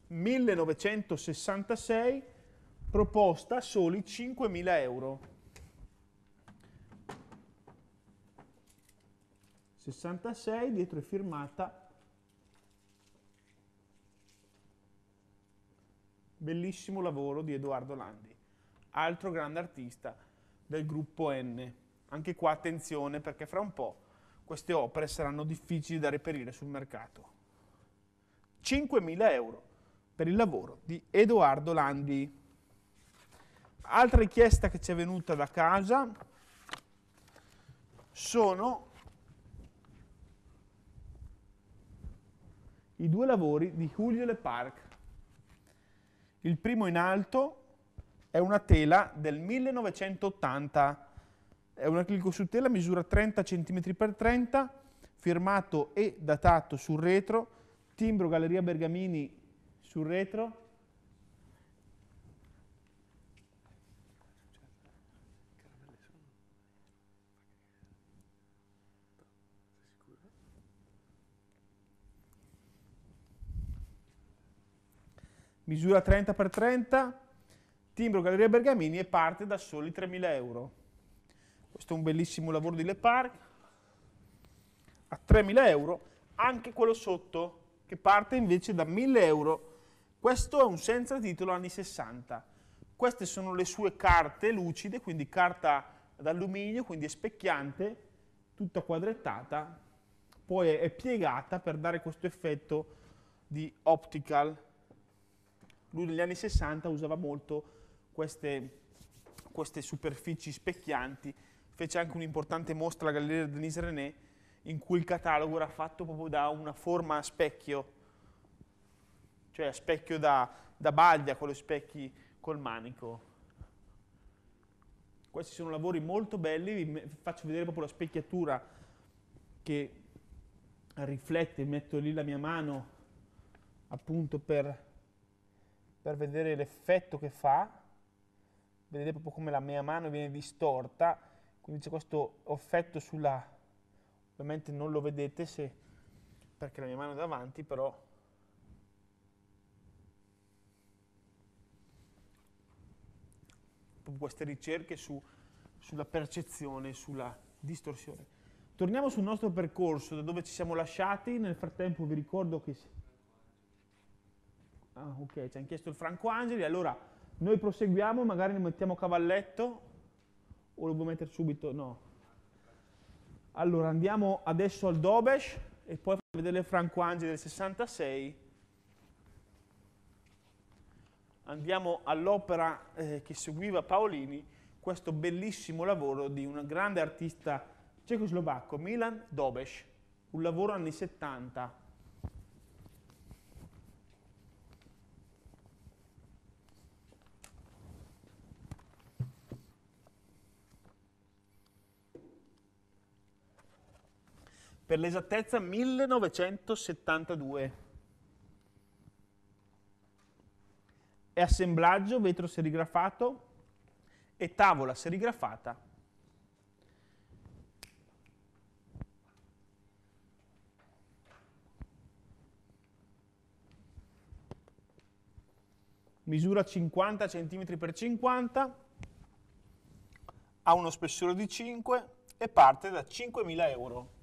1966 proposta a soli 5.000 euro. 66 dietro è firmata Bellissimo lavoro di Edoardo Landi, altro grande artista del gruppo N. Anche qua attenzione perché fra un po' queste opere saranno difficili da reperire sul mercato. 5.000 euro per il lavoro di Edoardo Landi. Altra richiesta che ci è venuta da casa sono i due lavori di Julio Le Parc il primo in alto è una tela del 1980, è un acrillico su tela, misura 30 cm x 30, firmato e datato sul retro, timbro Galleria Bergamini sul retro, misura 30x30, timbro Galleria Bergamini e parte da soli 3.000 euro. Questo è un bellissimo lavoro di Leparc, a 3.000 euro, anche quello sotto che parte invece da 1.000 euro. Questo è un senza titolo anni 60. Queste sono le sue carte lucide, quindi carta d'alluminio, quindi è specchiante, tutta quadrettata, poi è piegata per dare questo effetto di optical lui negli anni 60 usava molto queste, queste superfici specchianti, fece anche un'importante mostra alla Galleria Denise René in cui il catalogo era fatto proprio da una forma a specchio, cioè a specchio da, da baglia con gli specchi col manico. Questi sono lavori molto belli, vi faccio vedere proprio la specchiatura che riflette, metto lì la mia mano appunto per per vedere l'effetto che fa, vedete proprio come la mia mano viene distorta, quindi c'è questo effetto sulla, ovviamente non lo vedete se, perché la mia mano è davanti, però queste ricerche su, sulla percezione, sulla distorsione. Torniamo sul nostro percorso, da dove ci siamo lasciati, nel frattempo vi ricordo che Ah, ok, ci hanno chiesto il Franco Angeli, allora noi proseguiamo, magari ne mettiamo cavalletto, o lo vuoi mettere subito? No. Allora, andiamo adesso al Dobesh e poi facciamo vedere Franco Angeli del 66. Andiamo all'opera eh, che seguiva Paolini, questo bellissimo lavoro di un grande artista cecoslovacco, Milan Dobesh, un lavoro anni 70, per l'esattezza 1972. È assemblaggio vetro serigrafato e tavola serigrafata. misura 50 cm x 50, ha uno spessore di 5 e parte da 5.000 euro.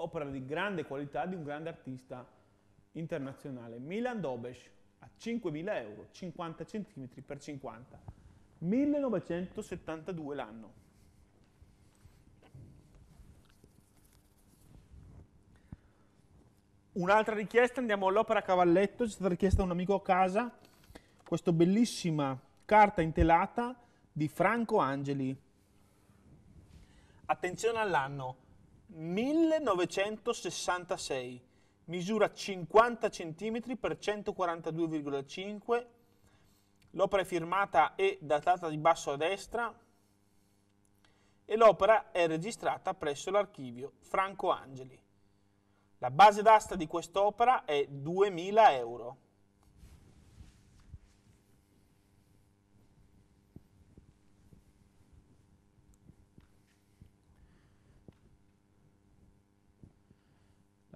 opera di grande qualità di un grande artista internazionale. Milan Dobesh a 5.000 euro, 50 cm per 50, 1972 l'anno. Un'altra richiesta, andiamo all'opera Cavalletto, è stata richiesta da un amico a casa, questa bellissima carta intelata di Franco Angeli. Attenzione all'anno, 1966, misura 50 cm x 142,5, l'opera è firmata e datata di basso a destra e l'opera è registrata presso l'archivio Franco Angeli. La base d'asta di quest'opera è 2.000 euro.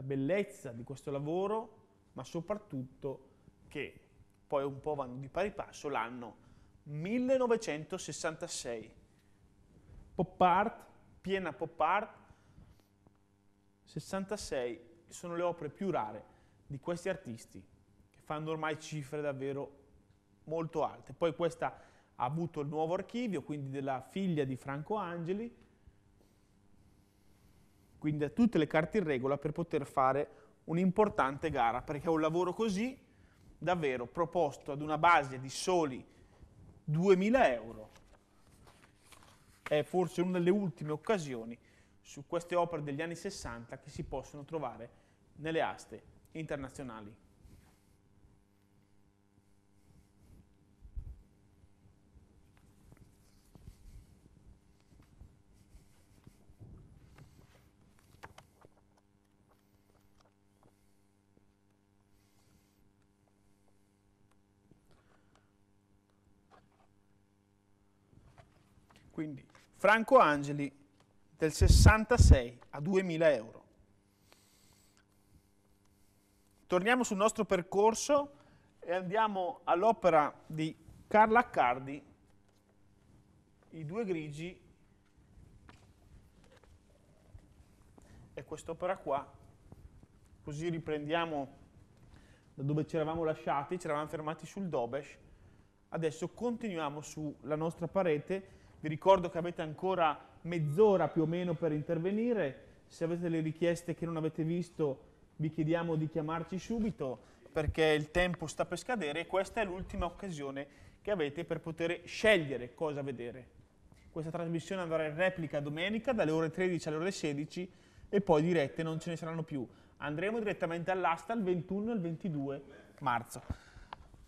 bellezza di questo lavoro, ma soprattutto che poi un po' vanno di pari passo l'anno 1966. Pop art, piena pop art, 66 sono le opere più rare di questi artisti che fanno ormai cifre davvero molto alte. Poi questa ha avuto il nuovo archivio, quindi della figlia di Franco Angeli, quindi ha tutte le carte in regola per poter fare un'importante gara, perché un lavoro così davvero proposto ad una base di soli 2.000 euro. È forse una delle ultime occasioni su queste opere degli anni 60 che si possono trovare nelle aste internazionali. Quindi Franco Angeli del 66 a 2.000 euro. Torniamo sul nostro percorso e andiamo all'opera di Carla Accardi, I due grigi e quest'opera qua, così riprendiamo da dove ci eravamo lasciati, ci eravamo fermati sul Dobesh, adesso continuiamo sulla nostra parete vi ricordo che avete ancora mezz'ora più o meno per intervenire. Se avete delle richieste che non avete visto, vi chiediamo di chiamarci subito perché il tempo sta per scadere e questa è l'ultima occasione che avete per poter scegliere cosa vedere. Questa trasmissione andrà in replica domenica dalle ore 13 alle ore 16 e poi dirette non ce ne saranno più. Andremo direttamente all'asta il 21 e il 22 marzo.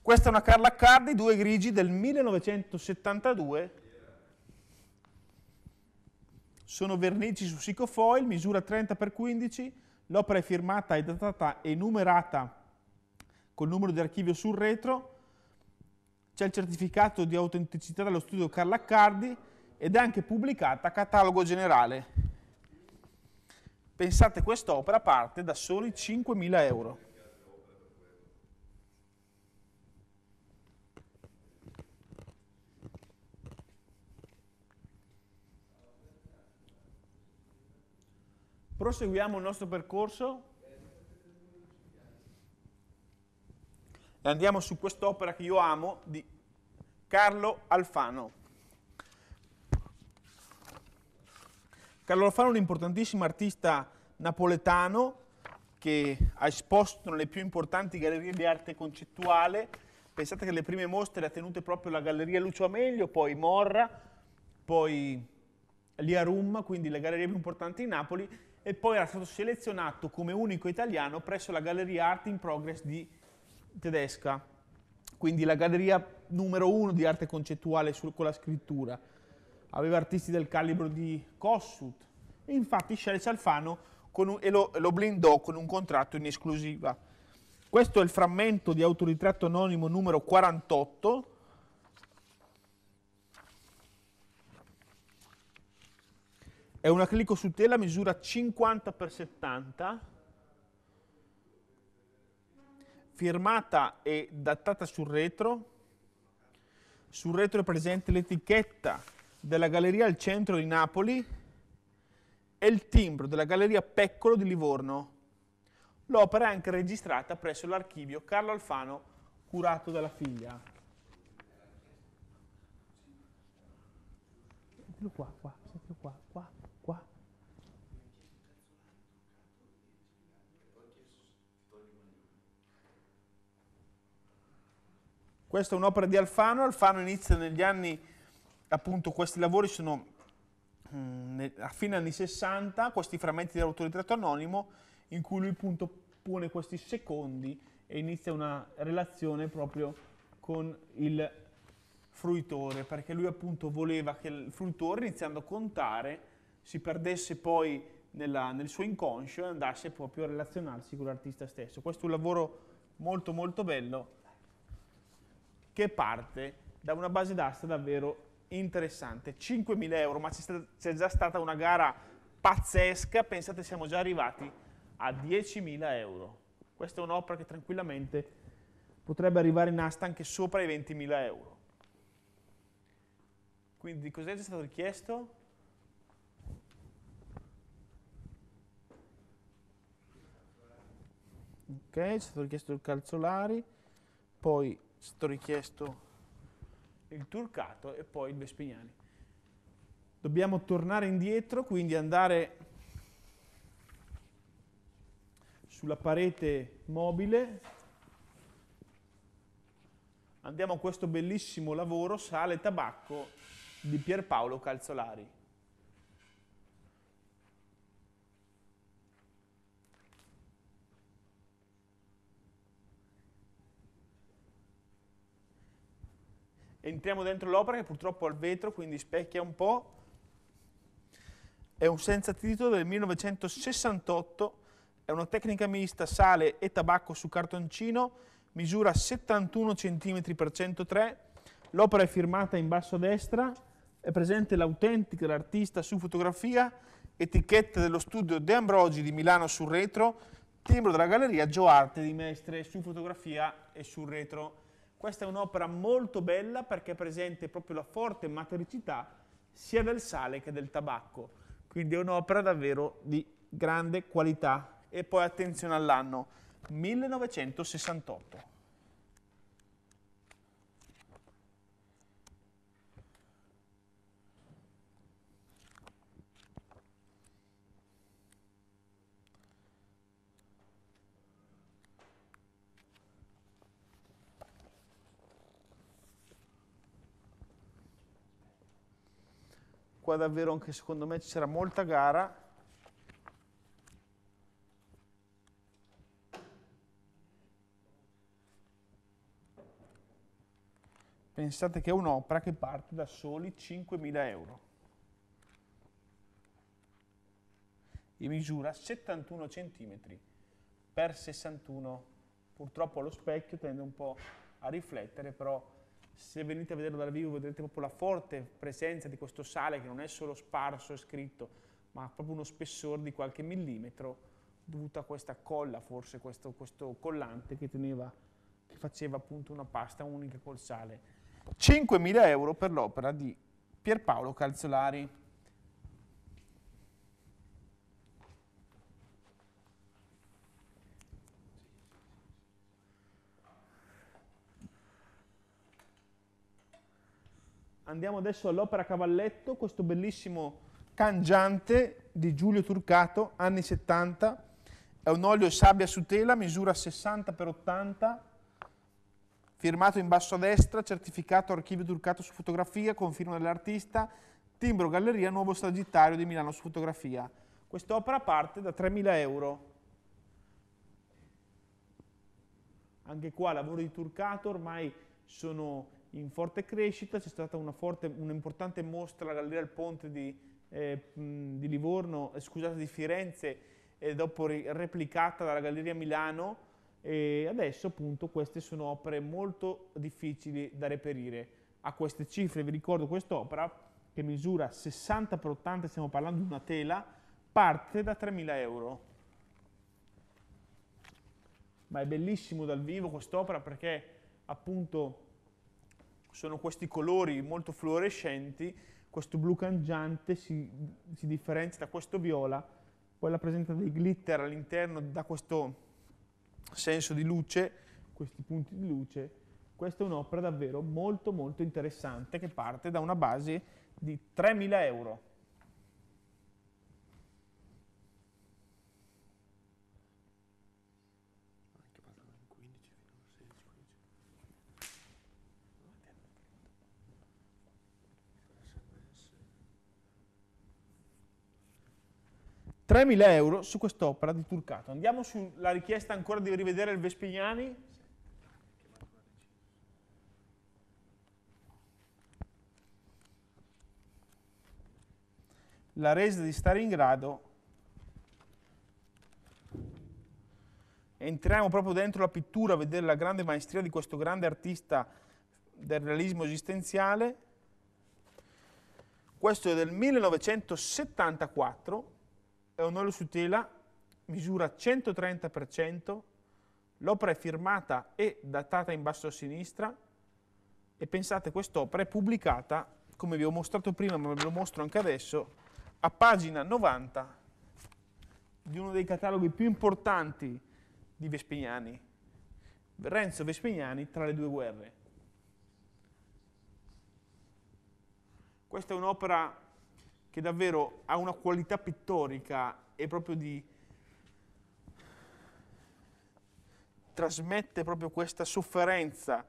Questa è una Carla Cardi, due grigi del 1972 sono vernici su Sicofoil, misura 30x15, l'opera è firmata e datata e numerata col numero di archivio sul retro, c'è il certificato di autenticità dello studio Carlaccardi ed è anche pubblicata a catalogo generale. Pensate quest'opera parte da soli 5.000 euro. Proseguiamo il nostro percorso e andiamo su quest'opera che io amo di Carlo Alfano. Carlo Alfano è un importantissimo artista napoletano che ha esposto nelle più importanti gallerie di arte concettuale. Pensate che le prime mostre le ha tenute proprio la Galleria Lucio Amelio, poi Morra, poi Lia Rum, quindi le gallerie più importanti di Napoli, e poi era stato selezionato come unico italiano presso la Galleria Art in Progress di Tedesca, quindi la galleria numero uno di arte concettuale sul, con la scrittura. Aveva artisti del calibro di Kossuth, e infatti scelse Alfano un, e lo, lo blindò con un contratto in esclusiva. Questo è il frammento di autoritratto anonimo numero 48, È una clico su tela, misura 50 x 70, firmata e datata sul retro. Sul retro è presente l'etichetta della Galleria al centro di Napoli e il timbro della Galleria Peccolo di Livorno. L'opera è anche registrata presso l'archivio Carlo Alfano, curato dalla figlia. Qua, qua. Questa è un'opera di Alfano, Alfano inizia negli anni, appunto questi lavori sono mh, mm, a fine anni 60, questi frammenti dell'autoritratto anonimo, in cui lui appunto pone questi secondi e inizia una relazione proprio con il fruitore, perché lui appunto voleva che il fruitore, iniziando a contare, si perdesse poi nella, nel suo inconscio e andasse proprio a relazionarsi con l'artista stesso. Questo è un lavoro molto molto bello che parte da una base d'asta davvero interessante. 5.000 euro, ma c'è già stata una gara pazzesca, pensate siamo già arrivati a 10.000 euro. Questa è un'opera che tranquillamente potrebbe arrivare in asta anche sopra i 20.000 euro. Quindi cos'è che stato richiesto? Ok, è stato richiesto il calzolari, poi stato richiesto il Turcato e poi il Vespignani. Dobbiamo tornare indietro, quindi andare sulla parete mobile, andiamo a questo bellissimo lavoro Sale e Tabacco di Pierpaolo Calzolari. entriamo dentro l'opera che purtroppo ha il vetro, quindi specchia un po'. È un senza titolo del 1968, è una tecnica mista sale e tabacco su cartoncino, misura 71 cm x 103, l'opera è firmata in basso a destra, è presente l'autentica l'artista su fotografia, etichetta dello studio De Ambrogi di Milano sul retro, timbro della galleria Gioarte di Mestre su fotografia e sul retro. Questa è un'opera molto bella perché è presente proprio la forte matricità sia del sale che del tabacco, quindi è un'opera davvero di grande qualità. E poi attenzione all'anno, 1968. qua davvero anche secondo me ci sarà molta gara. Pensate che è un'opera che parte da soli 5.000 euro e misura 71 cm per 61 purtroppo lo specchio tende un po' a riflettere però se venite a vederlo dal vivo vedrete proprio la forte presenza di questo sale che non è solo sparso e scritto, ma ha proprio uno spessore di qualche millimetro dovuto a questa colla, forse questo, questo collante che, teneva, che faceva appunto una pasta unica col sale. 5.000 euro per l'opera di Pierpaolo Calzolari. andiamo adesso all'Opera Cavalletto, questo bellissimo cangiante di Giulio Turcato, anni 70, è un olio sabbia su tela, misura 60x80, firmato in basso a destra, certificato archivio Turcato su fotografia, con firma dell'artista, timbro Galleria Nuovo Sagittario di Milano su fotografia. Quest'opera parte da 3.000 euro. Anche qua lavori di Turcato, ormai sono in forte crescita, c'è stata un'importante mostra alla Galleria del Ponte di, eh, di, Livorno, eh, scusate, di Firenze, e dopo replicata dalla Galleria Milano, e adesso appunto queste sono opere molto difficili da reperire. A queste cifre vi ricordo quest'opera che misura 60 x 80, stiamo parlando di una tela, parte da 3.000 euro. Ma è bellissimo dal vivo quest'opera perché appunto sono questi colori molto fluorescenti, questo blu cangiante si, si differenzia da questo viola, poi la presenza dei glitter all'interno dà questo senso di luce, questi punti di luce, questa è un'opera davvero molto molto interessante che parte da una base di 3.000 euro. 3.000 euro su quest'opera di Turcato. Andiamo sulla richiesta ancora di rivedere il Vespignani? La resa di Stalingrado. Entriamo proprio dentro la pittura a vedere la grande maestria di questo grande artista del realismo esistenziale. Questo è del 1974 è un olio su tela, misura 130%, l'opera è firmata e datata in basso a sinistra e pensate quest'opera è pubblicata, come vi ho mostrato prima ma ve lo mostro anche adesso, a pagina 90 di uno dei cataloghi più importanti di Vespignani, Renzo Vespignani tra le due guerre. Questa è un'opera che davvero ha una qualità pittorica e proprio di... trasmette proprio questa sofferenza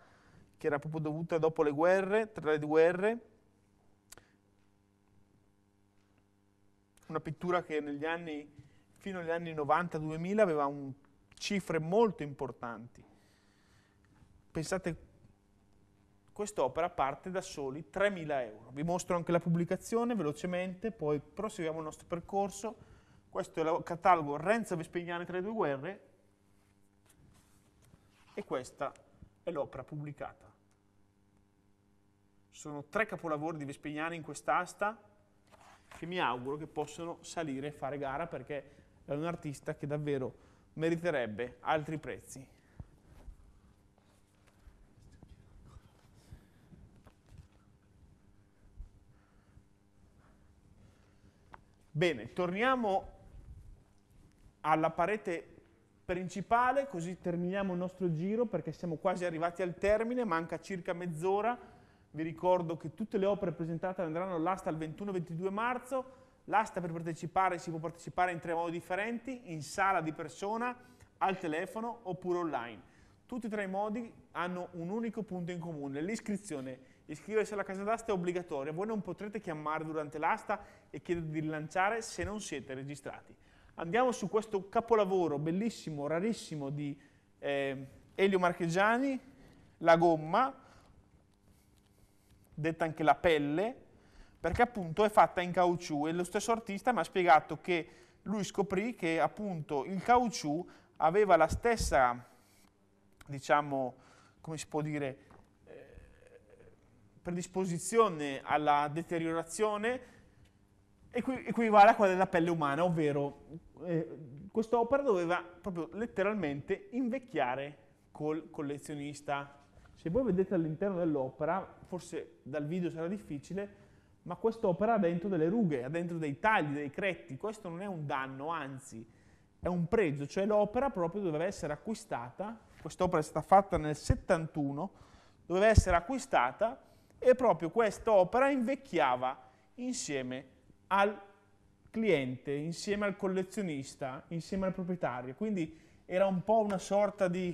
che era proprio dovuta dopo le guerre, tra le guerre. Una pittura che negli anni, fino agli anni 90-2000 aveva un, cifre molto importanti. Pensate quest'opera parte da soli 3.000 euro. Vi mostro anche la pubblicazione velocemente, poi proseguiamo il nostro percorso. Questo è il catalogo Renzo Vespignani tra le due guerre e questa è l'opera pubblicata. Sono tre capolavori di Vespignani in quest'asta che mi auguro che possano salire e fare gara perché è un artista che davvero meriterebbe altri prezzi. Bene, torniamo alla parete principale, così terminiamo il nostro giro perché siamo quasi arrivati al termine, manca circa mezz'ora. Vi ricordo che tutte le opere presentate andranno all'asta il 21-22 marzo. L'asta per partecipare si può partecipare in tre modi differenti, in sala di persona, al telefono oppure online. Tutti e tre i modi hanno un unico punto in comune, l'iscrizione Iscriversi alla casa d'asta è obbligatoria, voi non potrete chiamare durante l'asta e chiedere di rilanciare se non siete registrati. Andiamo su questo capolavoro bellissimo, rarissimo di eh, Elio Marchegiani, la gomma, detta anche la pelle, perché appunto è fatta in caucciù e lo stesso artista mi ha spiegato che lui scoprì che appunto il caucciù aveva la stessa, diciamo, come si può dire, predisposizione alla deteriorazione equivale a quella della pelle umana, ovvero eh, quest'opera doveva proprio letteralmente invecchiare col collezionista. Se voi vedete all'interno dell'opera, forse dal video sarà difficile, ma quest'opera ha dentro delle rughe, ha dentro dei tagli, dei cretti, questo non è un danno, anzi è un pregio, cioè l'opera proprio doveva essere acquistata, quest'opera è stata fatta nel 71, doveva essere acquistata e proprio questa opera invecchiava insieme al cliente, insieme al collezionista, insieme al proprietario. Quindi era un po' una sorta di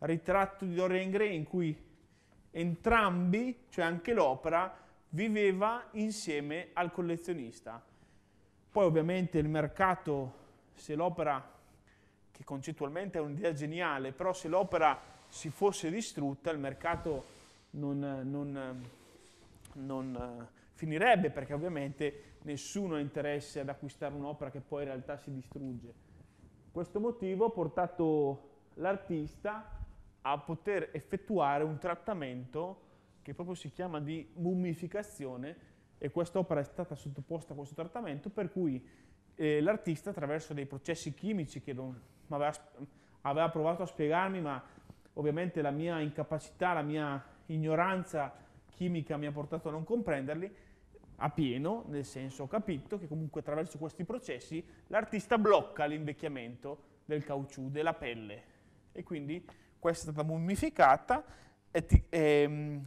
ritratto di Dorian Gray in cui entrambi, cioè anche l'opera, viveva insieme al collezionista. Poi ovviamente il mercato, se l'opera, che concettualmente è un'idea geniale, però se l'opera si fosse distrutta, il mercato non, non, non eh, finirebbe perché ovviamente nessuno ha interesse ad acquistare un'opera che poi in realtà si distrugge. Questo motivo ha portato l'artista a poter effettuare un trattamento che proprio si chiama di mummificazione e quest'opera è stata sottoposta a questo trattamento per cui eh, l'artista attraverso dei processi chimici che non, aveva, aveva provato a spiegarmi ma ovviamente la mia incapacità, la mia ignoranza chimica mi ha portato a non comprenderli, a pieno, nel senso ho capito che comunque attraverso questi processi l'artista blocca l'invecchiamento del caucciù, della pelle. E quindi questa è stata mummificata, ehm,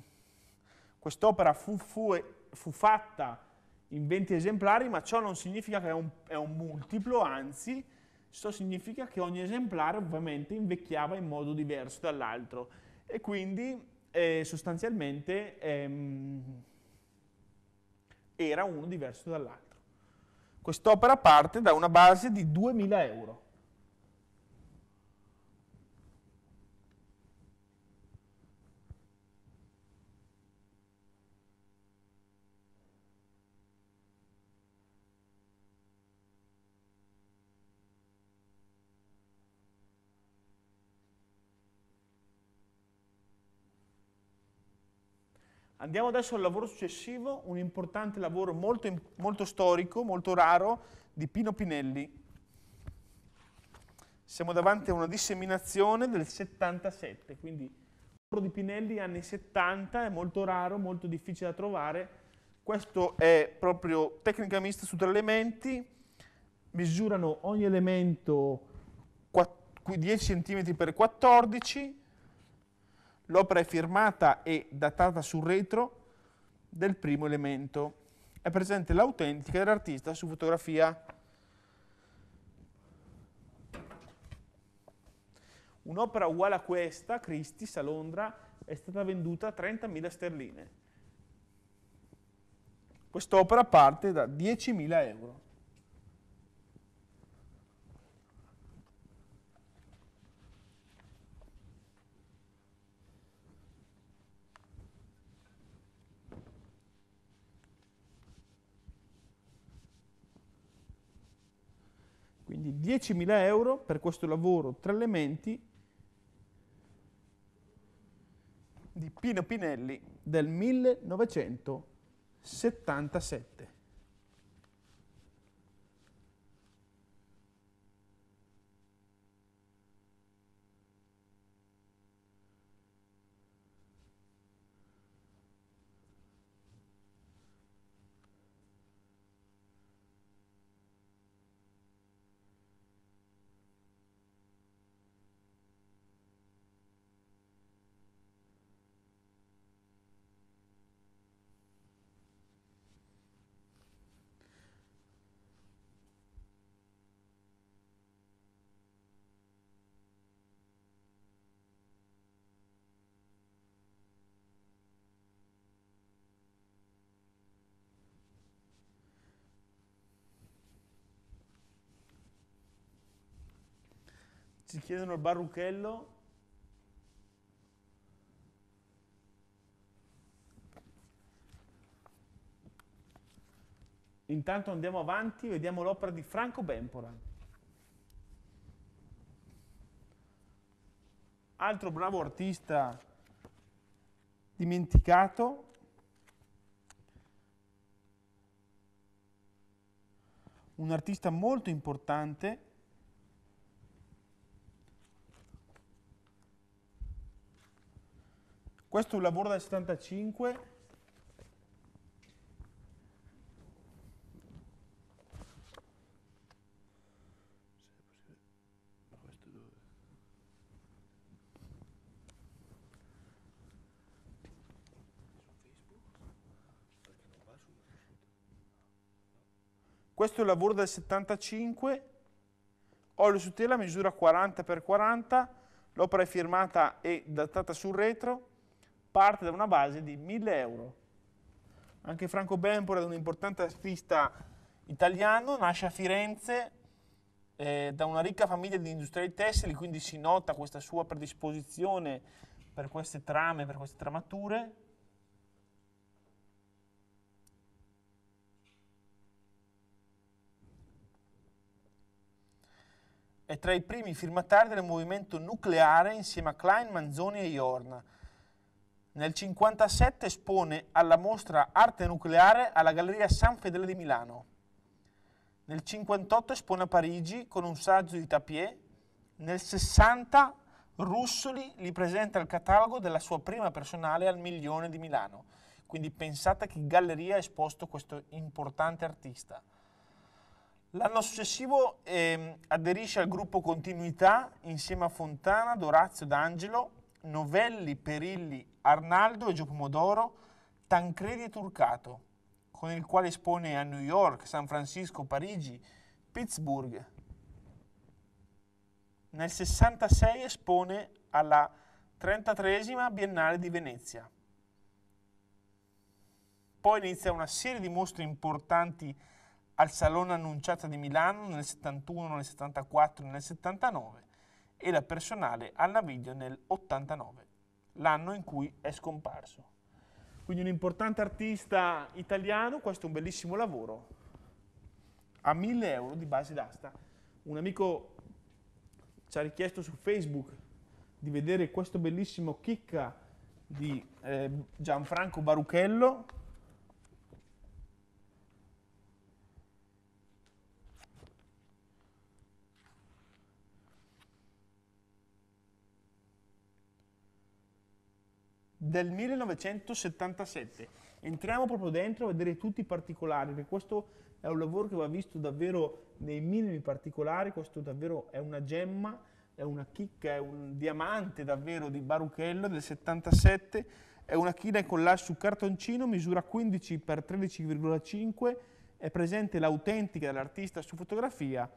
quest'opera fu, fu, fu, fatta in 20 esemplari, ma ciò non significa che è un, è un multiplo, anzi, ciò significa che ogni esemplare ovviamente invecchiava in modo diverso dall'altro. E quindi eh, sostanzialmente ehm, era uno diverso dall'altro. Quest'opera parte da una base di 2.000 euro. Andiamo adesso al lavoro successivo, un importante lavoro molto, molto storico, molto raro, di Pino Pinelli. Siamo davanti a una disseminazione del 77, quindi il lavoro di Pinelli anni 70 è molto raro, molto difficile da trovare. Questo è proprio tecnica mista su tre elementi, misurano ogni elemento 10 cm x 14 cm, L'opera è firmata e datata sul retro del primo elemento. È presente l'autentica dell'artista su fotografia. Un'opera uguale a questa, Christie's a Londra, è stata venduta a 30.000 sterline. Quest'opera parte da 10.000 euro. Quindi 10.000 euro per questo lavoro, tre elementi, di Pino Pinelli del 1977. ci chiedono il barruchello. Intanto andiamo avanti, vediamo l'opera di Franco Bempora. Altro bravo artista dimenticato. Un artista molto importante Questo è un lavoro del 75. Questo è un lavoro del 75, olio su tela misura 40x40, l'opera è firmata e datata sul retro, parte da una base di 1000 euro. Anche Franco è un importante artista italiano, nasce a Firenze eh, da una ricca famiglia di industriali tessili, quindi si nota questa sua predisposizione per queste trame, per queste tramature. È tra i primi firmatari del movimento nucleare insieme a Klein, Manzoni e Iorna nel 1957 espone alla mostra Arte Nucleare alla Galleria San Fedele di Milano. Nel 1958 espone a Parigi con un saggio di Tapier. Nel 1960 Russoli li presenta al catalogo della sua prima personale al Milione di Milano. Quindi pensate che galleria ha esposto questo importante artista. L'anno successivo eh, aderisce al gruppo Continuità insieme a Fontana, Dorazio D'Angelo, Novelli, Perilli Arnaldo e Giopomodoro Tancredi e Turcato, con il quale espone a New York, San Francisco, Parigi, Pittsburgh. Nel 66 espone alla 33 Biennale di Venezia. Poi inizia una serie di mostre importanti al Salone Annunciata di Milano nel 71, nel 74 e nel 79 e la personale alla video nel 89 l'anno in cui è scomparso. Quindi un importante artista italiano, questo è un bellissimo lavoro, a 1000 euro di base d'asta. Un amico ci ha richiesto su Facebook di vedere questo bellissimo chicca di eh, Gianfranco Baruchello, del 1977. Entriamo proprio dentro a vedere tutti i particolari, perché questo è un lavoro che va visto davvero nei minimi particolari, questo davvero è una gemma, è una chicca, è un diamante davvero di Baruchello del 77, è una china collage su cartoncino, misura 15 x 13,5, è presente l'autentica dell'artista su fotografia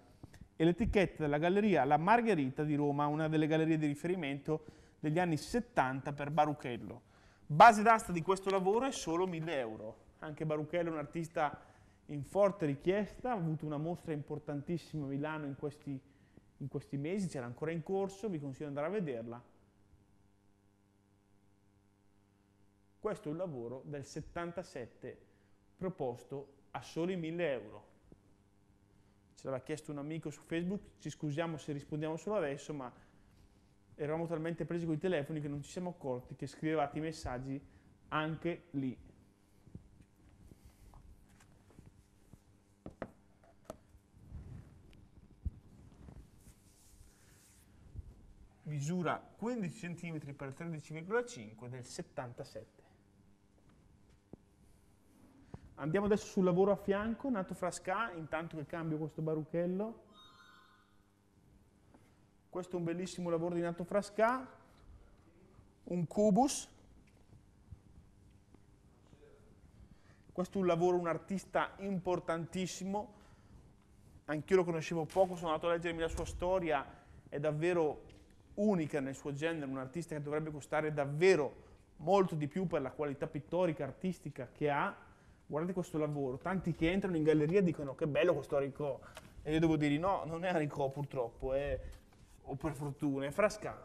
e l'etichetta della galleria La Margherita di Roma, una delle gallerie di riferimento degli anni 70 per Baruchello. Base d'asta di questo lavoro è solo 1000 euro. Anche Baruchello è un artista in forte richiesta, ha avuto una mostra importantissima a Milano in questi, in questi mesi, c'era ancora in corso, vi consiglio di andare a vederla. Questo è un lavoro del 77 proposto a soli 1000 euro. Ce l'aveva chiesto un amico su Facebook, ci scusiamo se rispondiamo solo adesso, ma eravamo talmente presi con i telefoni che non ci siamo accorti che scrivevate i messaggi anche lì. Misura 15 cm x 13,5 del 77. Andiamo adesso sul lavoro a fianco, nato frasca, intanto che cambio questo baruchello questo è un bellissimo lavoro di Nato Frasca, un cubus, questo è un lavoro, un artista importantissimo, anch'io lo conoscevo poco, sono andato a leggermi la sua storia, è davvero unica nel suo genere, un artista che dovrebbe costare davvero molto di più per la qualità pittorica, artistica che ha. Guardate questo lavoro, tanti che entrano in galleria dicono che bello questo Aricò, e io devo dire no, non è Aricò purtroppo, è o per fortuna, è fresca.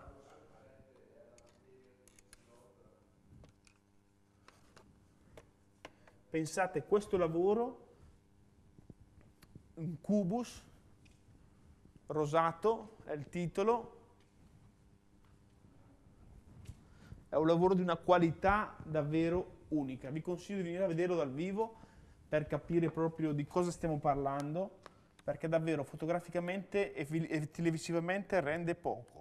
Pensate questo lavoro, un cubus, rosato è il titolo, è un lavoro di una qualità davvero unica. Vi consiglio di venire a vederlo dal vivo per capire proprio di cosa stiamo parlando perché davvero fotograficamente e, televisivamente rende poco.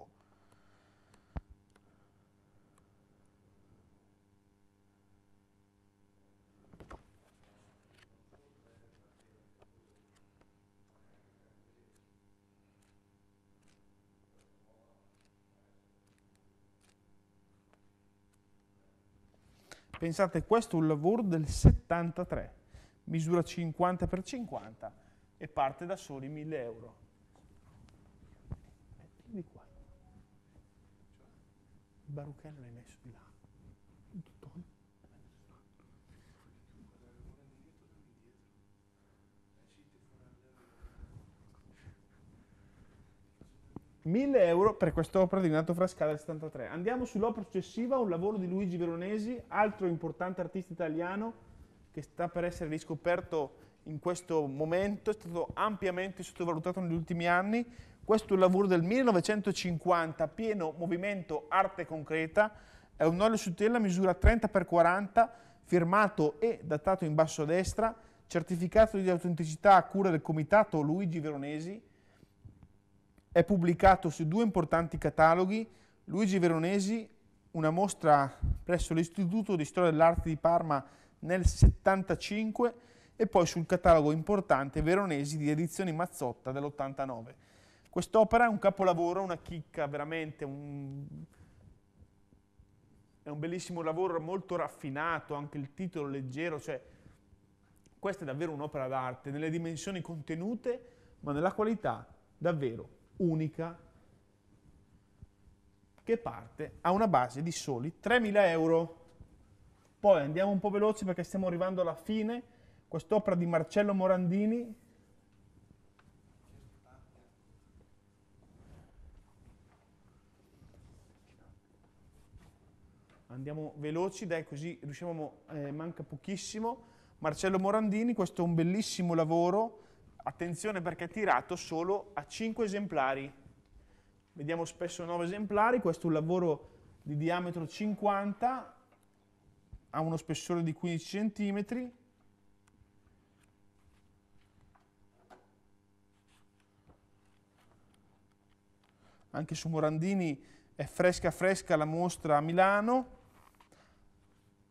Pensate, questo è un lavoro del 73, misura 50 x 50, e parte da soli 1000 euro. Di qua. Il baruchello l'hai messo di là. Mille euro per quest'opera di Nato Frascale del 73. Andiamo sull'opera successiva, un lavoro di Luigi Veronesi, altro importante artista italiano che sta per essere riscoperto in questo momento, è stato ampiamente sottovalutato negli ultimi anni. Questo è un lavoro del 1950, pieno movimento arte concreta, è un olio su tela misura 30x40, firmato e datato in basso a destra, certificato di autenticità a cura del comitato Luigi Veronesi, è pubblicato su due importanti cataloghi, Luigi Veronesi, una mostra presso l'Istituto di Storia dell'Arte di Parma nel 1975, e poi sul catalogo importante veronesi di edizioni Mazzotta dell'89. Quest'opera è un capolavoro, una chicca, veramente un... È un bellissimo lavoro, molto raffinato, anche il titolo leggero, cioè questa è davvero un'opera d'arte, nelle dimensioni contenute, ma nella qualità davvero unica, che parte a una base di soli 3.000 euro. Poi andiamo un po' veloci perché stiamo arrivando alla fine, quest'opera di Marcello Morandini andiamo veloci dai così riusciamo eh, manca pochissimo Marcello Morandini questo è un bellissimo lavoro attenzione perché è tirato solo a 5 esemplari vediamo spesso 9 esemplari questo è un lavoro di diametro 50 ha uno spessore di 15 cm anche su Morandini è fresca fresca la mostra a Milano,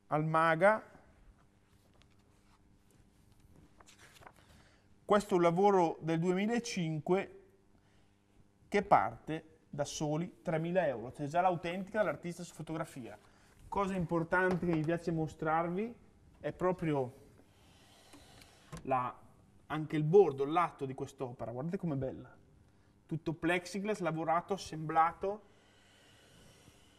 al Maga. Questo è un lavoro del 2005 che parte da soli 3.000 euro, c'è cioè, già l'autentica dell'artista su fotografia. Cosa importante che mi piace mostrarvi è proprio la, anche il bordo, l'atto di quest'opera, guardate com'è bella tutto plexiglass lavorato, assemblato.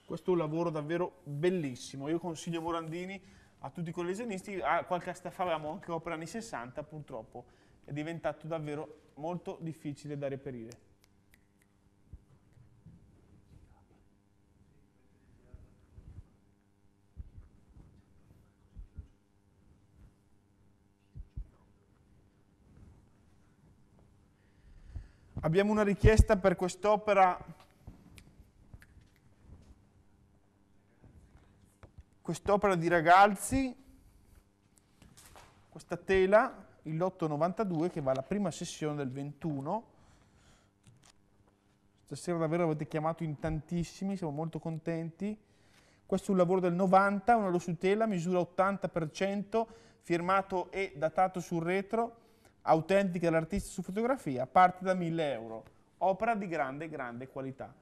Questo è un lavoro davvero bellissimo. Io consiglio Morandini a tutti i collezionisti, a ah, qualche asta fa avevamo anche opera anni 60, purtroppo è diventato davvero molto difficile da reperire. abbiamo una richiesta per quest'opera quest'opera di ragazzi questa tela il lotto 92 che va alla prima sessione del 21 stasera davvero avete chiamato in tantissimi siamo molto contenti questo è un lavoro del 90 una tela, misura 80% firmato e datato sul retro autentica dell'artista su fotografia parte da 1000 euro, opera di grande, grande qualità.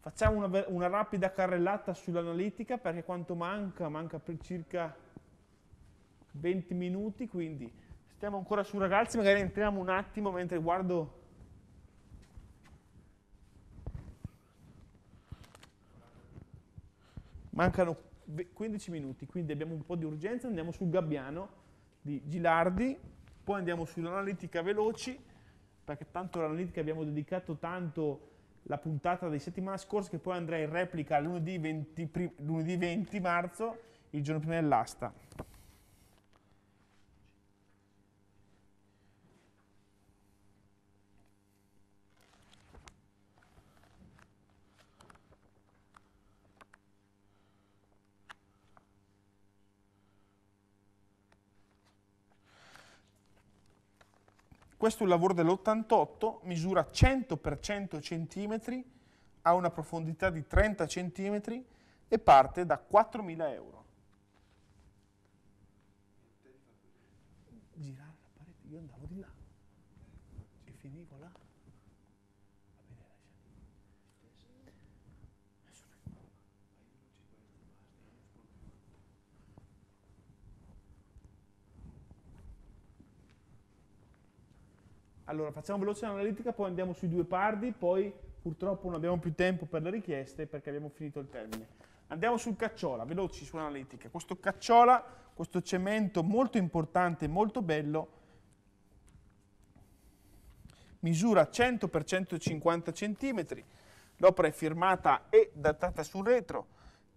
Facciamo una, una rapida carrellata sull'analitica perché quanto manca? Manca per circa 20 minuti, quindi stiamo ancora su ragazzi, magari entriamo un attimo mentre guardo mancano 15 minuti, quindi abbiamo un po' di urgenza, andiamo sul Gabbiano di Gilardi, poi andiamo sull'analitica veloci, perché tanto l'analitica abbiamo dedicato tanto la puntata di settimana scorsa che poi andrà in replica lunedì 20, lunedì 20 marzo, il giorno prima dell'asta. Questo è un lavoro dell'88, misura 100 x 100 cm, ha una profondità di 30 cm e parte da 4.000 euro. Allora, facciamo veloce l'analitica, poi andiamo sui due pardi, poi purtroppo non abbiamo più tempo per le richieste perché abbiamo finito il termine. Andiamo sul cacciola, veloci sull'analitica. Questo cacciola, questo cemento molto importante, molto bello, misura 100 x 150 cm, l'opera è firmata e datata sul retro,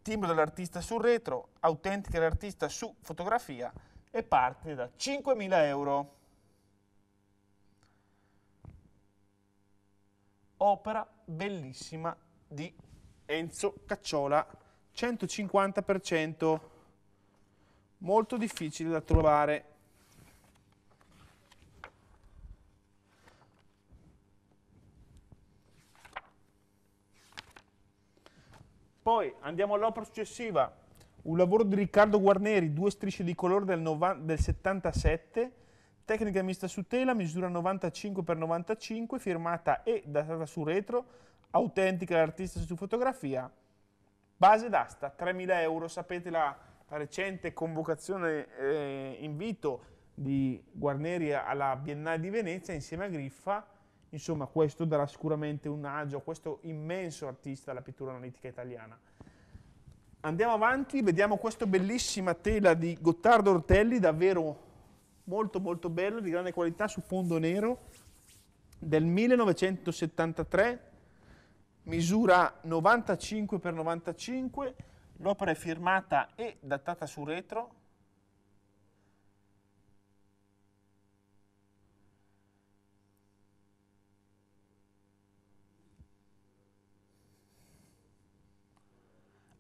timbro dell'artista sul retro, autentica dell'artista su fotografia e parte da 5.000 euro. opera bellissima di Enzo Cacciola, 150%, molto difficile da trovare. Poi andiamo all'opera successiva, un lavoro di Riccardo Guarneri, due strisce di colore del, del 77, tecnica mista su tela, misura 95x95, firmata e datata su retro, autentica l'artista su fotografia, base d'asta 3.000 euro, sapete la, la recente convocazione, eh, invito di Guarneri alla Biennale di Venezia insieme a Griffa, insomma questo darà sicuramente un agio a questo immenso artista della pittura analitica italiana. Andiamo avanti, vediamo questa bellissima tela di Gottardo Ortelli, davvero molto molto bello, di grande qualità, su fondo nero, del 1973, misura 95x95, l'opera è firmata e datata su retro,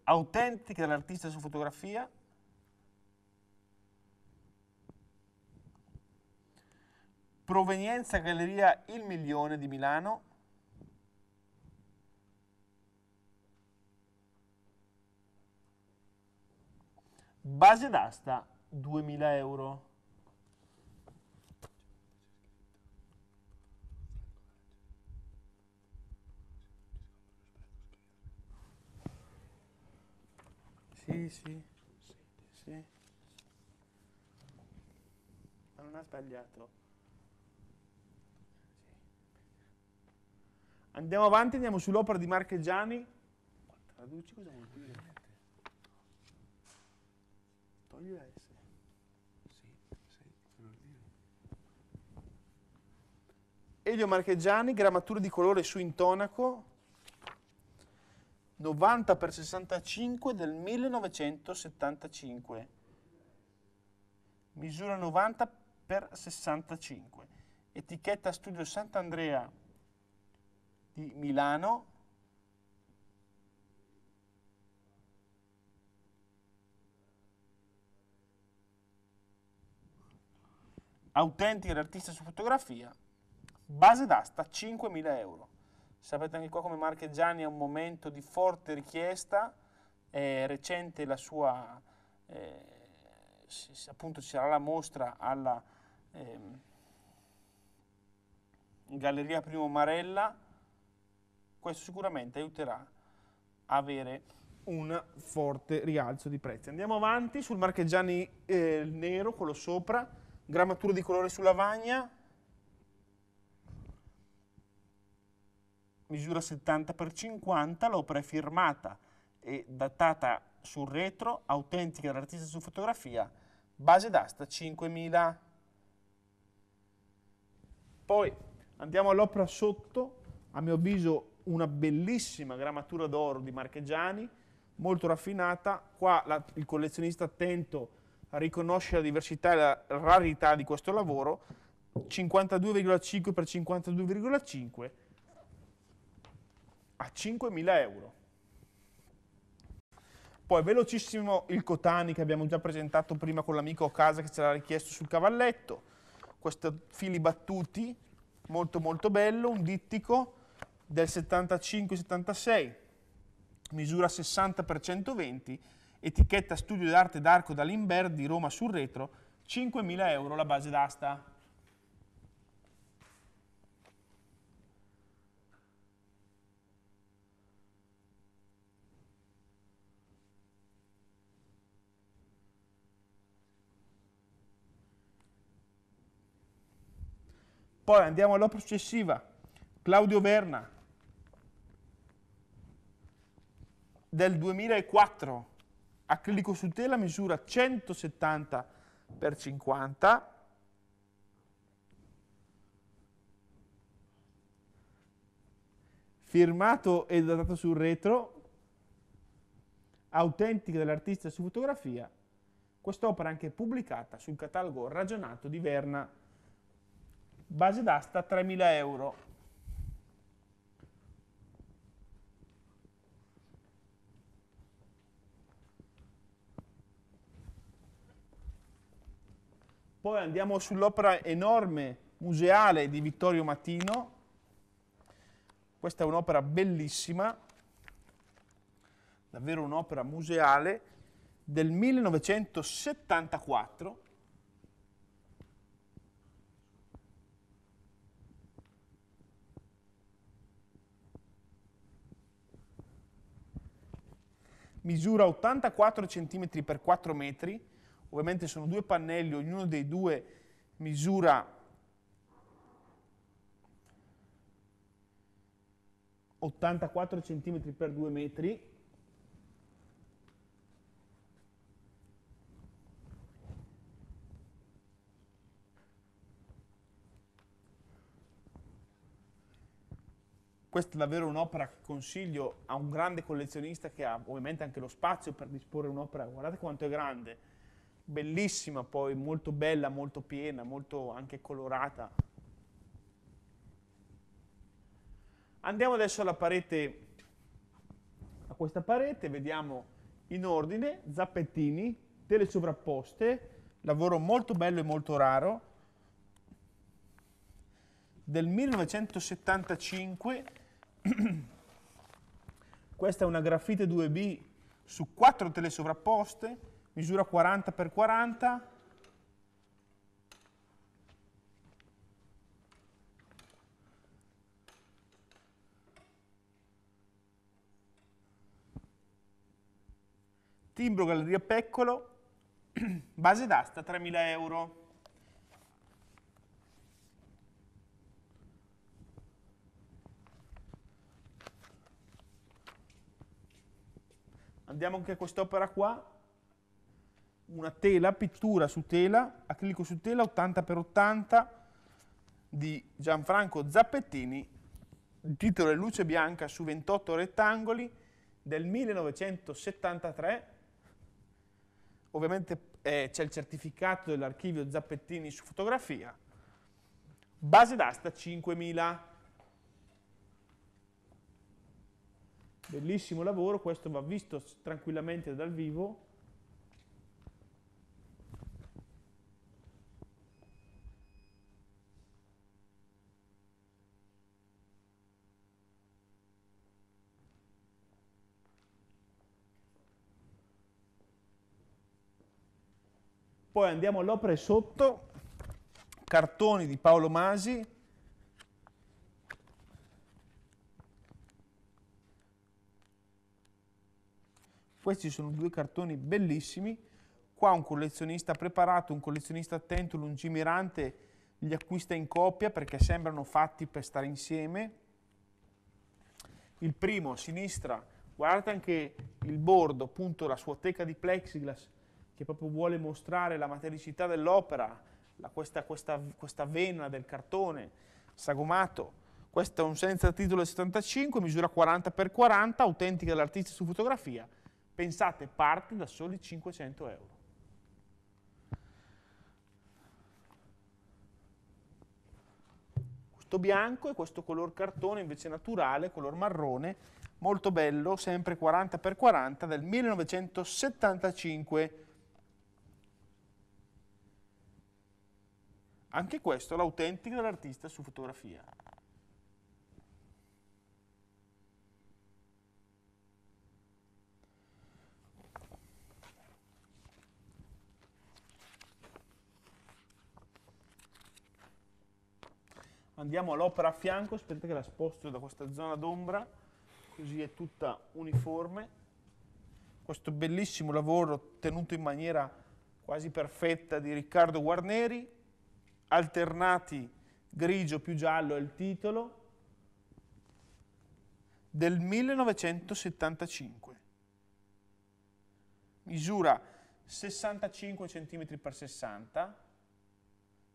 autentica dell'artista su fotografia, provenienza Galleria Il Milione di Milano. Base d'asta 2000 euro. Sì, sì. Sì. Non ha sbagliato. Andiamo avanti, andiamo sull'opera di Marchegiani. traduci cosa vuol dire? Togli la S. Elio Marchegiani, grammatura di colore su intonaco 90x65 del 1975. Misura 90x65. Etichetta Studio Sant'Andrea di Milano autentica l'artista su fotografia, base d'asta 5.000 euro. Sapete anche qua come Marchegiani è un momento di forte richiesta, è recente la sua, eh, appunto ci sarà la mostra alla eh, Galleria Primo Marella, questo sicuramente aiuterà a avere un forte rialzo di prezzi. Andiamo avanti sul marcheggiani eh, nero, quello sopra, grammatura di colore su lavagna, misura 70x50, l'opera è firmata e datata sul retro, autentica dall'artista su fotografia, base d'asta 5000. Poi andiamo all'opera sotto, a mio avviso una bellissima grammatura d'oro di Marchegiani, molto raffinata. Qua la, il collezionista attento riconosce la diversità e la rarità di questo lavoro, 52,5 x 52,5 a 5.000 euro. Poi velocissimo il Cotani che abbiamo già presentato prima con l'amico Casa che ce l'ha richiesto sul cavalletto, Questi fili battuti, molto molto bello, un dittico, del 75-76, misura 60 x 120, etichetta Studio d'arte d'arco d'Alimbert di Roma sul retro, 5.000 euro la base d'asta. Poi andiamo all'opera successiva, Claudio Verna, del 2004 acrilico su tela misura 170 x 50 firmato e datato sul retro autentica dell'artista su fotografia quest'opera è anche pubblicata sul catalogo ragionato di Verna base d'asta 3000 euro Poi andiamo sull'opera enorme museale di Vittorio Matino. Questa è un'opera bellissima, davvero un'opera museale del 1974. Misura 84 cm x 4 metri, Ovviamente sono due pannelli, ognuno dei due misura 84 cm x 2 metri. Questa è davvero un'opera che consiglio a un grande collezionista che ha ovviamente anche lo spazio per disporre un'opera. Guardate quanto è grande bellissima poi, molto bella, molto piena, molto anche colorata. Andiamo adesso alla parete, a questa parete, vediamo in ordine, zappettini, tele sovrapposte, lavoro molto bello e molto raro, del 1975, questa è una graffite 2B su quattro tele sovrapposte, misura 40 per 40, timbro Galleria Peccolo, base d'asta 3.000 euro. Andiamo anche a quest'opera qua, una tela, pittura su tela, acrilico su tela 80x80 di Gianfranco Zappettini, il titolo è Luce bianca su 28 rettangoli del 1973, ovviamente eh, c'è il certificato dell'archivio Zappettini su fotografia, base d'asta 5000. Bellissimo lavoro, questo va visto tranquillamente dal vivo. Poi andiamo all'opera sotto, cartoni di Paolo Masi, Questi sono due cartoni bellissimi. Qua un collezionista preparato, un collezionista attento, lungimirante, li acquista in coppia perché sembrano fatti per stare insieme. Il primo a sinistra, guardate anche il bordo, appunto la sua teca di plexiglass che proprio vuole mostrare la matericità dell'opera, questa, questa, questa vena del cartone sagomato. Questo è un senza titolo del 75, misura 40x40, autentica dell'artista su fotografia. Pensate, parte da soli 500 euro. Questo bianco e questo color cartone invece naturale, color marrone, molto bello, sempre 40x40 del 1975 Anche questo è l'autentico dell'artista su fotografia. Andiamo all'opera a fianco, aspettate che la sposto da questa zona d'ombra, così è tutta uniforme. Questo bellissimo lavoro tenuto in maniera quasi perfetta di Riccardo Guarneri, alternati grigio più giallo è il titolo, del 1975. Misura 65 cm x 60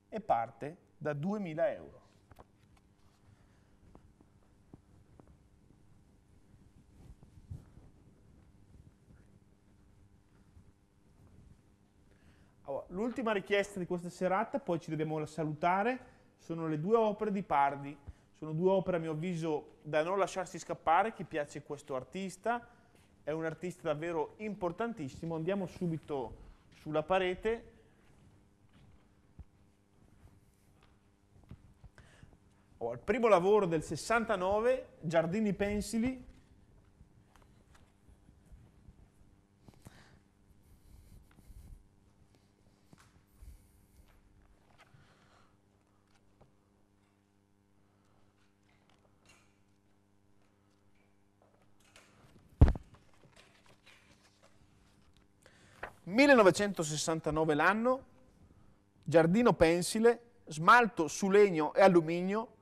e parte da 2000 euro. Allora, L'ultima richiesta di questa serata, poi ci dobbiamo salutare, sono le due opere di Pardi. Sono due opere, a mio avviso, da non lasciarsi scappare, chi piace questo artista, è un artista davvero importantissimo. Andiamo subito sulla parete. Oh, il primo lavoro del 69, Giardini Pensili, 1969 l'anno, giardino pensile, smalto su legno e alluminio,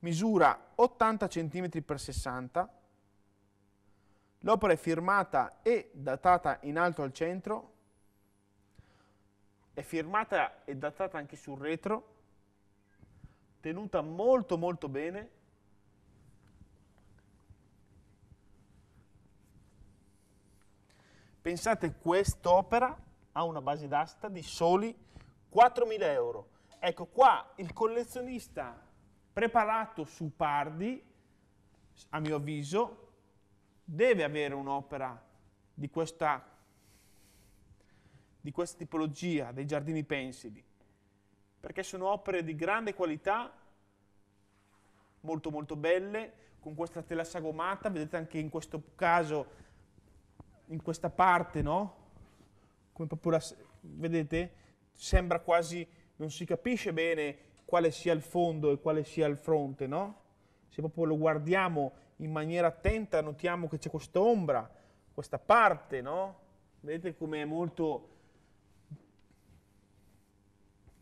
misura 80 cm x 60 L'opera è firmata e datata in alto al centro, è firmata e datata anche sul retro, tenuta molto molto bene, Pensate, quest'opera ha una base d'asta di soli 4.000 euro. Ecco qua il collezionista preparato su Pardi, a mio avviso, deve avere un'opera di questa, di questa tipologia, dei giardini pensili, perché sono opere di grande qualità, molto molto belle, con questa tela sagomata, vedete anche in questo caso in questa parte, no? Come proprio la, vedete, sembra quasi, non si capisce bene quale sia il fondo e quale sia il fronte, no? Se proprio lo guardiamo in maniera attenta, notiamo che c'è questa ombra, questa parte, no? Vedete come è molto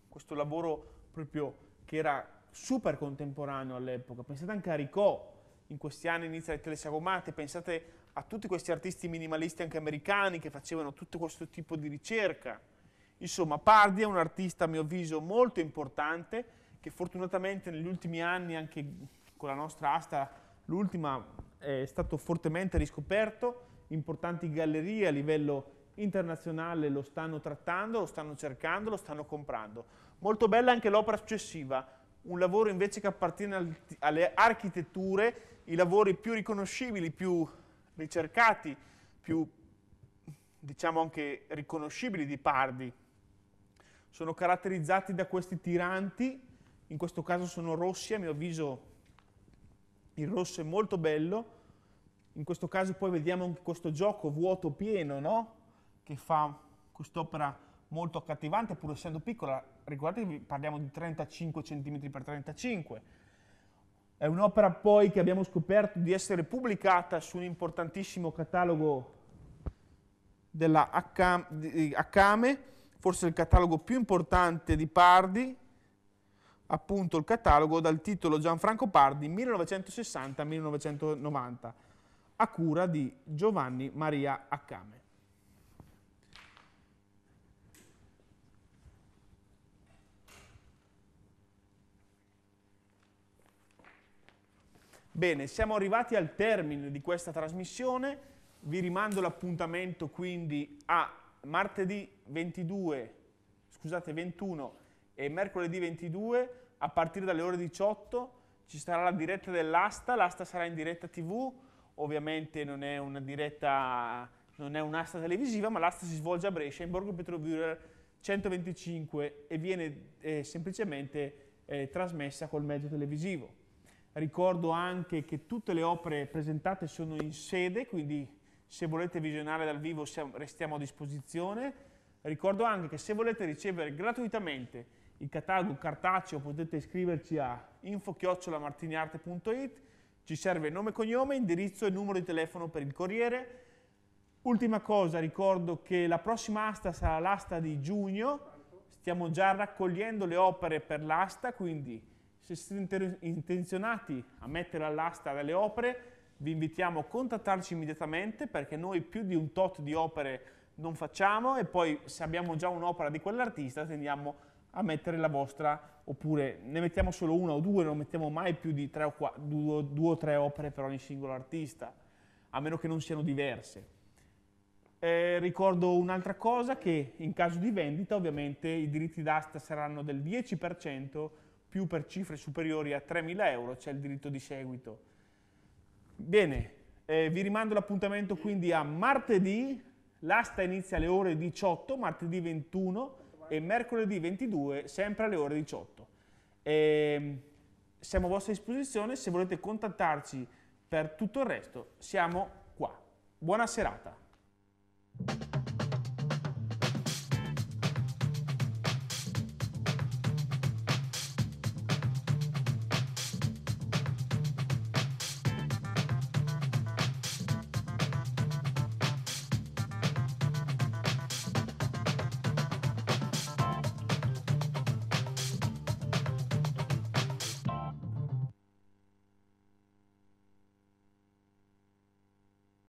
questo lavoro proprio che era super contemporaneo all'epoca. Pensate anche a Ricò, in questi anni inizia le telesagomate, pensate a tutti questi artisti minimalisti anche americani che facevano tutto questo tipo di ricerca. Insomma, Pardi è un artista a mio avviso molto importante che fortunatamente negli ultimi anni anche con la nostra asta, l'ultima, è stato fortemente riscoperto, importanti gallerie a livello internazionale lo stanno trattando, lo stanno cercando, lo stanno comprando. Molto bella anche l'opera successiva, un lavoro invece che appartiene alle architetture, i lavori più riconoscibili, più ricercati, più diciamo anche riconoscibili di Pardi, sono caratterizzati da questi tiranti, in questo caso sono rossi, a mio avviso il rosso è molto bello, in questo caso poi vediamo anche questo gioco vuoto pieno, no? che fa quest'opera molto accattivante, pur essendo piccola, ricordatevi parliamo di 35 cm x 35 è un'opera poi che abbiamo scoperto di essere pubblicata su un importantissimo catalogo della Accame, forse il catalogo più importante di Pardi, appunto il catalogo dal titolo Gianfranco Pardi 1960-1990, a cura di Giovanni Maria Accame. Bene, siamo arrivati al termine di questa trasmissione, vi rimando l'appuntamento quindi a martedì 22, scusate 21 e mercoledì 22 a partire dalle ore 18 ci sarà la diretta dell'asta, l'asta sarà in diretta tv, ovviamente non è una diretta, non è un'asta televisiva ma l'asta si svolge a Brescia in Borgo Petroviewer 125 e viene eh, semplicemente eh, trasmessa col mezzo televisivo ricordo anche che tutte le opere presentate sono in sede, quindi se volete visionare dal vivo restiamo a disposizione. Ricordo anche che se volete ricevere gratuitamente il catalogo cartaceo potete iscriverci a info-martiniarte.it, ci serve nome, cognome, indirizzo e numero di telefono per il corriere. Ultima cosa, ricordo che la prossima asta sarà l'asta di giugno, stiamo già raccogliendo le opere per l'asta, quindi se siete intenzionati a mettere all'asta delle opere, vi invitiamo a contattarci immediatamente perché noi più di un tot di opere non facciamo e poi se abbiamo già un'opera di quell'artista tendiamo a mettere la vostra oppure ne mettiamo solo una o due, non mettiamo mai più di tre o quattro, due, due o tre opere per ogni singolo artista, a meno che non siano diverse. Eh, ricordo un'altra cosa che in caso di vendita ovviamente i diritti d'asta saranno del 10% più per cifre superiori a 3.000 euro c'è il diritto di seguito. Bene, eh, vi rimando l'appuntamento quindi a martedì, l'asta inizia alle ore 18, martedì 21 e mercoledì 22 sempre alle ore 18. E ehm, siamo a vostra disposizione, se volete contattarci per tutto il resto siamo qua. Buona serata.